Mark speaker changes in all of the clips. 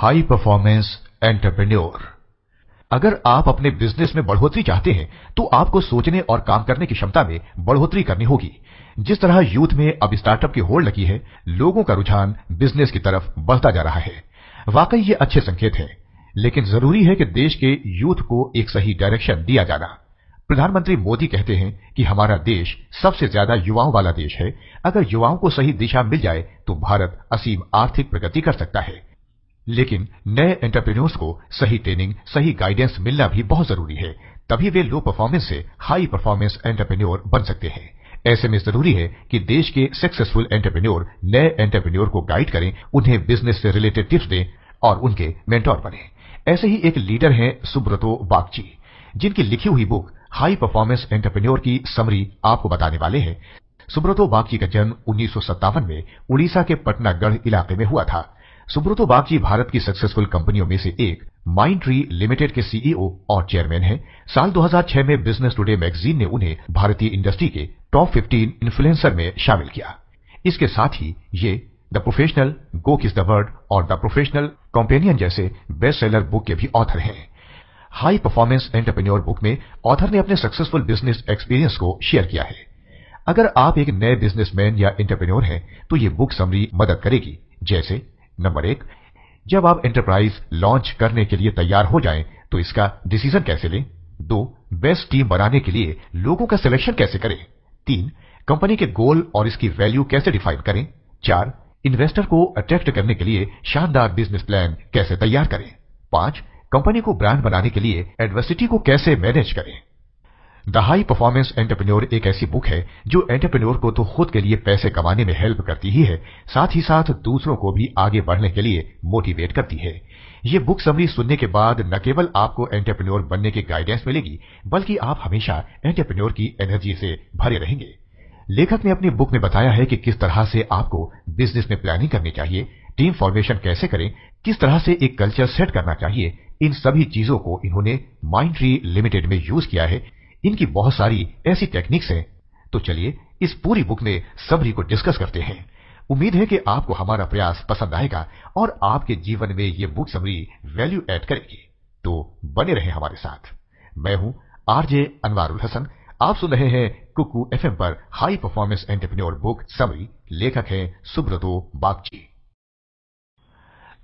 Speaker 1: High performance entrepreneur अगर आप अपने बिजनेस में बढ़ोतरी चाहते हैं तो आपको सोचने और काम करने की क्षमता में बढ़ोतरी करनी होगी जिस तरह यूथ में अब स्टार्टअप की होड़ लगी है लोगों का रुझान बिजनेस की तरफ बढ़ता जा रहा है वाकई ये अच्छे संकेत हैं लेकिन जरूरी है कि देश के यूथ को एक सही डायरेक्शन दिया जाना प्रधानमंत्री मोदी कहते हैं कि हमारा देश सबसे ज्यादा युवाओं वाला देश है अगर युवाओं को सही दिशा मिल जाए तो भारत असीम आर्थिक प्रगति कर सकता है लेकिन नए एंटरप्रेन्योर्स को सही ट्रेनिंग सही गाइडेंस मिलना भी बहुत जरूरी है तभी वे लो परफॉर्मेंस से हाई परफॉर्मेंस एंटरप्रेन्योर बन सकते हैं ऐसे में जरूरी है कि देश के सक्सेसफुल एंटरप्रेन्योर नए एंटरप्रेन्योर को गाइड करें उन्हें बिजनेस से रिलेटेड टिप्स दें और उनके मेंटोर बने ऐसे ही एक लीडर हैं सुब्रतो बागची जिनकी लिखी हुई बुक हाई परफॉर्मेंस एंटरप्रेन्योर की समरी आपको बताने वाले हैं सुब्रतो बागची का जन्म उन्नीस में उड़ीसा के पटनागढ़ इलाके में हुआ था सुब्रतो जी भारत की सक्सेसफुल कंपनियों में से एक माइंड ट्री लिमिटेड के सीईओ e और चेयरमैन हैं। साल 2006 में बिजनेस टुडे मैगजीन ने उन्हें भारतीय इंडस्ट्री के टॉप 15 इन्फ्लुएंसर में शामिल किया इसके साथ ही ये the professional go kiss the world और द प्रोफेशनल कॉम्पेनियन जैसे बेस्ट सेलर बुक के भी ऑथर हैं हाई परफॉर्मेंस एंटरप्रेन्योर बुक में ऑथर ने अपने सक्सेसफुल बिजनेस एक्सपीरियंस को शेयर किया है अगर आप एक नए बिजनेसमैन या एंटरप्रेन्योर हैं तो ये बुक समरी मदद करेगी जैसे नंबर एक जब आप एंटरप्राइज लॉन्च करने के लिए तैयार हो जाएं तो इसका डिसीजन कैसे लें दो बेस्ट टीम बनाने के लिए लोगों का सिलेक्शन कैसे करें तीन कंपनी के गोल और इसकी वैल्यू कैसे डिफाइन करें चार इन्वेस्टर को अट्रैक्ट करने के लिए शानदार बिजनेस प्लान कैसे तैयार करें पांच कंपनी को ब्रांड बनाने के लिए एडवर्सिटी को कैसे मैनेज करें द हाई परफॉर्मेंस एंटरप्रेन्योर एक ऐसी बुक है जो एंटरप्रेन्योर को तो खुद के लिए पैसे कमाने में हेल्प करती ही है साथ ही साथ दूसरों को भी आगे बढ़ने के लिए मोटिवेट करती है ये बुक समरी सुनने के बाद न केवल आपको एंटरप्रेन्योर बनने की गाइडेंस मिलेगी बल्कि आप हमेशा एंटरप्रेन्योर की एनर्जी से भरे रहेंगे लेखक ने अपनी बुक में बताया है कि किस तरह से आपको बिजनेस में प्लानिंग करनी चाहिए टीम फॉर्मेशन कैसे करें किस तरह से एक कल्चर सेट करना चाहिए इन सभी चीजों को इन्होंने माइंड ट्री लिमिटेड में यूज किया है इनकी बहुत सारी ऐसी टेक्निक्स हैं तो चलिए इस पूरी बुक में सबरी को डिस्कस करते हैं उम्मीद है कि आपको हमारा प्रयास पसंद आएगा और आपके जीवन में ये बुक समरी वैल्यू ऐड करेगी तो बने रहे हमारे साथ मैं हूं आरजे अनवारुल हसन आप सुन रहे हैं कुकू एफएम पर high performance entrepreneur book summary लेखक हैं सुब्रतो बागची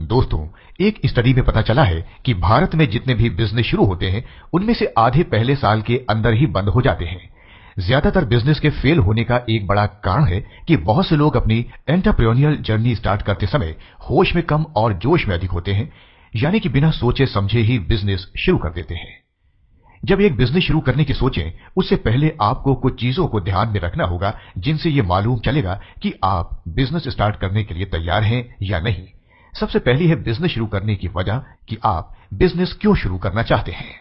Speaker 1: दोस्तों एक स्टडी में पता चला है कि भारत में जितने भी बिजनेस शुरू होते हैं उनमें से आधे पहले साल के अंदर ही बंद हो जाते हैं ज्यादातर बिजनेस के फेल होने का एक बड़ा कारण है कि बहुत से लोग अपनी एंटरप्रोनियल जर्नी स्टार्ट करते समय होश में कम और जोश में अधिक होते हैं यानी कि बिना सोचे समझे ही बिजनेस शुरू कर देते हैं जब एक बिजनेस शुरू करने की सोचें उससे पहले आपको कुछ चीजों को ध्यान में रखना होगा जिनसे ये मालूम चलेगा कि आप बिजनेस स्टार्ट करने के लिए तैयार हैं या नहीं सबसे पहली है बिजनेस शुरू करने की वजह कि आप बिजनेस क्यों शुरू करना चाहते हैं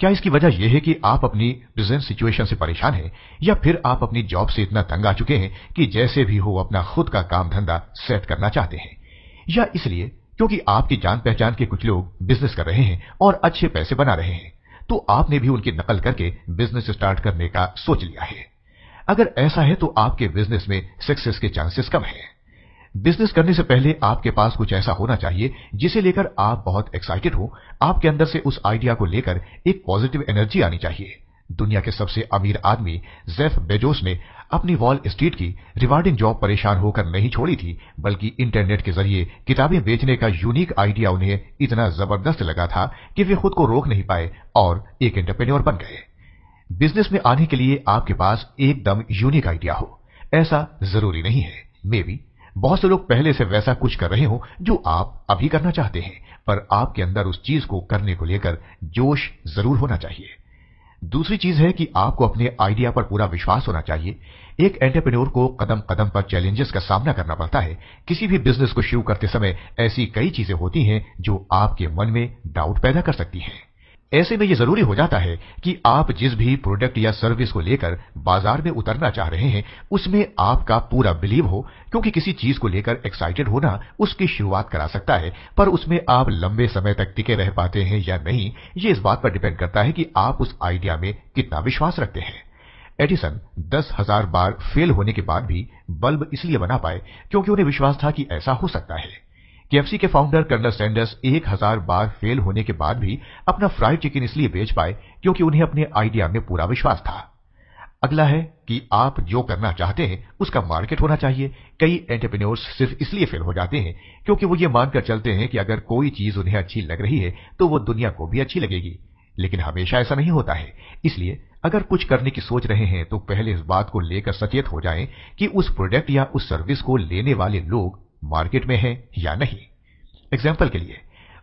Speaker 1: क्या इसकी वजह यह है कि आप अपनी प्रेजेंट सिचुएशन से परेशान हैं या फिर आप अपनी जॉब से इतना तंग आ चुके हैं कि जैसे भी हो अपना खुद का काम धंधा सेट करना चाहते हैं या इसलिए क्योंकि आपकी जान पहचान के कुछ लोग बिजनेस कर रहे हैं और अच्छे पैसे बना रहे हैं तो आपने भी उनकी नकल करके बिजनेस स्टार्ट करने का सोच लिया है अगर ऐसा है तो आपके बिजनेस में सक्सेस के चांसेस कम है बिजनेस करने से पहले आपके पास कुछ ऐसा होना चाहिए जिसे लेकर आप बहुत एक्साइटेड हो आपके अंदर से उस आइडिया को लेकर एक पॉजिटिव एनर्जी आनी चाहिए दुनिया के सबसे अमीर आदमी जेफ बेजोस ने अपनी वॉल स्ट्रीट की रिवार्डिंग जॉब परेशान होकर नहीं छोड़ी थी बल्कि इंटरनेट के जरिए किताबें बेचने का यूनिक आइडिया उन्हें इतना जबरदस्त लगा था कि वे खुद को रोक नहीं पाए और एक एंटरप्रेन्योर बन गए बिजनेस में आने के लिए आपके पास एकदम यूनिक आइडिया हो ऐसा जरूरी नहीं है मे बी बहुत से लोग पहले से वैसा कुछ कर रहे हो जो आप अभी करना चाहते हैं पर आपके अंदर उस चीज को करने को लेकर जोश जरूर होना चाहिए दूसरी चीज है कि आपको अपने आइडिया पर पूरा विश्वास होना चाहिए एक एंटरप्रेन्योर को कदम कदम पर चैलेंजेस का सामना करना पड़ता है किसी भी बिजनेस को शुरू करते समय ऐसी कई चीजें होती हैं जो आपके मन में डाउट पैदा कर सकती हैं ऐसे में यह जरूरी हो जाता है कि आप जिस भी प्रोडक्ट या सर्विस को लेकर बाजार में उतरना चाह रहे हैं उसमें आपका पूरा बिलीव हो क्योंकि किसी चीज को लेकर एक्साइटेड होना उसकी शुरुआत करा सकता है पर उसमें आप लंबे समय तक टिके रह पाते हैं या नहीं ये इस बात पर डिपेंड करता है कि आप उस आइडिया में कितना विश्वास रखते हैं एडिसन दस हजार बार फेल होने के बाद भी बल्ब इसलिए बना पाए क्योंकि उन्हें विश्वास था कि ऐसा हो सकता है केएफसी के फाउंडर कर्नल सैंडर्स एक हजार बार फेल होने के बाद भी अपना फ्राइड चिकन इसलिए बेच पाए क्योंकि उन्हें अपने आइडिया में पूरा विश्वास था अगला है कि आप जो करना चाहते हैं उसका मार्केट होना चाहिए कई एंटरप्रेन्योर्स सिर्फ इसलिए फेल हो जाते हैं क्योंकि वो ये मानकर चलते हैं कि अगर कोई चीज उन्हें अच्छी लग रही है तो वो दुनिया को भी अच्छी लगेगी लेकिन हमेशा ऐसा नहीं होता है इसलिए अगर कुछ करने की सोच रहे हैं तो पहले इस बात को लेकर सचेत हो जाएं कि उस प्रोडक्ट या उस सर्विस को लेने वाले लोग मार्केट में है या नहीं एग्जाम्पल के लिए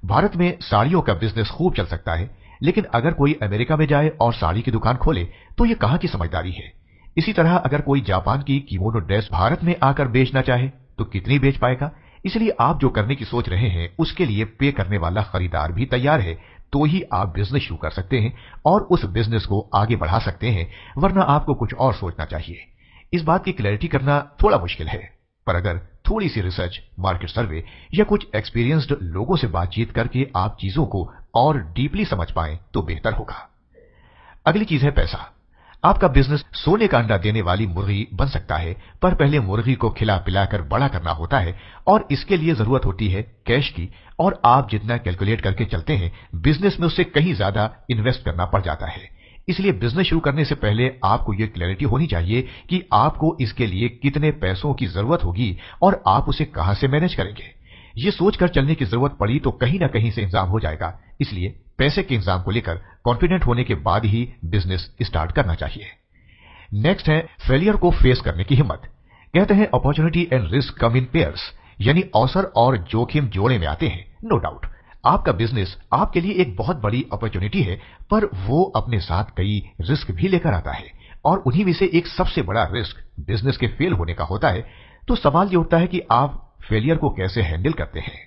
Speaker 1: भारत में साड़ियों का बिजनेस खूब चल सकता है लेकिन अगर कोई अमेरिका में जाए और साड़ी की दुकान खोले तो ये कहां की समझदारी है इसी तरह अगर कोई जापान की किमोनो ड्रेस भारत में आकर बेचना चाहे तो कितनी बेच पाएगा इसलिए आप जो करने की सोच रहे हैं उसके लिए पे करने वाला खरीदार भी तैयार है तो ही आप बिजनेस शुरू कर सकते हैं और उस बिजनेस को आगे बढ़ा सकते हैं वरना आपको कुछ और सोचना चाहिए इस बात की क्लैरिटी करना थोड़ा मुश्किल है पर अगर थोड़ी सी रिसर्च मार्केट सर्वे या कुछ एक्सपीरियंस्ड लोगों से बातचीत करके आप चीजों को और डीपली समझ पाए तो बेहतर होगा अगली चीज है पैसा आपका बिजनेस सोने का अंडा देने वाली मुर्गी बन सकता है पर पहले मुर्गी को खिला पिलाकर बड़ा करना होता है और इसके लिए जरूरत होती है कैश की और आप जितना कैलकुलेट करके चलते हैं बिजनेस में उससे कहीं ज्यादा इन्वेस्ट करना पड़ जाता है इसलिए बिजनेस शुरू करने से पहले आपको यह क्लैरिटी होनी चाहिए कि आपको इसके लिए कितने पैसों की जरूरत होगी और आप उसे कहां से मैनेज करेंगे ये सोचकर चलने की जरूरत पड़ी तो कहीं ना कहीं से इंतजाम हो जाएगा इसलिए पैसे के इंतजाम को लेकर कॉन्फिडेंट होने के बाद ही बिजनेस स्टार्ट करना चाहिए नेक्स्ट है फेलियर को फेस करने की हिम्मत कहते हैं opportunity and risk come in pairs यानी अवसर और जोखिम जोड़े में आते हैं नो no डाउट आपका बिजनेस आपके लिए एक बहुत बड़ी अपॉर्चुनिटी है पर वो अपने साथ कई रिस्क भी लेकर आता है और उन्हीं में से एक सबसे बड़ा रिस्क बिजनेस के फेल होने का होता है तो सवाल ये होता है कि आप फेलियर को कैसे हैंडल करते हैं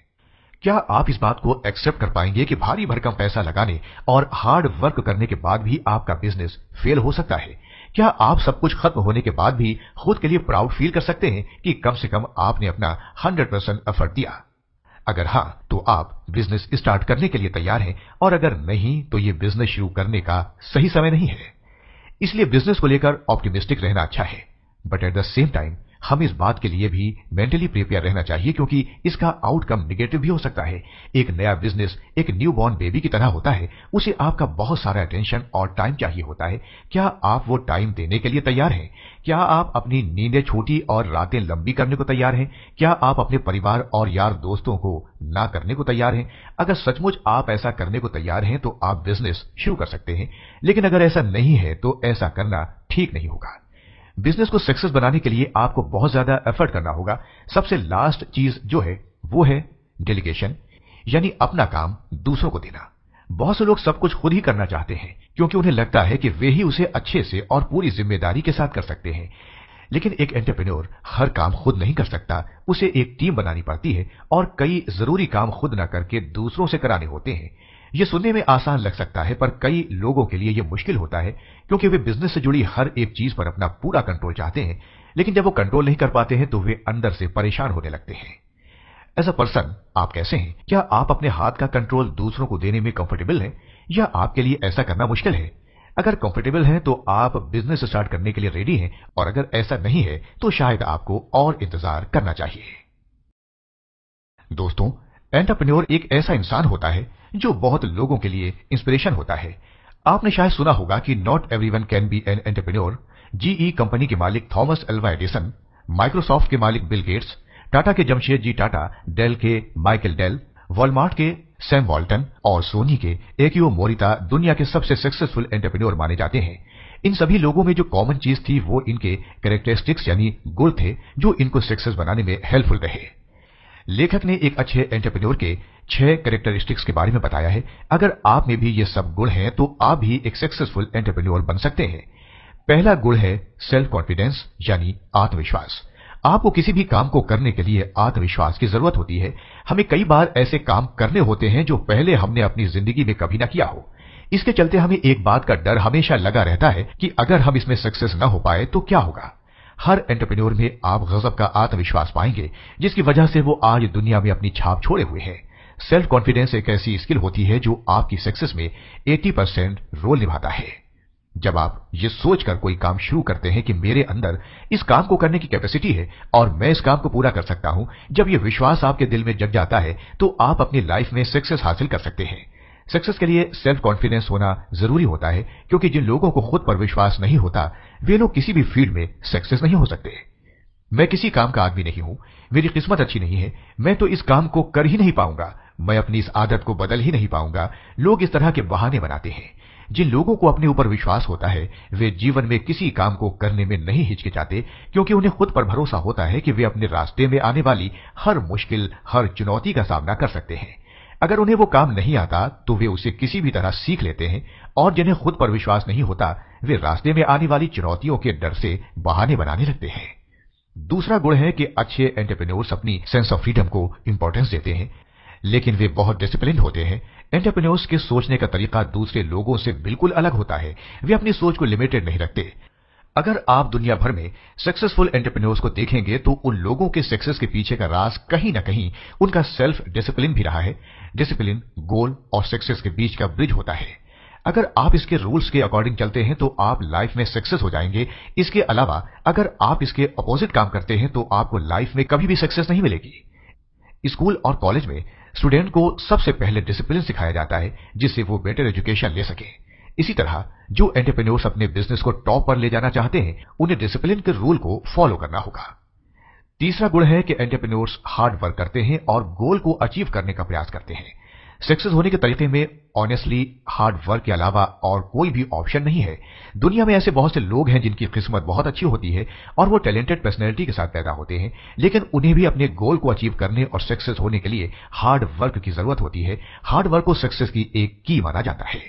Speaker 1: क्या आप इस बात को एक्सेप्ट कर पाएंगे कि भारी भरकम पैसा लगाने और हार्ड वर्क करने के बाद भी आपका बिजनेस फेल हो सकता है क्या आप सब कुछ खत्म होने के बाद भी खुद के लिए प्राउड फील कर सकते हैं कि कम से कम आपने अपना 100 परसेंट एफर्ट दिया अगर हाँ तो आप बिजनेस स्टार्ट करने के लिए तैयार हैं और अगर नहीं तो ये बिजनेस शुरू करने का सही समय नहीं है इसलिए बिजनेस को लेकर ऑप्टिमिस्टिक रहना अच्छा है but at the same time हमें इस बात के लिए भी मेंटली प्रिपेयर रहना चाहिए क्योंकि इसका आउटकम निगेटिव भी हो सकता है एक नया बिजनेस एक न्यू बॉर्न बेबी की तरह होता है उसे आपका बहुत सारा अटेंशन और टाइम चाहिए होता है क्या आप वो टाइम देने के लिए तैयार हैं क्या आप अपनी नींदें छोटी और रातें लंबी करने को तैयार हैं क्या आप अपने परिवार और यार दोस्तों को ना करने को तैयार हैं अगर सचमुच आप ऐसा करने को तैयार हैं तो आप बिजनेस शुरू कर सकते हैं लेकिन अगर ऐसा नहीं है तो ऐसा करना ठीक नहीं होगा बिजनेस को सक्सेस बनाने के लिए आपको बहुत ज्यादा एफर्ट करना होगा सबसे लास्ट चीज जो है वो है डेलीगेशन यानी अपना काम दूसरों को देना बहुत से लोग सब कुछ खुद ही करना चाहते हैं क्योंकि उन्हें लगता है कि वे ही उसे अच्छे से और पूरी जिम्मेदारी के साथ कर सकते हैं लेकिन एक एंटरप्रेन्योर हर काम खुद नहीं कर सकता उसे एक टीम बनानी पड़ती है और कई जरूरी काम खुद न करके दूसरों से कराने होते हैं यह सुनने में आसान लग सकता है पर कई लोगों के लिए यह मुश्किल होता है क्योंकि वे बिजनेस से जुड़ी हर एक चीज पर अपना पूरा कंट्रोल चाहते हैं लेकिन जब वो कंट्रोल नहीं कर पाते हैं तो वे अंदर से परेशान होने लगते हैं एज अ पर्सन आप कैसे हैं क्या आप अपने हाथ का कंट्रोल दूसरों को देने में कंफर्टेबल हैं या आपके लिए ऐसा करना मुश्किल है अगर कंफर्टेबल है तो आप बिजनेस स्टार्ट करने के लिए रेडी हैं और अगर ऐसा नहीं है तो शायद आपको और इंतजार करना चाहिए दोस्तों एंटरप्रेन्योर एक ऐसा इंसान होता है जो बहुत लोगों के लिए इंस्पिरेशन होता है आपने शायद सुना होगा कि not everyone can be an entrepreneur GE company के मालिक थॉमस एल्वा एडिसन माइक्रोसॉफ्ट के मालिक बिल गेट्स टाटा के जमशेद जी टाटा डेल के माइकल डेल वॉलमार्ट के सैम वॉल्टन और सोनी के एकियो मोरिता दुनिया के सबसे सक्सेसफुल एंटरप्रेन्योर माने जाते हैं इन सभी लोगों में जो कॉमन चीज थी वो इनके कैरेक्टरिस्टिक्स यानी गुण थे जो इनको सक्सेस बनाने में हेल्पफुल रहे लेखक ने एक अच्छे एंटरप्रेन्योर के छह कैरेक्टरिस्टिक्स के बारे में बताया है अगर आप में भी ये सब गुण हैं तो आप भी एक सक्सेसफुल एंटरप्रेन्योर बन सकते हैं पहला गुण है सेल्फ कॉन्फिडेंस यानी आत्मविश्वास आपको किसी भी काम को करने के लिए आत्मविश्वास की जरूरत होती है हमें कई बार ऐसे काम करने होते हैं जो पहले हमने अपनी जिंदगी में कभी ना किया हो इसके चलते हमें एक बात का डर हमेशा लगा रहता है कि अगर हम इसमें सक्सेस न हो पाए तो क्या होगा हर एंटरप्रेन्योर में आप गजब का आत्मविश्वास पाएंगे जिसकी वजह से वो आज दुनिया में अपनी छाप छोड़े हुए हैं सेल्फ कॉन्फिडेंस एक ऐसी स्किल होती है जो आपकी सक्सेस में 80 परसेंट रोल निभाता है जब आप ये सोचकर कोई काम शुरू करते हैं कि मेरे अंदर इस काम को करने की कैपेसिटी है और मैं इस काम को पूरा कर सकता हूं जब ये विश्वास आपके दिल में जग जाता है तो आप अपनी लाइफ में सक्सेस हासिल कर सकते हैं सक्सेस के लिए सेल्फ कॉन्फिडेंस होना जरूरी होता है क्योंकि जिन लोगों को खुद पर विश्वास नहीं होता वे लोग किसी भी फील्ड में सक्सेस नहीं हो सकते मैं किसी काम का आदमी नहीं हूं मेरी किस्मत अच्छी नहीं है मैं तो इस काम को कर ही नहीं पाऊंगा मैं अपनी इस आदत को बदल ही नहीं पाऊंगा लोग इस तरह के बहाने बनाते हैं जिन लोगों को अपने ऊपर विश्वास होता है वे जीवन में किसी काम को करने में नहीं हिचकिचाते क्योंकि उन्हें खुद पर भरोसा होता है कि वे अपने रास्ते में आने वाली हर मुश्किल हर चुनौती का सामना कर सकते हैं अगर उन्हें वो काम नहीं आता तो वे उसे किसी भी तरह सीख लेते हैं और जिन्हें खुद पर विश्वास नहीं होता वे रास्ते में आने वाली चुनौतियों के डर से बहाने बनाने लगते हैं दूसरा गुण है कि अच्छे एंटरप्रेन्योर्स अपनी सेंस ऑफ फ्रीडम को इंपॉर्टेंस देते हैं लेकिन वे बहुत डिसिप्लिन होते हैं एंटरप्रेन्योर्स के सोचने का तरीका दूसरे लोगों से बिल्कुल अलग होता है वे अपनी सोच को लिमिटेड नहीं रखते अगर आप दुनिया भर में सक्सेसफुल एंटरप्रेन्योर्स को देखेंगे तो उन लोगों के सक्सेस के पीछे का राज कहीं ना कहीं उनका सेल्फ डिसिप्लिन भी रहा है डिसिप्लिन गोल और सक्सेस के बीच का ब्रिज होता है अगर आप इसके रूल्स के अकॉर्डिंग चलते हैं तो आप लाइफ में सक्सेस हो जाएंगे इसके अलावा अगर आप इसके अपोजिट काम करते हैं तो आपको लाइफ में कभी भी सक्सेस नहीं मिलेगी स्कूल और कॉलेज में स्टूडेंट को सबसे पहले डिसिप्लिन सिखाया जाता है जिससे वो बेटर एजुकेशन ले सके इसी तरह जो एंटरप्रेन्योर्स अपने बिजनेस को टॉप पर ले जाना चाहते हैं उन्हें डिसिप्लिन के रूल को फॉलो करना होगा तीसरा गुण है कि एंटरप्रेन्योर्स हार्ड वर्क करते हैं और गोल को अचीव करने का प्रयास करते हैं सक्सेस होने के तरीके में ऑनेस्टली हार्ड वर्क के अलावा और कोई भी ऑप्शन नहीं है दुनिया में ऐसे बहुत से लोग हैं जिनकी किस्मत बहुत अच्छी होती है और वो टैलेंटेड पर्सनैलिटी के साथ पैदा होते हैं लेकिन उन्हें भी अपने गोल को अचीव करने और सक्सेस होने के लिए हार्ड वर्क की जरूरत होती है हार्ड वर्क को सक्सेस की एक की माना जाता है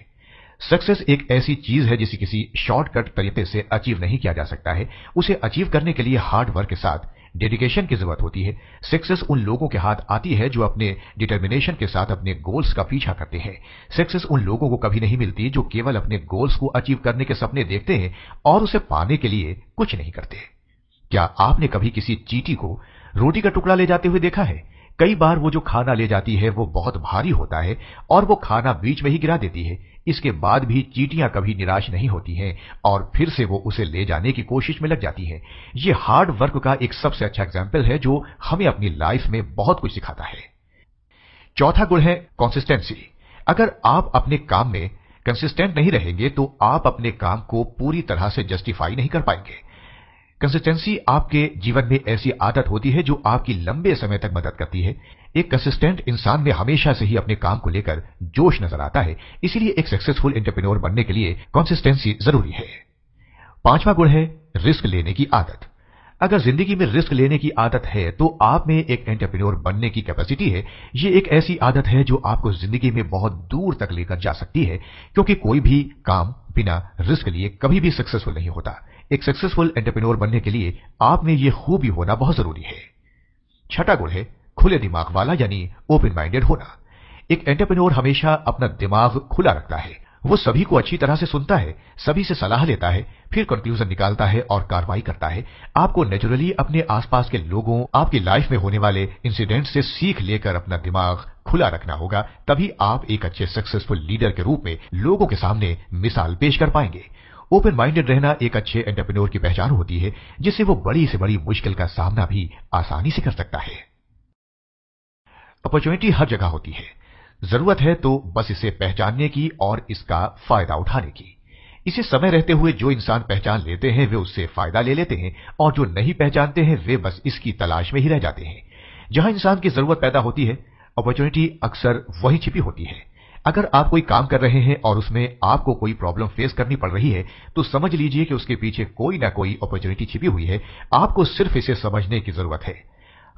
Speaker 1: सक्सेस एक ऐसी चीज है जिसे किसी शॉर्टकट तरीके से अचीव नहीं किया जा सकता है उसे अचीव करने के लिए हार्ड वर्क के साथ डेडिकेशन की जरूरत होती है सक्सेस उन लोगों के हाथ आती है जो अपने डिटर्मिनेशन के साथ अपने गोल्स का पीछा करते हैं सक्सेस उन लोगों को कभी नहीं मिलती जो केवल अपने गोल्स को अचीव करने के सपने देखते हैं और उसे पाने के लिए कुछ नहीं करते क्या आपने कभी किसी चीटी को रोटी का टुकड़ा ले जाते हुए देखा है कई बार वो जो खाना ले जाती है वो बहुत भारी होता है और वो खाना बीच में ही गिरा देती है इसके बाद भी चीटियां कभी निराश नहीं होती हैं और फिर से वो उसे ले जाने की कोशिश में लग जाती हैं ये हार्ड वर्क का एक सबसे अच्छा एग्जाम्पल है जो हमें अपनी लाइफ में बहुत कुछ सिखाता है चौथा गुण है कॉन्सिस्टेंसी अगर आप अपने काम में कंसिस्टेंट नहीं रहेंगे तो आप अपने काम को पूरी तरह से जस्टिफाई नहीं कर पाएंगे कंसिस्टेंसी आपके जीवन में ऐसी आदत होती है जो आपकी लंबे समय तक मदद करती है एक कंसिस्टेंट इंसान में हमेशा से ही अपने काम को लेकर जोश नजर आता है इसीलिए एक सक्सेसफुल एंटरप्रेन्योर बनने के लिए कंसिस्टेंसी जरूरी है पांचवा गुण है रिस्क लेने की आदत अगर जिंदगी में रिस्क लेने की आदत है तो आप में एक एंटरप्रेन्योर बनने की कैपेसिटी है ये एक ऐसी आदत है जो आपको जिंदगी में बहुत दूर तक लेकर जा सकती है क्योंकि कोई भी काम बिना रिस्क लिए कभी भी सक्सेसफुल नहीं होता एक सक्सेसफुल एंटरप्रेन्योर बनने के लिए आप में ये खूबी होना बहुत जरूरी है छठा गुण है खुले दिमाग वाला यानी ओपन माइंडेड होना एक एंटरप्रेन्योर हमेशा अपना दिमाग खुला रखता है वो सभी को अच्छी तरह से सुनता है सभी से सलाह लेता है फिर कंक्लूजन निकालता है और कार्रवाई करता है आपको नेचुरली अपने आसपास के लोगों आपकी लाइफ में होने वाले इंसिडेंट से सीख लेकर अपना दिमाग खुला रखना होगा तभी आप एक अच्छे सक्सेसफुल लीडर के रूप में लोगों के सामने मिसाल पेश कर पाएंगे ओपन माइंडेड रहना एक अच्छे एंटरप्रेन्योर की पहचान होती है जिससे वो बड़ी से बड़ी मुश्किल का सामना भी आसानी से कर सकता है अपॉर्चुनिटी हर जगह होती है जरूरत है तो बस इसे पहचानने की और इसका फायदा उठाने की इसे समय रहते हुए जो इंसान पहचान लेते हैं वे उससे फायदा ले लेते हैं और जो नहीं पहचानते हैं वे बस इसकी तलाश में ही रह जाते हैं जहां इंसान की जरूरत पैदा होती है अपॉर्चुनिटी अक्सर वही छिपी होती है अगर आप कोई काम कर रहे हैं और उसमें आपको कोई प्रॉब्लम फेस करनी पड़ रही है तो समझ लीजिए कि उसके पीछे कोई ना कोई अपॉर्चुनिटी छिपी हुई है आपको सिर्फ इसे समझने की जरूरत है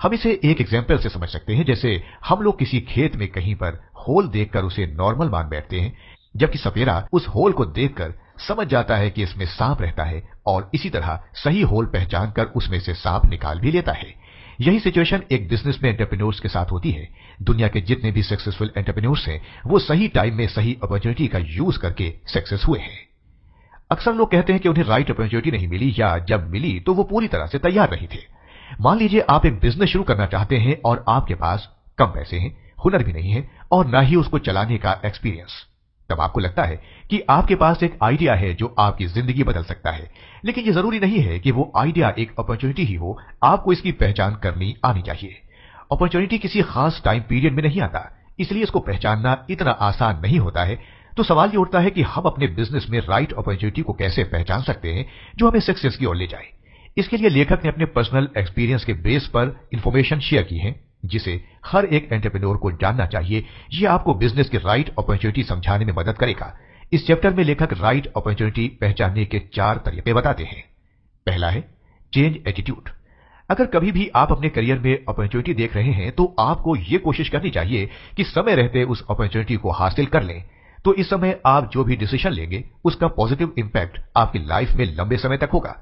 Speaker 1: हम इसे एक एग्जाम्पल से समझ सकते हैं जैसे हम लोग किसी खेत में कहीं पर होल देखकर उसे नॉर्मल मान बैठते हैं जबकि सपेरा उस होल को देखकर समझ जाता है कि इसमें सांप रहता है और इसी तरह सही होल पहचान कर उसमें से सांप निकाल भी लेता है यही सिचुएशन एक बिजनेस में एंटरप्रेन्योर्स के साथ होती है दुनिया के जितने भी सक्सेसफुल एंटरप्रेन्योर्स हैं वो सही टाइम में सही अपॉर्चुनिटी का यूज करके सक्सेस हुए हैं अक्सर लोग कहते हैं कि उन्हें राइट अपॉर्चुनिटी नहीं मिली या जब मिली तो वो पूरी तरह से तैयार नहीं थे मान लीजिए आप एक बिजनेस शुरू करना चाहते हैं और आपके पास कम पैसे हैं हुनर भी नहीं है और ना ही उसको चलाने का एक्सपीरियंस तब आपको लगता है कि आपके पास एक आइडिया है जो आपकी जिंदगी बदल सकता है लेकिन यह जरूरी नहीं है कि वो आइडिया एक अपॉर्चुनिटी ही हो आपको इसकी पहचान करनी आनी चाहिए अपॉर्चुनिटी किसी खास टाइम पीरियड में नहीं आता इसलिए इसको पहचानना इतना आसान नहीं होता है तो सवाल ये उठता है कि हम अपने बिजनेस में राइट अपॉर्चुनिटी को कैसे पहचान सकते हैं जो हमें सक्सेस की ओर ले जाए इसके लिए लेखक ने अपने पर्सनल एक्सपीरियंस के बेस पर इंफॉर्मेशन शेयर की है जिसे हर एक एंटरप्रेन्योर को जानना चाहिए यह आपको बिजनेस के राइट अपॉर्चुनिटी समझाने में मदद करेगा इस चैप्टर में लेखक राइट अपॉर्चुनिटी पहचानने के चार तरीके बताते हैं पहला है चेंज एटीट्यूड अगर कभी भी आप अपने करियर में अपॉर्चुनिटी देख रहे हैं तो आपको ये कोशिश करनी चाहिए कि समय रहते उस अपॉर्चुनिटी को हासिल कर लें तो इस समय आप जो भी डिसीजन लेंगे उसका पॉजिटिव इम्पैक्ट आपकी लाइफ में लंबे समय तक होगा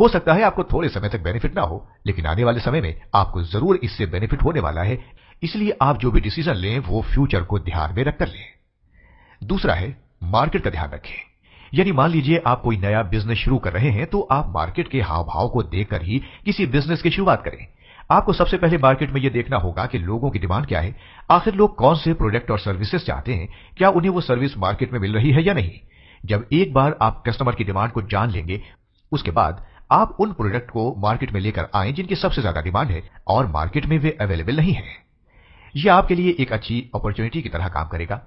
Speaker 1: हो सकता है आपको थोड़े समय तक बेनिफिट ना हो लेकिन आने वाले समय में आपको जरूर इससे बेनिफिट होने वाला है इसलिए आप जो भी डिसीजन लें वो फ्यूचर को ध्यान में रखकर लें दूसरा है मार्केट का ध्यान रखें यानी मान लीजिए आप कोई नया बिजनेस शुरू कर रहे हैं तो आप मार्केट के हाव भाव को देखकर ही किसी बिजनेस की शुरुआत करें आपको सबसे पहले मार्केट में यह देखना होगा कि लोगों की डिमांड क्या है आखिर लोग कौन से प्रोडक्ट और सर्विसेज चाहते हैं क्या उन्हें वो सर्विस मार्केट में मिल रही है या नहीं जब एक बार आप कस्टमर की डिमांड को जान लेंगे उसके बाद आप उन प्रोडक्ट को मार्केट में लेकर आए जिनकी सबसे ज्यादा डिमांड है और मार्केट में वे अवेलेबल नहीं है यह आपके लिए एक अच्छी अपॉर्चुनिटी की तरह काम करेगा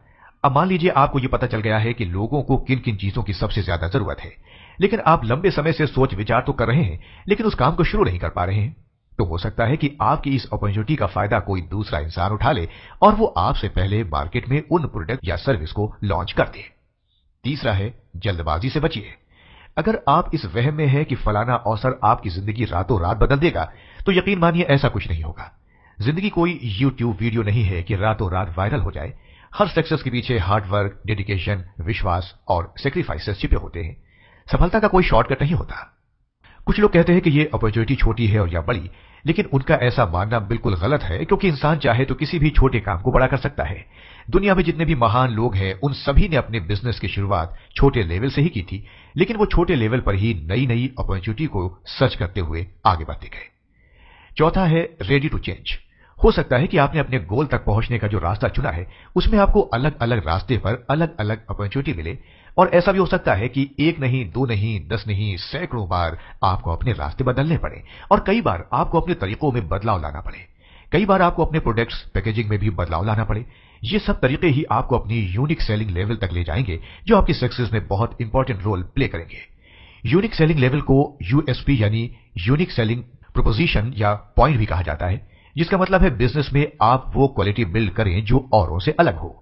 Speaker 1: अब मान लीजिए आपको ये पता चल गया है कि लोगों को किन किन चीजों की सबसे ज्यादा जरूरत है लेकिन आप लंबे समय से सोच विचार तो कर रहे हैं लेकिन उस काम को शुरू नहीं कर पा रहे हैं तो हो सकता है कि आपकी इस अपॉर्चुनिटी का फायदा कोई दूसरा इंसान उठा ले और वो आपसे पहले मार्केट में उन प्रोडक्ट या सर्विस को लॉन्च कर दे तीसरा है जल्दबाजी से बचिए अगर आप इस वहम में हैं कि फलाना अवसर आपकी जिंदगी रातों रात बदल देगा तो यकीन मानिए ऐसा कुछ नहीं होगा जिंदगी कोई यूट्यूब वीडियो नहीं है कि रातों रात वायरल हो जाए हर सक्सेस के पीछे हार्डवर्क डेडिकेशन विश्वास और सेक्रीफाइसेस छिपे होते हैं सफलता का कोई शॉर्टकट नहीं होता कुछ लोग कहते हैं कि ये अपॉर्चुनिटी छोटी है और या बड़ी लेकिन उनका ऐसा मानना बिल्कुल गलत है क्योंकि इंसान चाहे तो किसी भी छोटे काम को बड़ा कर सकता है दुनिया में जितने भी महान लोग हैं उन सभी ने अपने बिजनेस की शुरुआत छोटे लेवल से ही की थी लेकिन वो छोटे लेवल पर ही नई नई अपॉर्चुनिटी को सर्च करते हुए आगे बढ़ते गए चौथा है रेडी टू चेंज हो सकता है कि आपने अपने गोल तक पहुंचने का जो रास्ता चुना है उसमें आपको अलग अलग रास्ते पर अलग अलग अपॉर्चुनिटी मिले और ऐसा भी हो सकता है कि एक नहीं दो नहीं दस नहीं सैकड़ों बार आपको अपने रास्ते बदलने पड़े और कई बार आपको अपने तरीकों में बदलाव लाना पड़े कई बार आपको अपने प्रोडक्ट्स पैकेजिंग में भी बदलाव लाना पड़े ये सब तरीके ही आपको अपनी यूनिक सेलिंग लेवल तक ले जाएंगे जो आपकी सक्सेस में बहुत इंपॉर्टेंट रोल प्ले करेंगे यूनिक सेलिंग लेवल को यूएसपी यानी यूनिक सेलिंग प्रोपोजिशन या पॉइंट भी कहा जाता है जिसका मतलब है बिजनेस में आप वो क्वालिटी बिल्ड करें जो औरों से अलग हो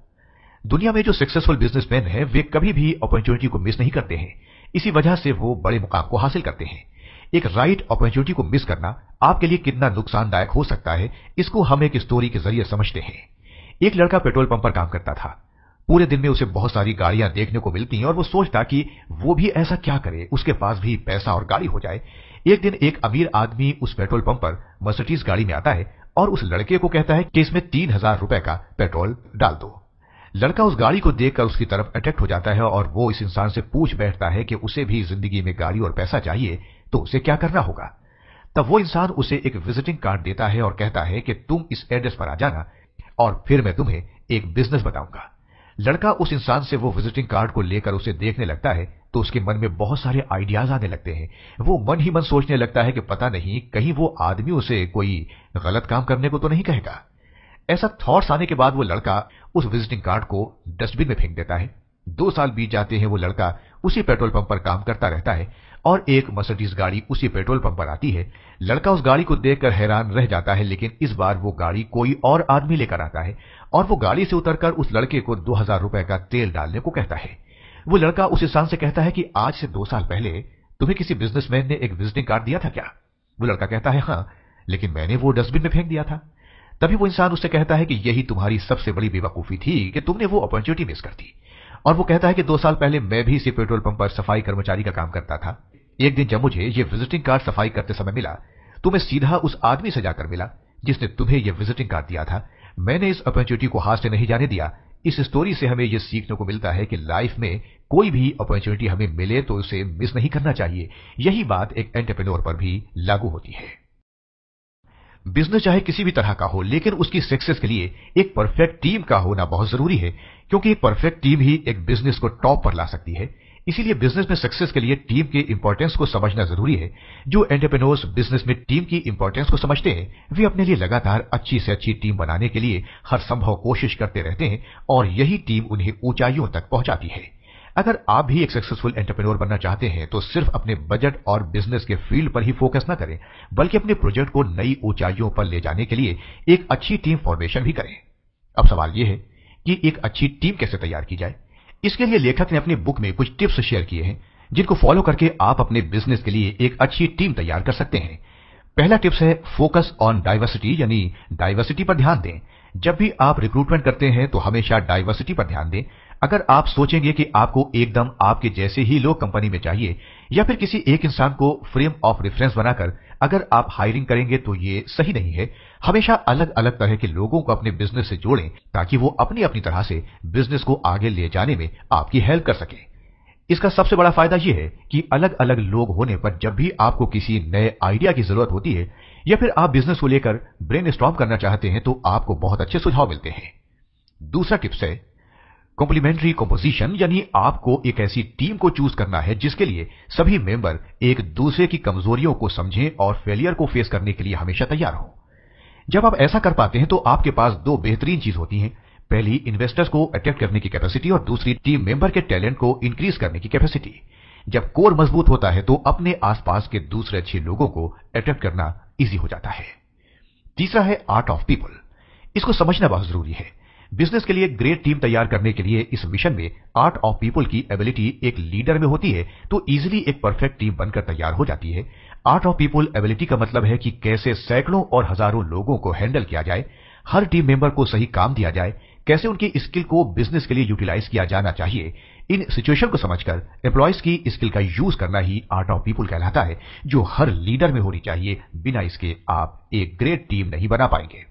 Speaker 1: दुनिया में जो सक्सेसफुल बिजनेसमैन है वे कभी भी अपॉर्चुनिटी को मिस नहीं करते हैं इसी वजह से वो बड़े मुकाम को हासिल करते हैं एक राइट अपॉर्चुनिटी को मिस करना आपके लिए कितना नुकसानदायक हो सकता है इसको हम एक स्टोरी के जरिए समझते हैं एक लड़का पेट्रोल पंप पर काम करता था पूरे दिन में उसे बहुत सारी गाड़ियां देखने को मिलती हैं और वो सोचता कि वो भी ऐसा क्या करे उसके पास भी पैसा और गाड़ी हो जाए एक दिन एक अमीर आदमी उस पेट्रोल पंप पर मर्सिडीज गाड़ी में आता है और उस लड़के को कहता है कि इसमें तीन हजार रुपए का पेट्रोल डाल दो लड़का उस गाड़ी को देखकर उसकी तरफ अट्रैक्ट हो जाता है और वो इस इंसान से पूछ बैठता है कि उसे भी जिंदगी में गाड़ी और पैसा चाहिए तो उसे क्या करना होगा तब वो इंसान उसे एक विजिटिंग कार्ड देता है और कहता है कि तुम इस एड्रेस पर आ जाना और फिर मैं तुम्हें एक बिजनेस बताऊंगा लड़का उस इंसान से वो विजिटिंग कार्ड को लेकर उसे देखने लगता है तो उसके मन में बहुत सारे आइडियाज आने लगते हैं वो मन ही मन सोचने लगता है कि पता नहीं कहीं वो आदमी उसे कोई गलत काम करने को तो नहीं कहेगा ऐसा थॉट्स आने के बाद वो लड़का उस विजिटिंग कार्ड को डस्टबिन में फेंक देता है दो साल बीत जाते हैं वो लड़का उसी पेट्रोल पंप पर काम करता रहता है और एक मर्सिडीज गाड़ी उसी पेट्रोल पंप पर आती है लड़का उस गाड़ी को देखकर हैरान रह जाता है लेकिन इस बार वो गाड़ी कोई और आदमी लेकर आता है और वो गाड़ी से उतरकर उस लड़के को दो हजार रुपए का तेल डालने को कहता है वो लड़का उस इंसान से कहता है कि आज से दो साल पहले तुम्हें किसी बिजनेसमैन ने एक विजिटिंग कार्ड दिया था क्या वो लड़का कहता है हाँ लेकिन मैंने वो डस्टबिन में फेंक दिया था तभी वो इंसान उससे कहता है कि यही तुम्हारी सबसे बड़ी बेवकूफी थी कि तुमने वो अपॉर्चुनिटी मिस कर दी और वो कहता है कि दो साल पहले मैं भी इसी पेट्रोल पंप पर सफाई कर्मचारी का काम करता था एक दिन जब मुझे ये विजिटिंग कार्ड सफाई करते समय मिला तो मैं सीधा उस आदमी से जाकर मिला जिसने तुम्हें यह विजिटिंग कार्ड दिया था मैंने इस अपॉर्चुनिटी को हाथ से नहीं जाने दिया इस स्टोरी से हमें यह सीखने को मिलता है कि लाइफ में कोई भी अपॉर्चुनिटी हमें मिले तो उसे मिस नहीं करना चाहिए यही बात एक एंटरप्रेन्योर पर भी लागू होती है बिजनेस चाहे किसी भी तरह का हो लेकिन उसकी सक्सेस के लिए एक परफेक्ट टीम का होना बहुत जरूरी है क्योंकि एक परफेक्ट टीम ही एक बिजनेस को टॉप पर ला सकती है इसलिए बिजनेस में सक्सेस के लिए टीम के इंपॉर्टेंस को समझना जरूरी है जो एंटरप्रेन्योर्स बिजनेस में टीम की इंपॉर्टेंस को समझते हैं वे अपने लिए लगातार अच्छी से अच्छी टीम बनाने के लिए हर संभव कोशिश करते रहते हैं और यही टीम उन्हें ऊंचाइयों तक पहुंचाती है अगर आप भी एक सक्सेसफुल एंटरप्रेन्योर बनना चाहते हैं तो सिर्फ अपने बजट और बिजनेस के फील्ड पर ही फोकस न करें बल्कि अपने प्रोजेक्ट को नई ऊंचाइयों पर ले जाने के लिए एक अच्छी टीम फॉर्मेशन भी करें अब सवाल यह है कि एक अच्छी टीम कैसे तैयार की जाए इसके लिए लेखक ने अपनी बुक में कुछ टिप्स शेयर किए हैं जिनको फॉलो करके आप अपने बिजनेस के लिए एक अच्छी टीम तैयार कर सकते हैं पहला टिप्स है फोकस ऑन डाइवर्सिटी यानी डाइवर्सिटी पर ध्यान दें जब भी आप रिक्रूटमेंट करते हैं तो हमेशा डाइवर्सिटी पर ध्यान दें अगर आप सोचेंगे कि आपको एकदम आपके जैसे ही लोग कंपनी में चाहिए या फिर किसी एक इंसान को फ्रेम ऑफ रेफरेंस बनाकर अगर आप हायरिंग करेंगे तो ये सही नहीं है हमेशा अलग अलग तरह के लोगों को अपने बिजनेस से जोड़ें ताकि वो अपनी अपनी तरह से बिजनेस को आगे ले जाने में आपकी हेल्प कर सके इसका सबसे बड़ा फायदा यह है कि अलग अलग लोग होने पर जब भी आपको किसी नए आइडिया की जरूरत होती है या फिर आप बिजनेस को लेकर ब्रेन करना चाहते हैं तो आपको बहुत अच्छे सुझाव मिलते हैं दूसरा टिप्स है कॉम्प्लीमेंट्री कॉम्पोजिशन यानी आपको एक ऐसी टीम को चूज करना है जिसके लिए सभी मेंबर एक दूसरे की कमजोरियों को समझें और फेलियर को फेस करने के लिए हमेशा तैयार हो जब आप ऐसा कर पाते हैं तो आपके पास दो बेहतरीन चीज होती हैं पहली इन्वेस्टर्स को अट्रैक्ट करने की कैपेसिटी और दूसरी टीम मेंबर के टैलेंट को इंक्रीज करने की कैपेसिटी जब कोर मजबूत होता है तो अपने आसपास के दूसरे अच्छे लोगों को अट्रैक्ट करना इजी हो जाता है तीसरा है आर्ट ऑफ पीपल इसको समझना बहुत जरूरी है बिजनेस के लिए ग्रेट टीम तैयार करने के लिए इस मिशन में आर्ट ऑफ पीपल की एबिलिटी एक लीडर में होती है तो इजीली एक परफेक्ट टीम बनकर तैयार हो जाती है आर्ट ऑफ पीपल एबिलिटी का मतलब है कि कैसे सैकड़ों और हजारों लोगों को हैंडल किया जाए हर टीम मेंबर को सही काम दिया जाए कैसे उनकी स्किल को बिजनेस के लिए यूटिलाइज किया जाना चाहिए इन सिचुएशन को समझकर एम्प्लॉयज की स्किल का यूज करना ही आर्ट ऑफ पीपल कहलाता है जो हर लीडर में होनी चाहिए बिना इसके आप एक ग्रेट टीम नहीं बना पाएंगे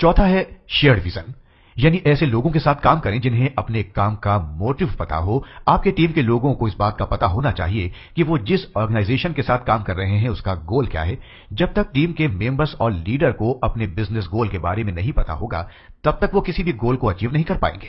Speaker 1: चौथा है शेयर्ड विजन यानी ऐसे लोगों के साथ काम करें जिन्हें अपने काम का मोटिव पता हो आपके टीम के लोगों को इस बात का पता होना चाहिए कि वो जिस ऑर्गेनाइजेशन के साथ काम कर रहे हैं उसका गोल क्या है जब तक टीम के मेंबर्स और लीडर को अपने बिजनेस गोल के बारे में नहीं पता होगा तब तक वो किसी भी गोल को अचीव नहीं कर पाएंगे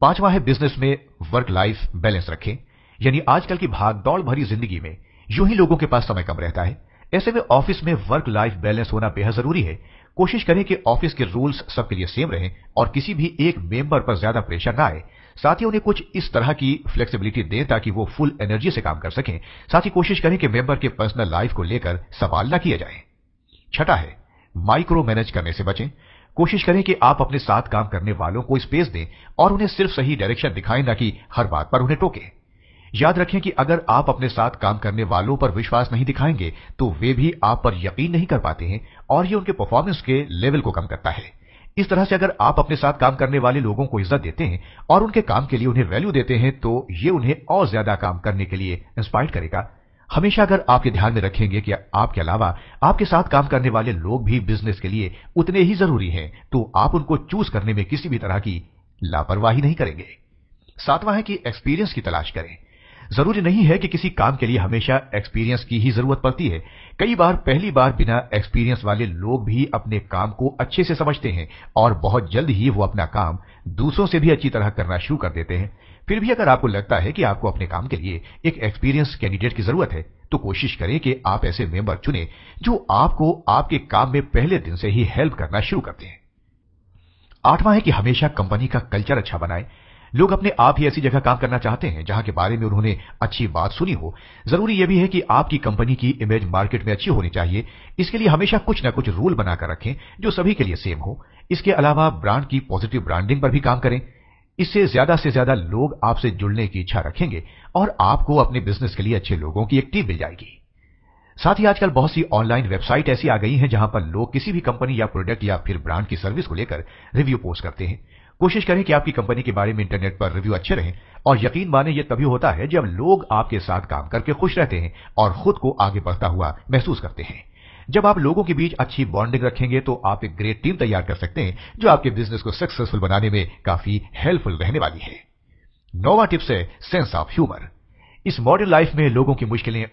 Speaker 1: पांचवा है बिजनेस में वर्क लाइफ बैलेंस रखें यानी आजकल की भागदौड़ भरी जिंदगी में यूं ही लोगों के पास समय कम रहता है ऐसे में ऑफिस में वर्क लाइफ बैलेंस होना बेहद जरूरी है कोशिश करें कि ऑफिस के रूल्स सबके लिए सेम रहें और किसी भी एक मेंबर पर ज्यादा प्रेशर ना आए साथ ही उन्हें कुछ इस तरह की फ्लेक्सिबिलिटी दें ताकि वो फुल एनर्जी से काम कर सकें साथ ही कोशिश करें कि मेंबर के पर्सनल लाइफ को लेकर सवाल ना किया जाए छठा है माइक्रो मैनेज करने से बचें कोशिश करें कि आप अपने साथ काम करने वालों को स्पेस दें और उन्हें सिर्फ सही डायरेक्शन दिखाएं ना कि हर बात पर उन्हें टोकें याद रखें कि अगर आप अपने साथ काम करने वालों पर विश्वास नहीं दिखाएंगे तो वे भी आप पर यकीन नहीं कर पाते हैं और ये उनके परफॉर्मेंस के लेवल को कम करता है इस तरह से अगर आप अपने साथ काम करने वाले लोगों को इज्जत देते हैं और उनके काम के लिए उन्हें वैल्यू देते हैं तो ये उन्हें और ज्यादा काम करने के लिए इंस्पायर करेगा हमेशा अगर आपके ध्यान में रखेंगे कि आपके अलावा आपके साथ काम करने वाले लोग भी बिजनेस के लिए उतने ही जरूरी हैं तो आप उनको चूज करने में किसी भी तरह की लापरवाही नहीं करेंगे सातवां है कि एक्सपीरियंस की तलाश करें जरूरी नहीं है कि किसी काम के लिए हमेशा एक्सपीरियंस की ही जरूरत पड़ती है कई बार पहली बार बिना एक्सपीरियंस वाले लोग भी अपने काम को अच्छे से समझते हैं और बहुत जल्द ही वो अपना काम दूसरों से भी अच्छी तरह करना शुरू कर देते हैं फिर भी अगर आपको लगता है कि आपको अपने काम के लिए एक एक्सपीरियंस कैंडिडेट की जरूरत है तो कोशिश करें कि आप ऐसे मेंबर चुने जो आपको आपके काम में पहले दिन से ही हेल्प करना शुरू करते हैं आठवां है कि हमेशा कंपनी का कल्चर अच्छा बनाएं लोग अपने आप ही ऐसी जगह काम करना चाहते हैं जहां के बारे में उन्होंने अच्छी बात सुनी हो जरूरी यह भी है कि आपकी कंपनी की इमेज मार्केट में अच्छी होनी चाहिए इसके लिए हमेशा कुछ ना कुछ रूल बनाकर रखें जो सभी के लिए सेम हो इसके अलावा ब्रांड की पॉजिटिव ब्रांडिंग पर भी काम करें इससे ज्यादा से ज्यादा लोग आपसे जुड़ने की इच्छा रखेंगे और आपको अपने बिजनेस के लिए अच्छे लोगों की एक टीम मिल जाएगी साथ ही आजकल बहुत सी ऑनलाइन वेबसाइट ऐसी आ गई हैं जहां पर लोग किसी भी कंपनी या प्रोडक्ट या फिर ब्रांड की सर्विस को लेकर रिव्यू पोस्ट करते हैं कोशिश करें कि आपकी कंपनी के बारे में इंटरनेट पर रिव्यू अच्छे रहें और यकीन माने ये तभी होता है जब लोग आपके साथ काम करके खुश रहते हैं और खुद को आगे बढ़ता हुआ महसूस करते हैं जब आप लोगों के बीच अच्छी बॉन्डिंग रखेंगे तो आप एक ग्रेट टीम तैयार कर सकते हैं जो आपके बिजनेस को सक्सेसफुल बनाने में काफी हेल्पफुल रहने वाली है नोवा टिप्स है सेंस ऑफ ह्यूमर इस मॉडर्न लाइफ में लोगों की मुश्किलें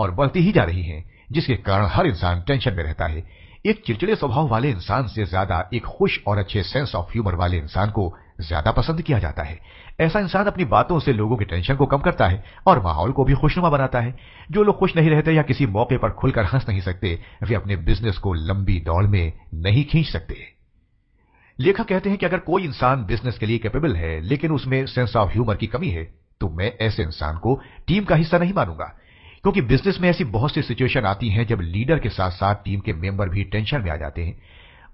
Speaker 1: और बढ़ती ही जा रही हैं जिसके कारण हर इंसान टेंशन में रहता है एक चिड़चिड़े स्वभाव वाले इंसान से ज्यादा एक खुश और अच्छे सेंस ऑफ ह्यूमर वाले इंसान को ज्यादा पसंद किया जाता है ऐसा इंसान अपनी बातों से लोगों की टेंशन को कम करता है और माहौल को भी खुशनुमा बनाता है जो लोग खुश नहीं रहते या किसी मौके पर खुलकर हंस नहीं सकते वे अपने बिजनेस को लंबी दौड़ में नहीं खींच सकते लेखक कहते हैं कि अगर कोई इंसान बिजनेस के लिए कैपेबल है लेकिन उसमें सेंस ऑफ ह्यूमर की कमी है तो मैं ऐसे इंसान को टीम का हिस्सा नहीं मानूंगा क्योंकि बिजनेस में ऐसी बहुत सी सिचुएशन आती है जब लीडर के साथ साथ टीम के मेंबर भी टेंशन में आ जाते हैं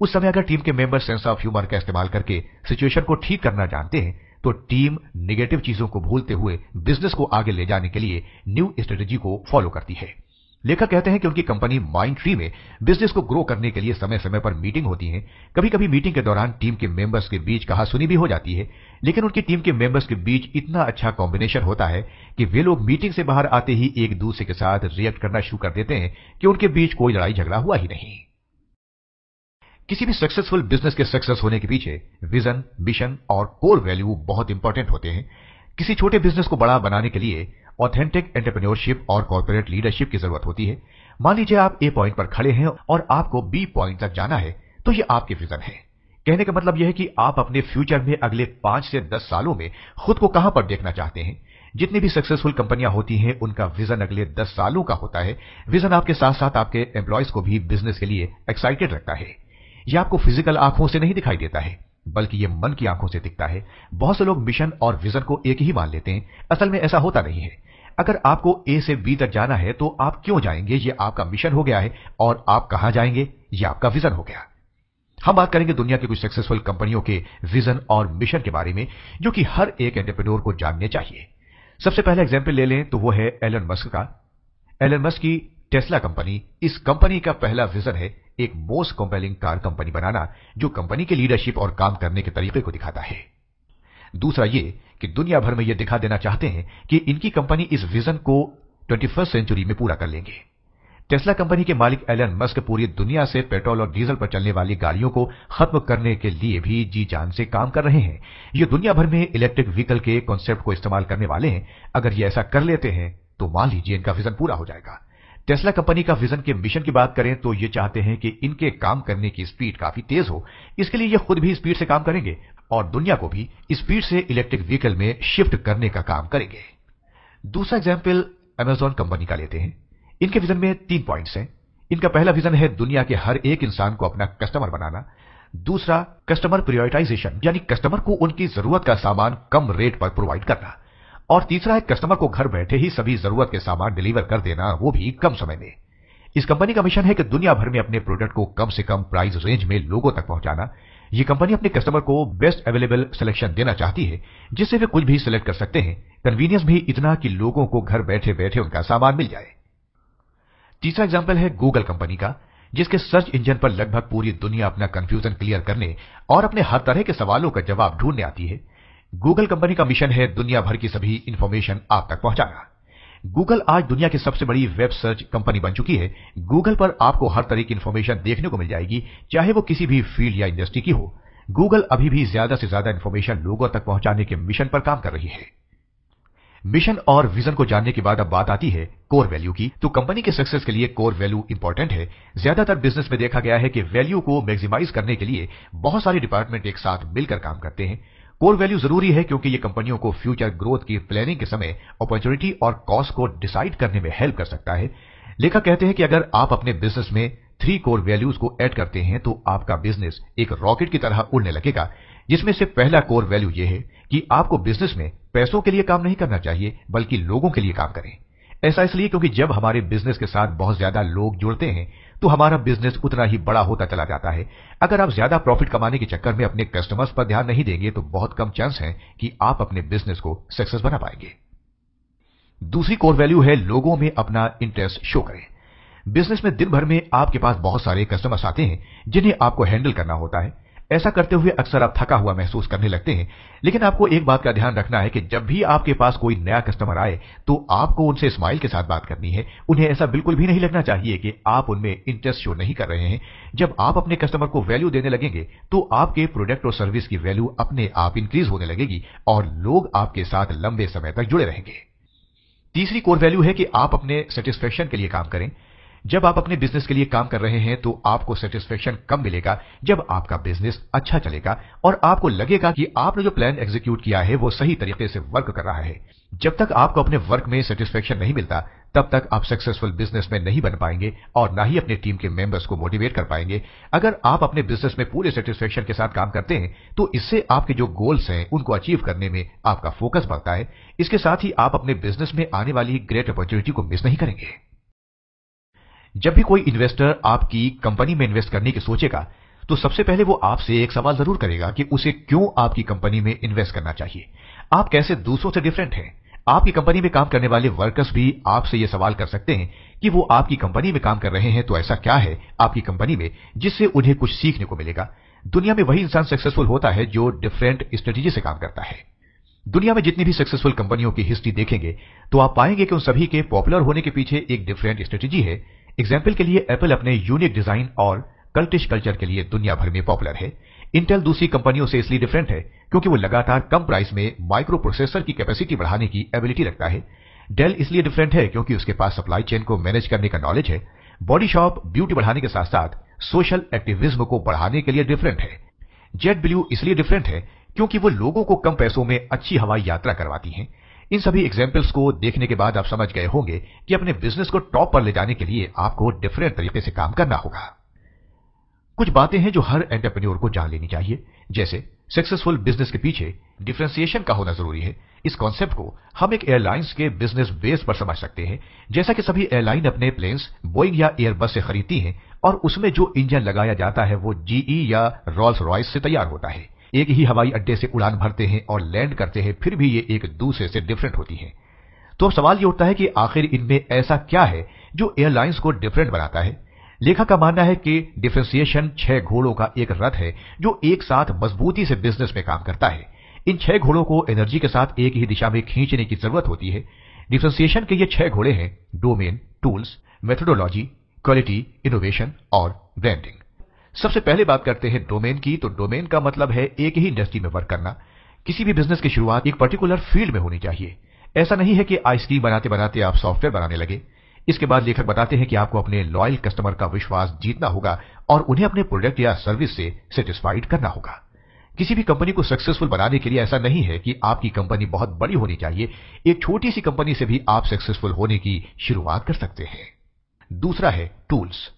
Speaker 1: उस समय अगर टीम के मेंबर सेंस ऑफ ह्यूमर का इस्तेमाल करके सिचुएशन को ठीक करना जानते हैं तो टीम नेगेटिव चीजों को भूलते हुए बिजनेस को आगे ले जाने के लिए न्यू स्ट्रेटेजी को फॉलो करती है लेखक कहते हैं कि उनकी कंपनी माइंड ट्री में बिजनेस को ग्रो करने के लिए समय समय पर मीटिंग होती है कभी कभी मीटिंग के दौरान टीम के मेंबर्स के बीच कहा सुनी भी हो जाती है लेकिन उनकी टीम के मेंबर्स के बीच इतना अच्छा कॉम्बिनेशन होता है कि वे लोग मीटिंग से बाहर आते ही एक दूसरे के साथ रिएक्ट करना शुरू कर देते हैं कि उनके बीच कोई लड़ाई झगड़ा हुआ ही नहीं किसी भी सक्सेसफुल बिजनेस के सक्सेस होने के पीछे विजन मिशन और कोर वैल्यू बहुत इंपॉर्टेंट होते हैं किसी छोटे बिजनेस को बड़ा बनाने के लिए ऑथेंटिक एंटरप्रेन्योरशिप और कॉर्पोरेट लीडरशिप की जरूरत होती है मान लीजिए आप ए पॉइंट पर खड़े हैं और आपको बी पॉइंट तक जाना है तो ये आपके विजन है कहने का मतलब यह है कि आप अपने फ्यूचर में अगले पांच से दस सालों में खुद को कहां पर देखना चाहते हैं जितनी भी सक्सेसफुल कंपनियां होती हैं उनका विजन अगले दस सालों का होता है विजन आपके साथ साथ आपके एम्प्लॉयज को भी बिजनेस के लिए एक्साइटेड रखता है यह आपको फिजिकल आंखों से नहीं दिखाई देता है बल्कि ये मन की आंखों से दिखता है बहुत से लोग मिशन और विजन को एक ही मान लेते हैं असल में ऐसा होता नहीं है अगर आपको ए से बी तक जाना है तो आप क्यों जाएंगे ये आपका मिशन हो गया है और आप कहां जाएंगे ये आपका विजन हो गया हम बात करेंगे दुनिया की कुछ सक्सेसफुल कंपनियों के विजन और मिशन के बारे में जो कि हर एक एंटरप्रेन्योर को जानने चाहिए सबसे पहला एग्जाम्पल ले लें तो वो है एलन मस्क का एलन मस्क की टेस्ला कंपनी इस कंपनी का पहला विजन है एक मोस्ट कंपेलिंग कार कंपनी बनाना जो कंपनी के लीडरशिप और काम करने के तरीके को दिखाता है दूसरा ये कि दुनिया भर में यह दिखा देना चाहते हैं कि इनकी कंपनी इस विजन को ट्वेंटी सेंचुरी में पूरा कर लेंगे टेस्ला कंपनी के मालिक एलन मस्क पूरी दुनिया से पेट्रोल और डीजल पर चलने वाली गाड़ियों को खत्म करने के लिए भी जी जान से काम कर रहे हैं ये दुनिया भर में इलेक्ट्रिक व्हीकल के कॉन्सेप्ट को इस्तेमाल करने वाले हैं अगर ये ऐसा कर लेते हैं तो मान लीजिए इनका विजन पूरा हो जाएगा टेस्ला कंपनी का विजन के मिशन की बात करें तो ये चाहते हैं कि इनके काम करने की स्पीड काफी तेज हो इसके लिए ये खुद भी स्पीड से काम करेंगे और दुनिया को भी स्पीड से इलेक्ट्रिक व्हीकल में शिफ्ट करने का काम करेंगे दूसरा एग्जाम्पल एमेजॉन कंपनी का लेते हैं इनके विजन में तीन पॉइंट्स हैं इनका पहला विजन है दुनिया के हर एक इंसान को अपना कस्टमर बनाना दूसरा कस्टमर प्रियोरिटाइजेशन यानी कस्टमर को उनकी जरूरत का सामान कम रेट पर प्रोवाइड करना और तीसरा है कस्टमर को घर बैठे ही सभी जरूरत के सामान डिलीवर कर देना वो भी कम समय में इस कंपनी का मिशन है कि दुनिया भर में अपने प्रोडक्ट को कम से कम प्राइस रेंज में लोगों तक पहुंचाना ये कंपनी अपने कस्टमर को बेस्ट अवेलेबल सिलेक्शन देना चाहती है जिससे वे कुछ भी सिलेक्ट कर सकते हैं कन्वीनियंस भी इतना कि लोगों को घर बैठे बैठे उनका सामान मिल जाए तीसरा एग्जाम्पल है गूगल कंपनी का जिसके सर्च इंजन पर लगभग पूरी दुनिया अपना कंफ्यूजन क्लियर करने और अपने हर तरह के सवालों का जवाब ढूंढने आती है गूगल कंपनी का मिशन है दुनिया भर की सभी इंफॉर्मेशन आप तक पहुंचाना गूगल आज दुनिया की सबसे बड़ी वेब सर्च कंपनी बन चुकी है गूगल पर आपको हर तरह की इन्फॉर्मेशन देखने को मिल जाएगी चाहे वो किसी भी फील्ड या इंडस्ट्री की हो गूगल अभी भी ज्यादा से ज्यादा इन्फॉर्मेशन लोगों तक पहुंचाने के मिशन पर काम कर रही है मिशन और विजन को जानने के बाद अब बात आती है कोर वैल्यू की तो कंपनी के सक्सेस के लिए कोर वैल्यू इंपॉर्टेंट है ज्यादातर बिजनेस में देखा गया है कि वैल्यू को मैक्सिमाइज करने के लिए बहुत सारे डिपार्टमेंट एक साथ मिलकर काम करते हैं कोर वैल्यू जरूरी है क्योंकि ये कंपनियों को फ्यूचर ग्रोथ की प्लानिंग के समय अपॉर्चुनिटी और कॉस्ट को डिसाइड करने में हेल्प कर सकता है लेखक कहते हैं कि अगर आप अपने बिजनेस में थ्री कोर वैल्यूज को ऐड करते हैं तो आपका बिजनेस एक रॉकेट की तरह उड़ने लगेगा जिसमें से पहला कोर वैल्यू यह है कि आपको बिजनेस में पैसों के लिए काम नहीं करना चाहिए बल्कि लोगों के लिए काम करें ऐसा इसलिए क्योंकि जब हमारे बिजनेस के साथ बहुत ज्यादा लोग जुड़ते हैं तो हमारा बिजनेस उतना ही बड़ा होता चला जाता है अगर आप ज्यादा प्रॉफिट कमाने के चक्कर में अपने कस्टमर्स पर ध्यान नहीं देंगे तो बहुत कम चांस है कि आप अपने बिजनेस को सक्सेस बना पाएंगे दूसरी कोर वैल्यू है लोगों में अपना इंटरेस्ट शो करें बिजनेस में दिन भर में आपके पास बहुत सारे कस्टमर्स आते हैं जिन्हें आपको हैंडल करना होता है ऐसा करते हुए अक्सर आप थका हुआ महसूस करने लगते हैं लेकिन आपको एक बात का ध्यान रखना है कि जब भी आपके पास कोई नया कस्टमर आए तो आपको उनसे स्माइल के साथ बात करनी है उन्हें ऐसा बिल्कुल भी नहीं लगना चाहिए कि आप उनमें इंटरेस्ट शो नहीं कर रहे हैं जब आप अपने कस्टमर को वैल्यू देने लगेंगे तो आपके प्रोडक्ट और सर्विस की वैल्यू अपने आप इंक्रीज होने लगेगी और लोग आपके साथ लंबे समय तक जुड़े रहेंगे तीसरी कोर वैल्यू है कि आप अपने सेटिस्फेक्शन के लिए काम करें जब आप अपने बिजनेस के लिए काम कर रहे हैं तो आपको सेटिस्फेक्शन कम मिलेगा जब आपका बिजनेस अच्छा चलेगा और आपको लगेगा कि आपने जो प्लान एग्जीक्यूट किया है वो सही तरीके से वर्क कर रहा है जब तक आपको अपने वर्क में सेटिस्फेक्शन नहीं मिलता तब तक आप सक्सेसफुल बिजनेस में नहीं बन पाएंगे और ना ही अपने टीम के मेंबर्स को मोटिवेट कर पाएंगे अगर आप अपने बिजनेस में पूरे सेटिस्फेक्शन के साथ काम करते हैं तो इससे आपके जो गोल्स हैं उनको अचीव करने में आपका फोकस बढ़ता है इसके साथ ही आप अपने बिजनेस में आने वाली ग्रेट अपॉर्चुनिटी को मिस नहीं करेंगे जब भी कोई इन्वेस्टर आपकी कंपनी में इन्वेस्ट करने की सोचेगा तो सबसे पहले वो आपसे एक सवाल जरूर करेगा कि उसे क्यों आपकी कंपनी में इन्वेस्ट करना चाहिए आप कैसे दूसरों से डिफरेंट हैं आपकी कंपनी में काम करने वाले वर्कर्स भी आपसे ये सवाल कर सकते हैं कि वो आपकी कंपनी में काम कर रहे हैं तो ऐसा क्या है आपकी कंपनी में जिससे उन्हें कुछ सीखने को मिलेगा दुनिया में वही इंसान सक्सेसफुल होता है जो डिफरेंट स्ट्रेटेजी से काम करता है दुनिया में जितनी भी सक्सेसफुल कंपनियों की हिस्ट्री देखेंगे तो आप पाएंगे कि उन सभी के पॉपुलर होने के पीछे एक डिफरेंट स्ट्रेटेजी है एग्जाम्पल के लिए एप्पल अपने यूनिक डिजाइन और कल्टिश कल्चर के लिए दुनिया भर में पॉपुलर है इंटेल दूसरी कंपनियों से इसलिए डिफरेंट है क्योंकि वो लगातार कम प्राइस में माइक्रो प्रोसेसर की कैपेसिटी बढ़ाने की एबिलिटी रखता है डेल इसलिए डिफरेंट है क्योंकि उसके पास सप्लाई चेन को मैनेज करने का नॉलेज है बॉडी शॉप ब्यूटी बढ़ाने के साथ साथ सोशल एक्टिविज्म को बढ़ाने के लिए डिफरेंट है जेट ब्लू इसलिए डिफरेंट है क्योंकि वो लोगों को कम पैसों में अच्छी हवाई यात्रा करवाती है इन सभी एग्जाम्पल्स को देखने के बाद आप समझ गए होंगे कि अपने बिजनेस को टॉप पर ले जाने के लिए आपको डिफरेंट तरीके से काम करना होगा कुछ बातें हैं जो हर एंटरप्रेन्योर को जान लेनी चाहिए जैसे सक्सेसफुल बिजनेस के पीछे डिफ्रेंसिएशन का होना जरूरी है इस कॉन्सेप्ट को हम एक एयरलाइंस के बिजनेस बेस पर समझ सकते हैं जैसा कि सभी एयरलाइन अपने प्लेन्स बोइंग या एयरबस से खरीदती हैं और उसमें जो इंजन लगाया जाता है वो जीई e या रॉल्स रॉयस से तैयार होता है एक ही हवाई अड्डे से उड़ान भरते हैं और लैंड करते हैं फिर भी ये एक दूसरे से डिफरेंट होती हैं तो अब सवाल ये उठता है कि आखिर इनमें ऐसा क्या है जो एयरलाइंस को डिफरेंट बनाता है लेखा का मानना है कि डिफ्रेंसिएशन छह घोड़ों का एक रथ है जो एक साथ मजबूती से बिजनेस में काम करता है इन छह घोड़ों को एनर्जी के साथ एक ही दिशा में खींचने की जरूरत होती है डिफ्रेंसिएशन के ये छह घोड़े हैं domain tools methodology quality innovation और ब्रांडिंग सबसे पहले बात करते हैं डोमेन की तो डोमेन का मतलब है एक ही इंडस्ट्री में वर्क करना किसी भी बिजनेस की शुरुआत एक पर्टिकुलर फील्ड में होनी चाहिए ऐसा नहीं है कि आइसक्रीम बनाते बनाते आप सॉफ्टवेयर बनाने लगे इसके बाद लेखक बताते हैं कि आपको अपने लॉयल कस्टमर का विश्वास जीतना होगा और उन्हें अपने प्रोडक्ट या सर्विस से सेटिस्फाइड करना होगा किसी भी कंपनी को सक्सेसफुल बनाने के लिए ऐसा नहीं है कि आपकी कंपनी बहुत बड़ी होनी चाहिए एक छोटी सी कंपनी से भी आप सक्सेसफुल होने की शुरुआत कर सकते हैं दूसरा है टूल्स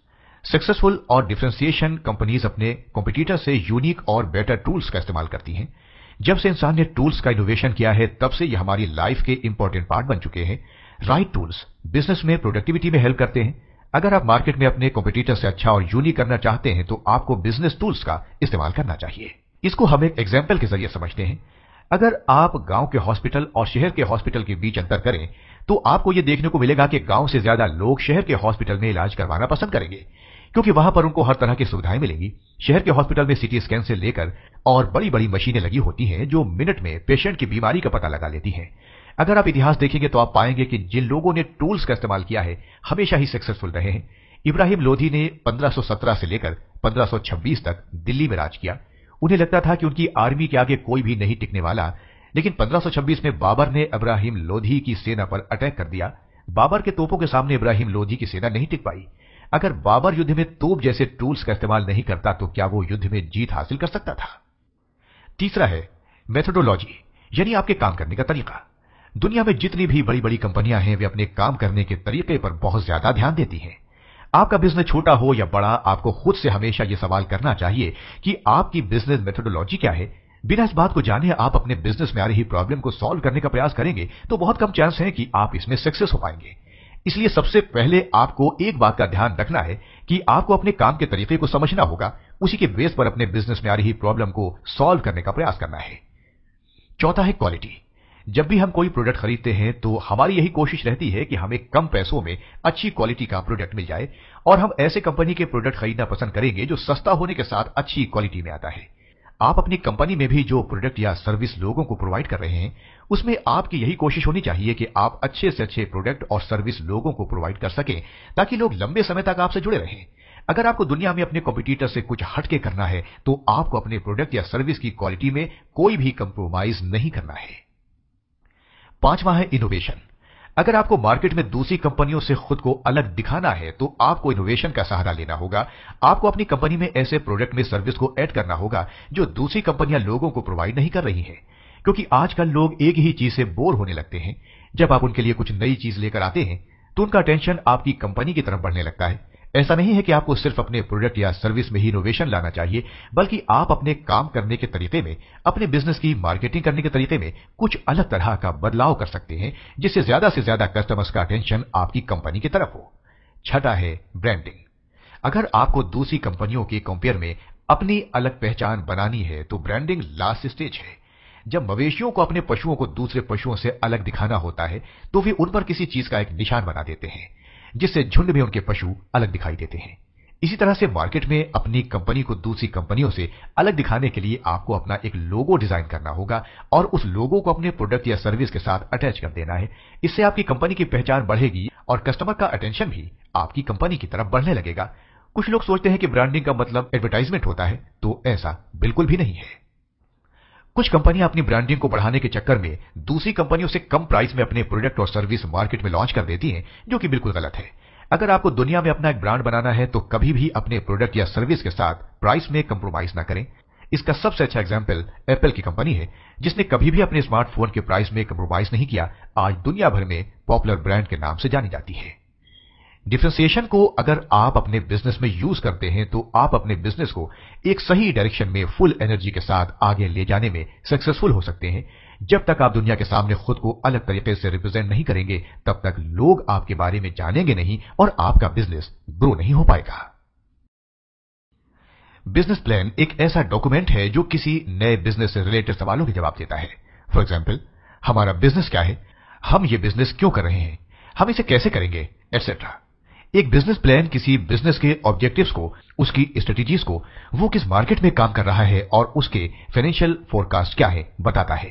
Speaker 1: सक्सेसफुल और डिफ्रेंसिएशन कंपनीज अपने कॉम्पिटिटर से यूनिक और बेटर टूल्स का इस्तेमाल करती हैं जब से इंसान ने टूल्स का इनोवेशन किया है तब से यह हमारी लाइफ के इंपॉर्टेंट पार्ट बन चुके हैं राइट टूल्स बिजनेस में प्रोडक्टिविटी में हेल्प करते हैं अगर आप मार्केट में अपने कॉम्पिटिटर से अच्छा और यूनिक करना चाहते हैं तो आपको बिजनेस टूल्स का इस्तेमाल करना चाहिए इसको हम एक एग्जाम्पल के जरिए समझते हैं अगर आप गांव के हॉस्पिटल और शहर के हॉस्पिटल के बीच अंतर करें तो आपको यह देखने को मिलेगा कि गांव से ज्यादा लोग शहर के हॉस्पिटल में इलाज करवाना पसंद करेंगे क्योंकि वहां पर उनको हर तरह की सुविधाएं मिलेंगी शहर के हॉस्पिटल में सिटी स्कैन से लेकर और बड़ी बड़ी मशीनें लगी होती हैं जो मिनट में पेशेंट की बीमारी का पता लगा लेती हैं अगर आप इतिहास देखेंगे तो आप पाएंगे कि जिन लोगों ने टूल्स का इस्तेमाल किया है हमेशा ही सक्सेसफुल रहे हैं इब्राहिम लोधी ने 1517 से लेकर 1526 तक दिल्ली में राज किया उन्हें लगता था कि उनकी आर्मी के आगे कोई भी नहीं टिकने वाला लेकिन 1526 में बाबर ने इब्राहिम लोधी की सेना पर अटैक कर दिया बाबर के तोपों के सामने इब्राहिम लोधी की सेना नहीं टिक पाई अगर बाबर युद्ध में तोप जैसे टूल्स का इस्तेमाल नहीं करता तो क्या वो युद्ध में जीत हासिल कर सकता था तीसरा है मेथोडोलॉजी यानी आपके काम करने का तरीका दुनिया में जितनी भी बड़ी बड़ी कंपनियां हैं वे अपने काम करने के तरीके पर बहुत ज्यादा ध्यान देती हैं आपका बिजनेस छोटा हो या बड़ा आपको खुद से हमेशा यह सवाल करना चाहिए कि आपकी बिजनेस मेथोडोलॉजी क्या है बिना इस बात को जाने आप अपने बिजनेस में आ रही प्रॉब्लम को सॉल्व करने का प्रयास करेंगे तो बहुत कम चांस है कि आप इसमें सक्सेस हो पाएंगे इसलिए सबसे पहले आपको एक बात का ध्यान रखना है कि आपको अपने काम के तरीके को समझना होगा उसी के बेस पर अपने बिजनेस में आ रही प्रॉब्लम को सॉल्व करने का प्रयास करना है चौथा है क्वालिटी जब भी हम कोई प्रोडक्ट खरीदते हैं तो हमारी यही कोशिश रहती है कि हमें कम पैसों में अच्छी क्वालिटी का प्रोडक्ट मिल जाए और हम ऐसे कंपनी के प्रोडक्ट खरीदना पसंद करेंगे जो सस्ता होने के साथ अच्छी क्वालिटी में आता है आप अपनी कंपनी में भी जो प्रोडक्ट या सर्विस लोगों को प्रोवाइड कर रहे हैं उसमें आपकी यही कोशिश होनी चाहिए कि आप अच्छे से अच्छे प्रोडक्ट और सर्विस लोगों को प्रोवाइड कर सकें ताकि लोग लंबे समय तक आपसे जुड़े रहें अगर आपको दुनिया में अपने कॉम्पिटिटर से कुछ हटके करना है तो आपको अपने प्रोडक्ट या सर्विस की क्वालिटी में कोई भी कंप्रोमाइज नहीं करना है पांचवा है इनोवेशन अगर आपको मार्केट में दूसरी कंपनियों से खुद को अलग दिखाना है तो आपको इनोवेशन का सहारा लेना होगा आपको अपनी कंपनी में ऐसे प्रोडक्ट में सर्विस को ऐड करना होगा जो दूसरी कंपनियां लोगों को प्रोवाइड नहीं कर रही हैं क्योंकि आजकल लोग एक ही चीज से बोर होने लगते हैं जब आप उनके लिए कुछ नई चीज लेकर आते हैं तो उनका टेंशन आपकी कंपनी की तरफ बढ़ने लगता है ऐसा नहीं है कि आपको सिर्फ अपने प्रोडक्ट या सर्विस में ही इनोवेशन लाना चाहिए बल्कि आप अपने काम करने के तरीके में अपने बिजनेस की मार्केटिंग करने के तरीके में कुछ अलग तरह का बदलाव कर सकते हैं जिससे ज्यादा से ज्यादा कस्टमर्स का अटेंशन आपकी कंपनी की तरफ हो छठा है ब्रांडिंग अगर आपको दूसरी कंपनियों के कंपेयर में अपनी अलग पहचान बनानी है तो ब्रांडिंग लास्ट स्टेज है जब मवेशियों को अपने पशुओं को दूसरे पशुओं से अलग दिखाना होता है तो वे उन पर किसी चीज का एक निशान बना देते हैं जिससे झुंड में उनके पशु अलग दिखाई देते हैं इसी तरह से मार्केट में अपनी कंपनी को दूसरी कंपनियों से अलग दिखाने के लिए आपको अपना एक लोगो डिजाइन करना होगा और उस लोगो को अपने प्रोडक्ट या सर्विस के साथ अटैच कर देना है इससे आपकी कंपनी की पहचान बढ़ेगी और कस्टमर का अटेंशन भी आपकी कंपनी की तरफ बढ़ने लगेगा कुछ लोग सोचते हैं कि ब्रांडिंग का मतलब एडवर्टाइजमेंट होता है तो ऐसा बिल्कुल भी नहीं है कुछ कंपनियां अपनी ब्रांडिंग को बढ़ाने के चक्कर में दूसरी कंपनियों से कम प्राइस में अपने प्रोडक्ट और सर्विस मार्केट में लॉन्च कर देती हैं जो कि बिल्कुल गलत है अगर आपको दुनिया में अपना एक ब्रांड बनाना है तो कभी भी अपने प्रोडक्ट या सर्विस के साथ प्राइस में कंप्रोमाइज ना करें इसका सबसे अच्छा एग्जाम्पल एप्पल की कंपनी है जिसने कभी भी अपने स्मार्टफोन के प्राइस में कंप्रोमाइज नहीं किया आज दुनिया भर में पॉपुलर ब्रांड के नाम से जानी जाती है डिफ्रेंसिएशन को अगर आप अपने बिजनेस में यूज करते हैं तो आप अपने बिजनेस को एक सही डायरेक्शन में फुल एनर्जी के साथ आगे ले जाने में सक्सेसफुल हो सकते हैं जब तक आप दुनिया के सामने खुद को अलग तरीके से रिप्रेजेंट नहीं करेंगे तब तक लोग आपके बारे में जानेंगे नहीं और आपका बिजनेस ग्रो नहीं हो पाएगा बिजनेस प्लान एक ऐसा डॉक्यूमेंट है जो किसी नए बिजनेस से रिलेटेड सवालों के जवाब देता है फॉर एग्जाम्पल हमारा बिजनेस क्या है हम ये बिजनेस क्यों कर रहे हैं हम इसे कैसे करेंगे एटसेट्रा एक बिजनेस प्लान किसी बिजनेस के ऑब्जेक्टिव्स को उसकी स्ट्रेटेजीज को वो किस मार्केट में काम कर रहा है और उसके फाइनेंशियल फोरकास्ट क्या है बताता है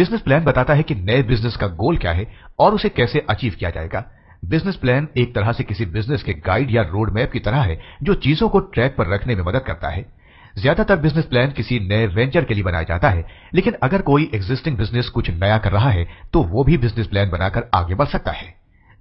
Speaker 1: बिजनेस प्लान बताता है कि नए बिजनेस का गोल क्या है और उसे कैसे अचीव किया जाएगा बिजनेस प्लान एक तरह से किसी बिजनेस के गाइड या रोड मैप की तरह है जो चीजों को ट्रैक पर रखने में मदद करता है ज्यादातर बिजनेस प्लान किसी नए वेंचर के लिए बनाया जाता है लेकिन अगर कोई एग्जिस्टिंग बिजनेस कुछ नया कर रहा है तो वो भी बिजनेस प्लान बनाकर आगे बढ़ सकता है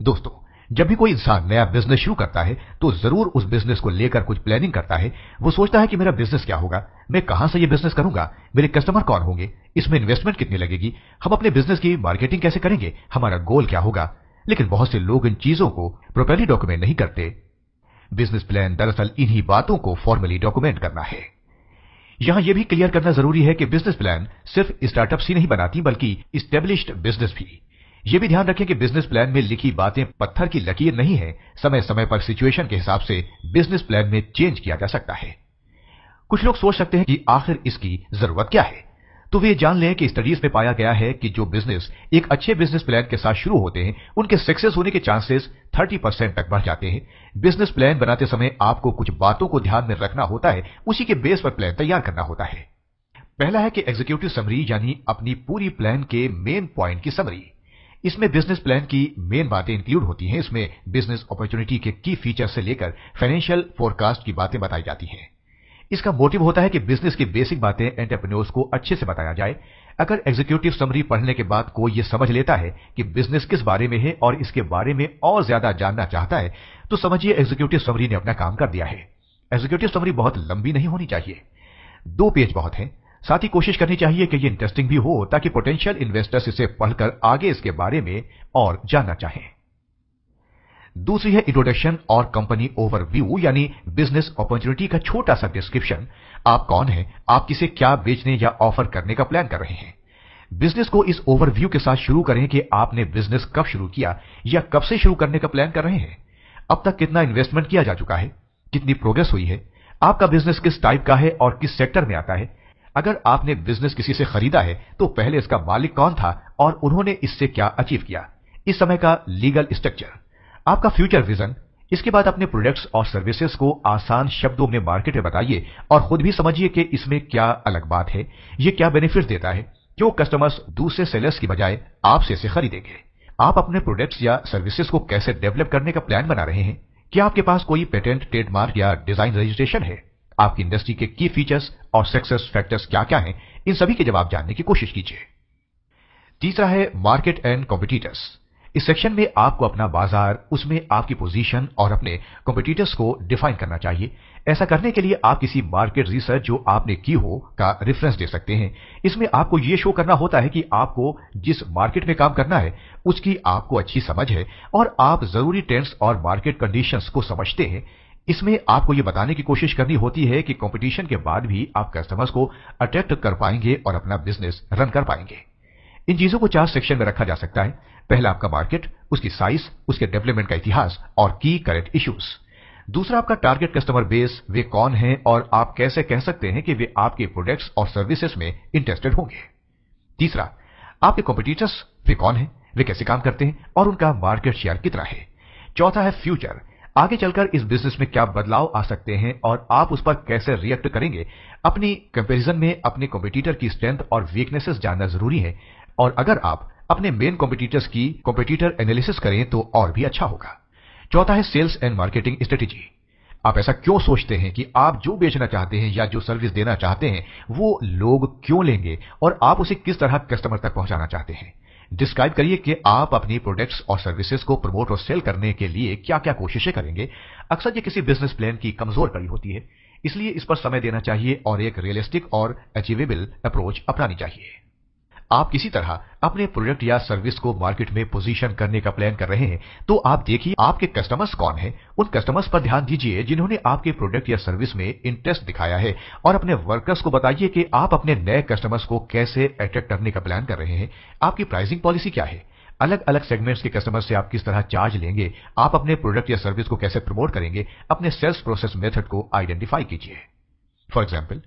Speaker 1: दोस्तों जब भी कोई इंसान नया बिजनेस शुरू करता है तो जरूर उस बिजनेस को लेकर कुछ प्लानिंग करता है वो सोचता है कि मेरा बिजनेस क्या होगा मैं कहां से ये बिजनेस करूंगा मेरे कस्टमर कौन होंगे इसमें इन्वेस्टमेंट कितनी लगेगी हम अपने बिजनेस की मार्केटिंग कैसे करेंगे हमारा गोल क्या होगा लेकिन बहुत से लोग इन चीजों को प्रोपेली डॉक्यूमेंट नहीं करते बिजनेस प्लान दरअसल इन्हीं बातों को फॉर्मली डॉक्यूमेंट करना है यहां यह भी क्लियर करना जरूरी है कि बिजनेस प्लान सिर्फ स्टार्टअप्स ही नहीं बनाती बल्कि स्टेब्लिश्ड बिजनेस भी यह भी ध्यान रखें कि बिजनेस प्लान में लिखी बातें पत्थर की लकीर नहीं है समय समय पर सिचुएशन के हिसाब से बिजनेस प्लान में चेंज किया जा सकता है कुछ लोग सोच सकते हैं कि आखिर इसकी जरूरत क्या है तो वे जान लें कि स्टडीज में पाया गया है कि जो बिजनेस एक अच्छे बिजनेस प्लान के साथ शुरू होते हैं उनके सक्सेस होने के चांसेस 30 परसेंट तक बढ़ जाते हैं बिजनेस प्लान बनाते समय आपको कुछ बातों को ध्यान में रखना होता है उसी के बेस पर प्लान तैयार करना होता है पहला है कि एग्जीक्यूटिव समरी यानी अपनी पूरी प्लान के मेन पॉइंट की समरी इसमें बिजनेस प्लान की मेन बातें इंक्लूड होती हैं इसमें बिजनेस अपॉर्चुनिटी के की फीचर से लेकर फाइनेंशियल फोरकास्ट की बातें बताई जाती हैं इसका मोटिव होता है कि बिजनेस की बेसिक बातें एंटरप्रेन्योर्स को अच्छे से बताया जाए अगर एग्जीक्यूटिव समरी पढ़ने के बाद कोई ये समझ लेता है कि बिजनेस किस बारे में है और इसके बारे में और ज्यादा जानना चाहता है तो समझिए एग्जीक्यूटिव समरी ने अपना काम कर दिया है एग्जीक्यूटिव समरी बहुत लंबी नहीं होनी चाहिए दो पेज बहुत हैं साथ ही कोशिश करनी चाहिए कि ये इंटरेस्टिंग भी हो ताकि पोटेंशियल इन्वेस्टर्स इसे पढ़कर आगे इसके बारे में और जानना चाहें दूसरी है इंट्रोडक्शन और कंपनी ओवरव्यू यानी बिजनेस अपॉर्चुनिटी का छोटा सा डिस्क्रिप्शन आप कौन है आप किसे क्या बेचने या ऑफर करने का प्लान कर रहे हैं बिजनेस को इस ओवरव्यू के साथ शुरू करें कि आपने बिजनेस कब शुरू किया या कब से शुरू करने का प्लान कर रहे हैं अब तक कितना इन्वेस्टमेंट किया जा चुका है कितनी प्रोग्रेस हुई है आपका बिजनेस किस टाइप का है और किस सेक्टर में आता है अगर आपने बिजनेस किसी से खरीदा है तो पहले इसका मालिक कौन था और उन्होंने इससे क्या अचीव किया इस समय का लीगल स्ट्रक्चर आपका फ्यूचर विजन इसके बाद अपने प्रोडक्ट्स और सर्विसेज को आसान शब्दों में मार्केट में बताइए और खुद भी समझिए कि इसमें क्या अलग बात है ये क्या बेनिफिट देता है क्यों कस्टमर्स दूसरे सेलर्स की बजाय आपसे इसे खरीदेंगे आप अपने प्रोडक्ट्स या सर्विसेज को कैसे डेवलप करने का प्लान बना रहे हैं क्या आपके पास कोई पेटेंट ट्रेडमार्क या डिजाइन रजिस्ट्रेशन है आपकी इंडस्ट्री के की फीचर्स और सक्सेस फैक्टर्स क्या क्या हैं इन सभी के जवाब जानने की कोशिश कीजिए तीसरा है मार्केट एंड कॉम्पिटिटर्स इस सेक्शन में आपको अपना बाजार उसमें आपकी पोजीशन और अपने कॉम्पिटिटर्स को डिफाइन करना चाहिए ऐसा करने के लिए आप किसी मार्केट रिसर्च जो आपने की हो का रेफरेंस दे सकते हैं इसमें आपको ये शो करना होता है कि आपको जिस मार्केट में काम करना है उसकी आपको अच्छी समझ है और आप जरूरी ट्रेंड्स और मार्केट कंडीशंस को समझते हैं इसमें आपको ये बताने की कोशिश करनी होती है कि कंपटीशन के बाद भी आप कस्टमर्स को अट्रैक्ट कर पाएंगे और अपना बिजनेस रन कर पाएंगे इन चीजों को चार सेक्शन में रखा जा सकता है पहला आपका मार्केट उसकी साइज उसके डेवलपमेंट का इतिहास और की करेंट इश्यूज दूसरा आपका टारगेट कस्टमर बेस वे कौन हैं और आप कैसे कह सकते हैं कि वे आपके प्रोडक्ट्स और सर्विसेज में इंटरेस्टेड होंगे तीसरा आपके कॉम्पिटिटर्स वे कौन हैं वे कैसे काम करते हैं और उनका मार्केट शेयर कितना है चौथा है फ्यूचर आगे चलकर इस बिजनेस में क्या बदलाव आ सकते हैं और आप उस पर कैसे रिएक्ट करेंगे अपनी कंपैरिजन में अपने कॉम्पिटिटर की स्ट्रेंथ और वीकनेसेस जानना जरूरी है और अगर आप अपने मेन कॉम्पिटिटर्स की कॉम्पिटिटर एनालिसिस करें तो और भी अच्छा होगा चौथा है सेल्स एंड मार्केटिंग स्ट्रेटेजी आप ऐसा क्यों सोचते हैं कि आप जो बेचना चाहते हैं या जो सर्विस देना चाहते हैं वो लोग क्यों लेंगे और आप उसे किस तरह कस्टमर तक पहुंचाना चाहते हैं डिस्क्राइब करिए कि आप अपनी प्रोडक्ट्स और सर्विसेज को प्रमोट और सेल करने के लिए क्या क्या कोशिशें करेंगे अक्सर ये किसी बिजनेस प्लान की कमजोर कड़ी होती है इसलिए इस पर समय देना चाहिए और एक रियलिस्टिक और अचीवेबल अप्रोच अपनानी चाहिए आप किसी तरह अपने प्रोडक्ट या सर्विस को मार्केट में पोजीशन करने का प्लान कर रहे हैं तो आप देखिए आपके कस्टमर्स कौन हैं उन कस्टमर्स पर ध्यान दीजिए जिन्होंने आपके प्रोडक्ट या सर्विस में इंटरेस्ट दिखाया है और अपने वर्कर्स को बताइए कि आप अपने नए कस्टमर्स को कैसे अट्रैक्ट करने का प्लान कर रहे हैं आपकी प्राइसिंग पॉलिसी क्या है अलग अलग सेगमेंट्स के कस्टमर से आप किस तरह चार्ज लेंगे आप अपने प्रोडक्ट या सर्विस को कैसे प्रमोट करेंगे अपने सेल्स प्रोसेस मेथड को आइडेंटिफाई कीजिए for example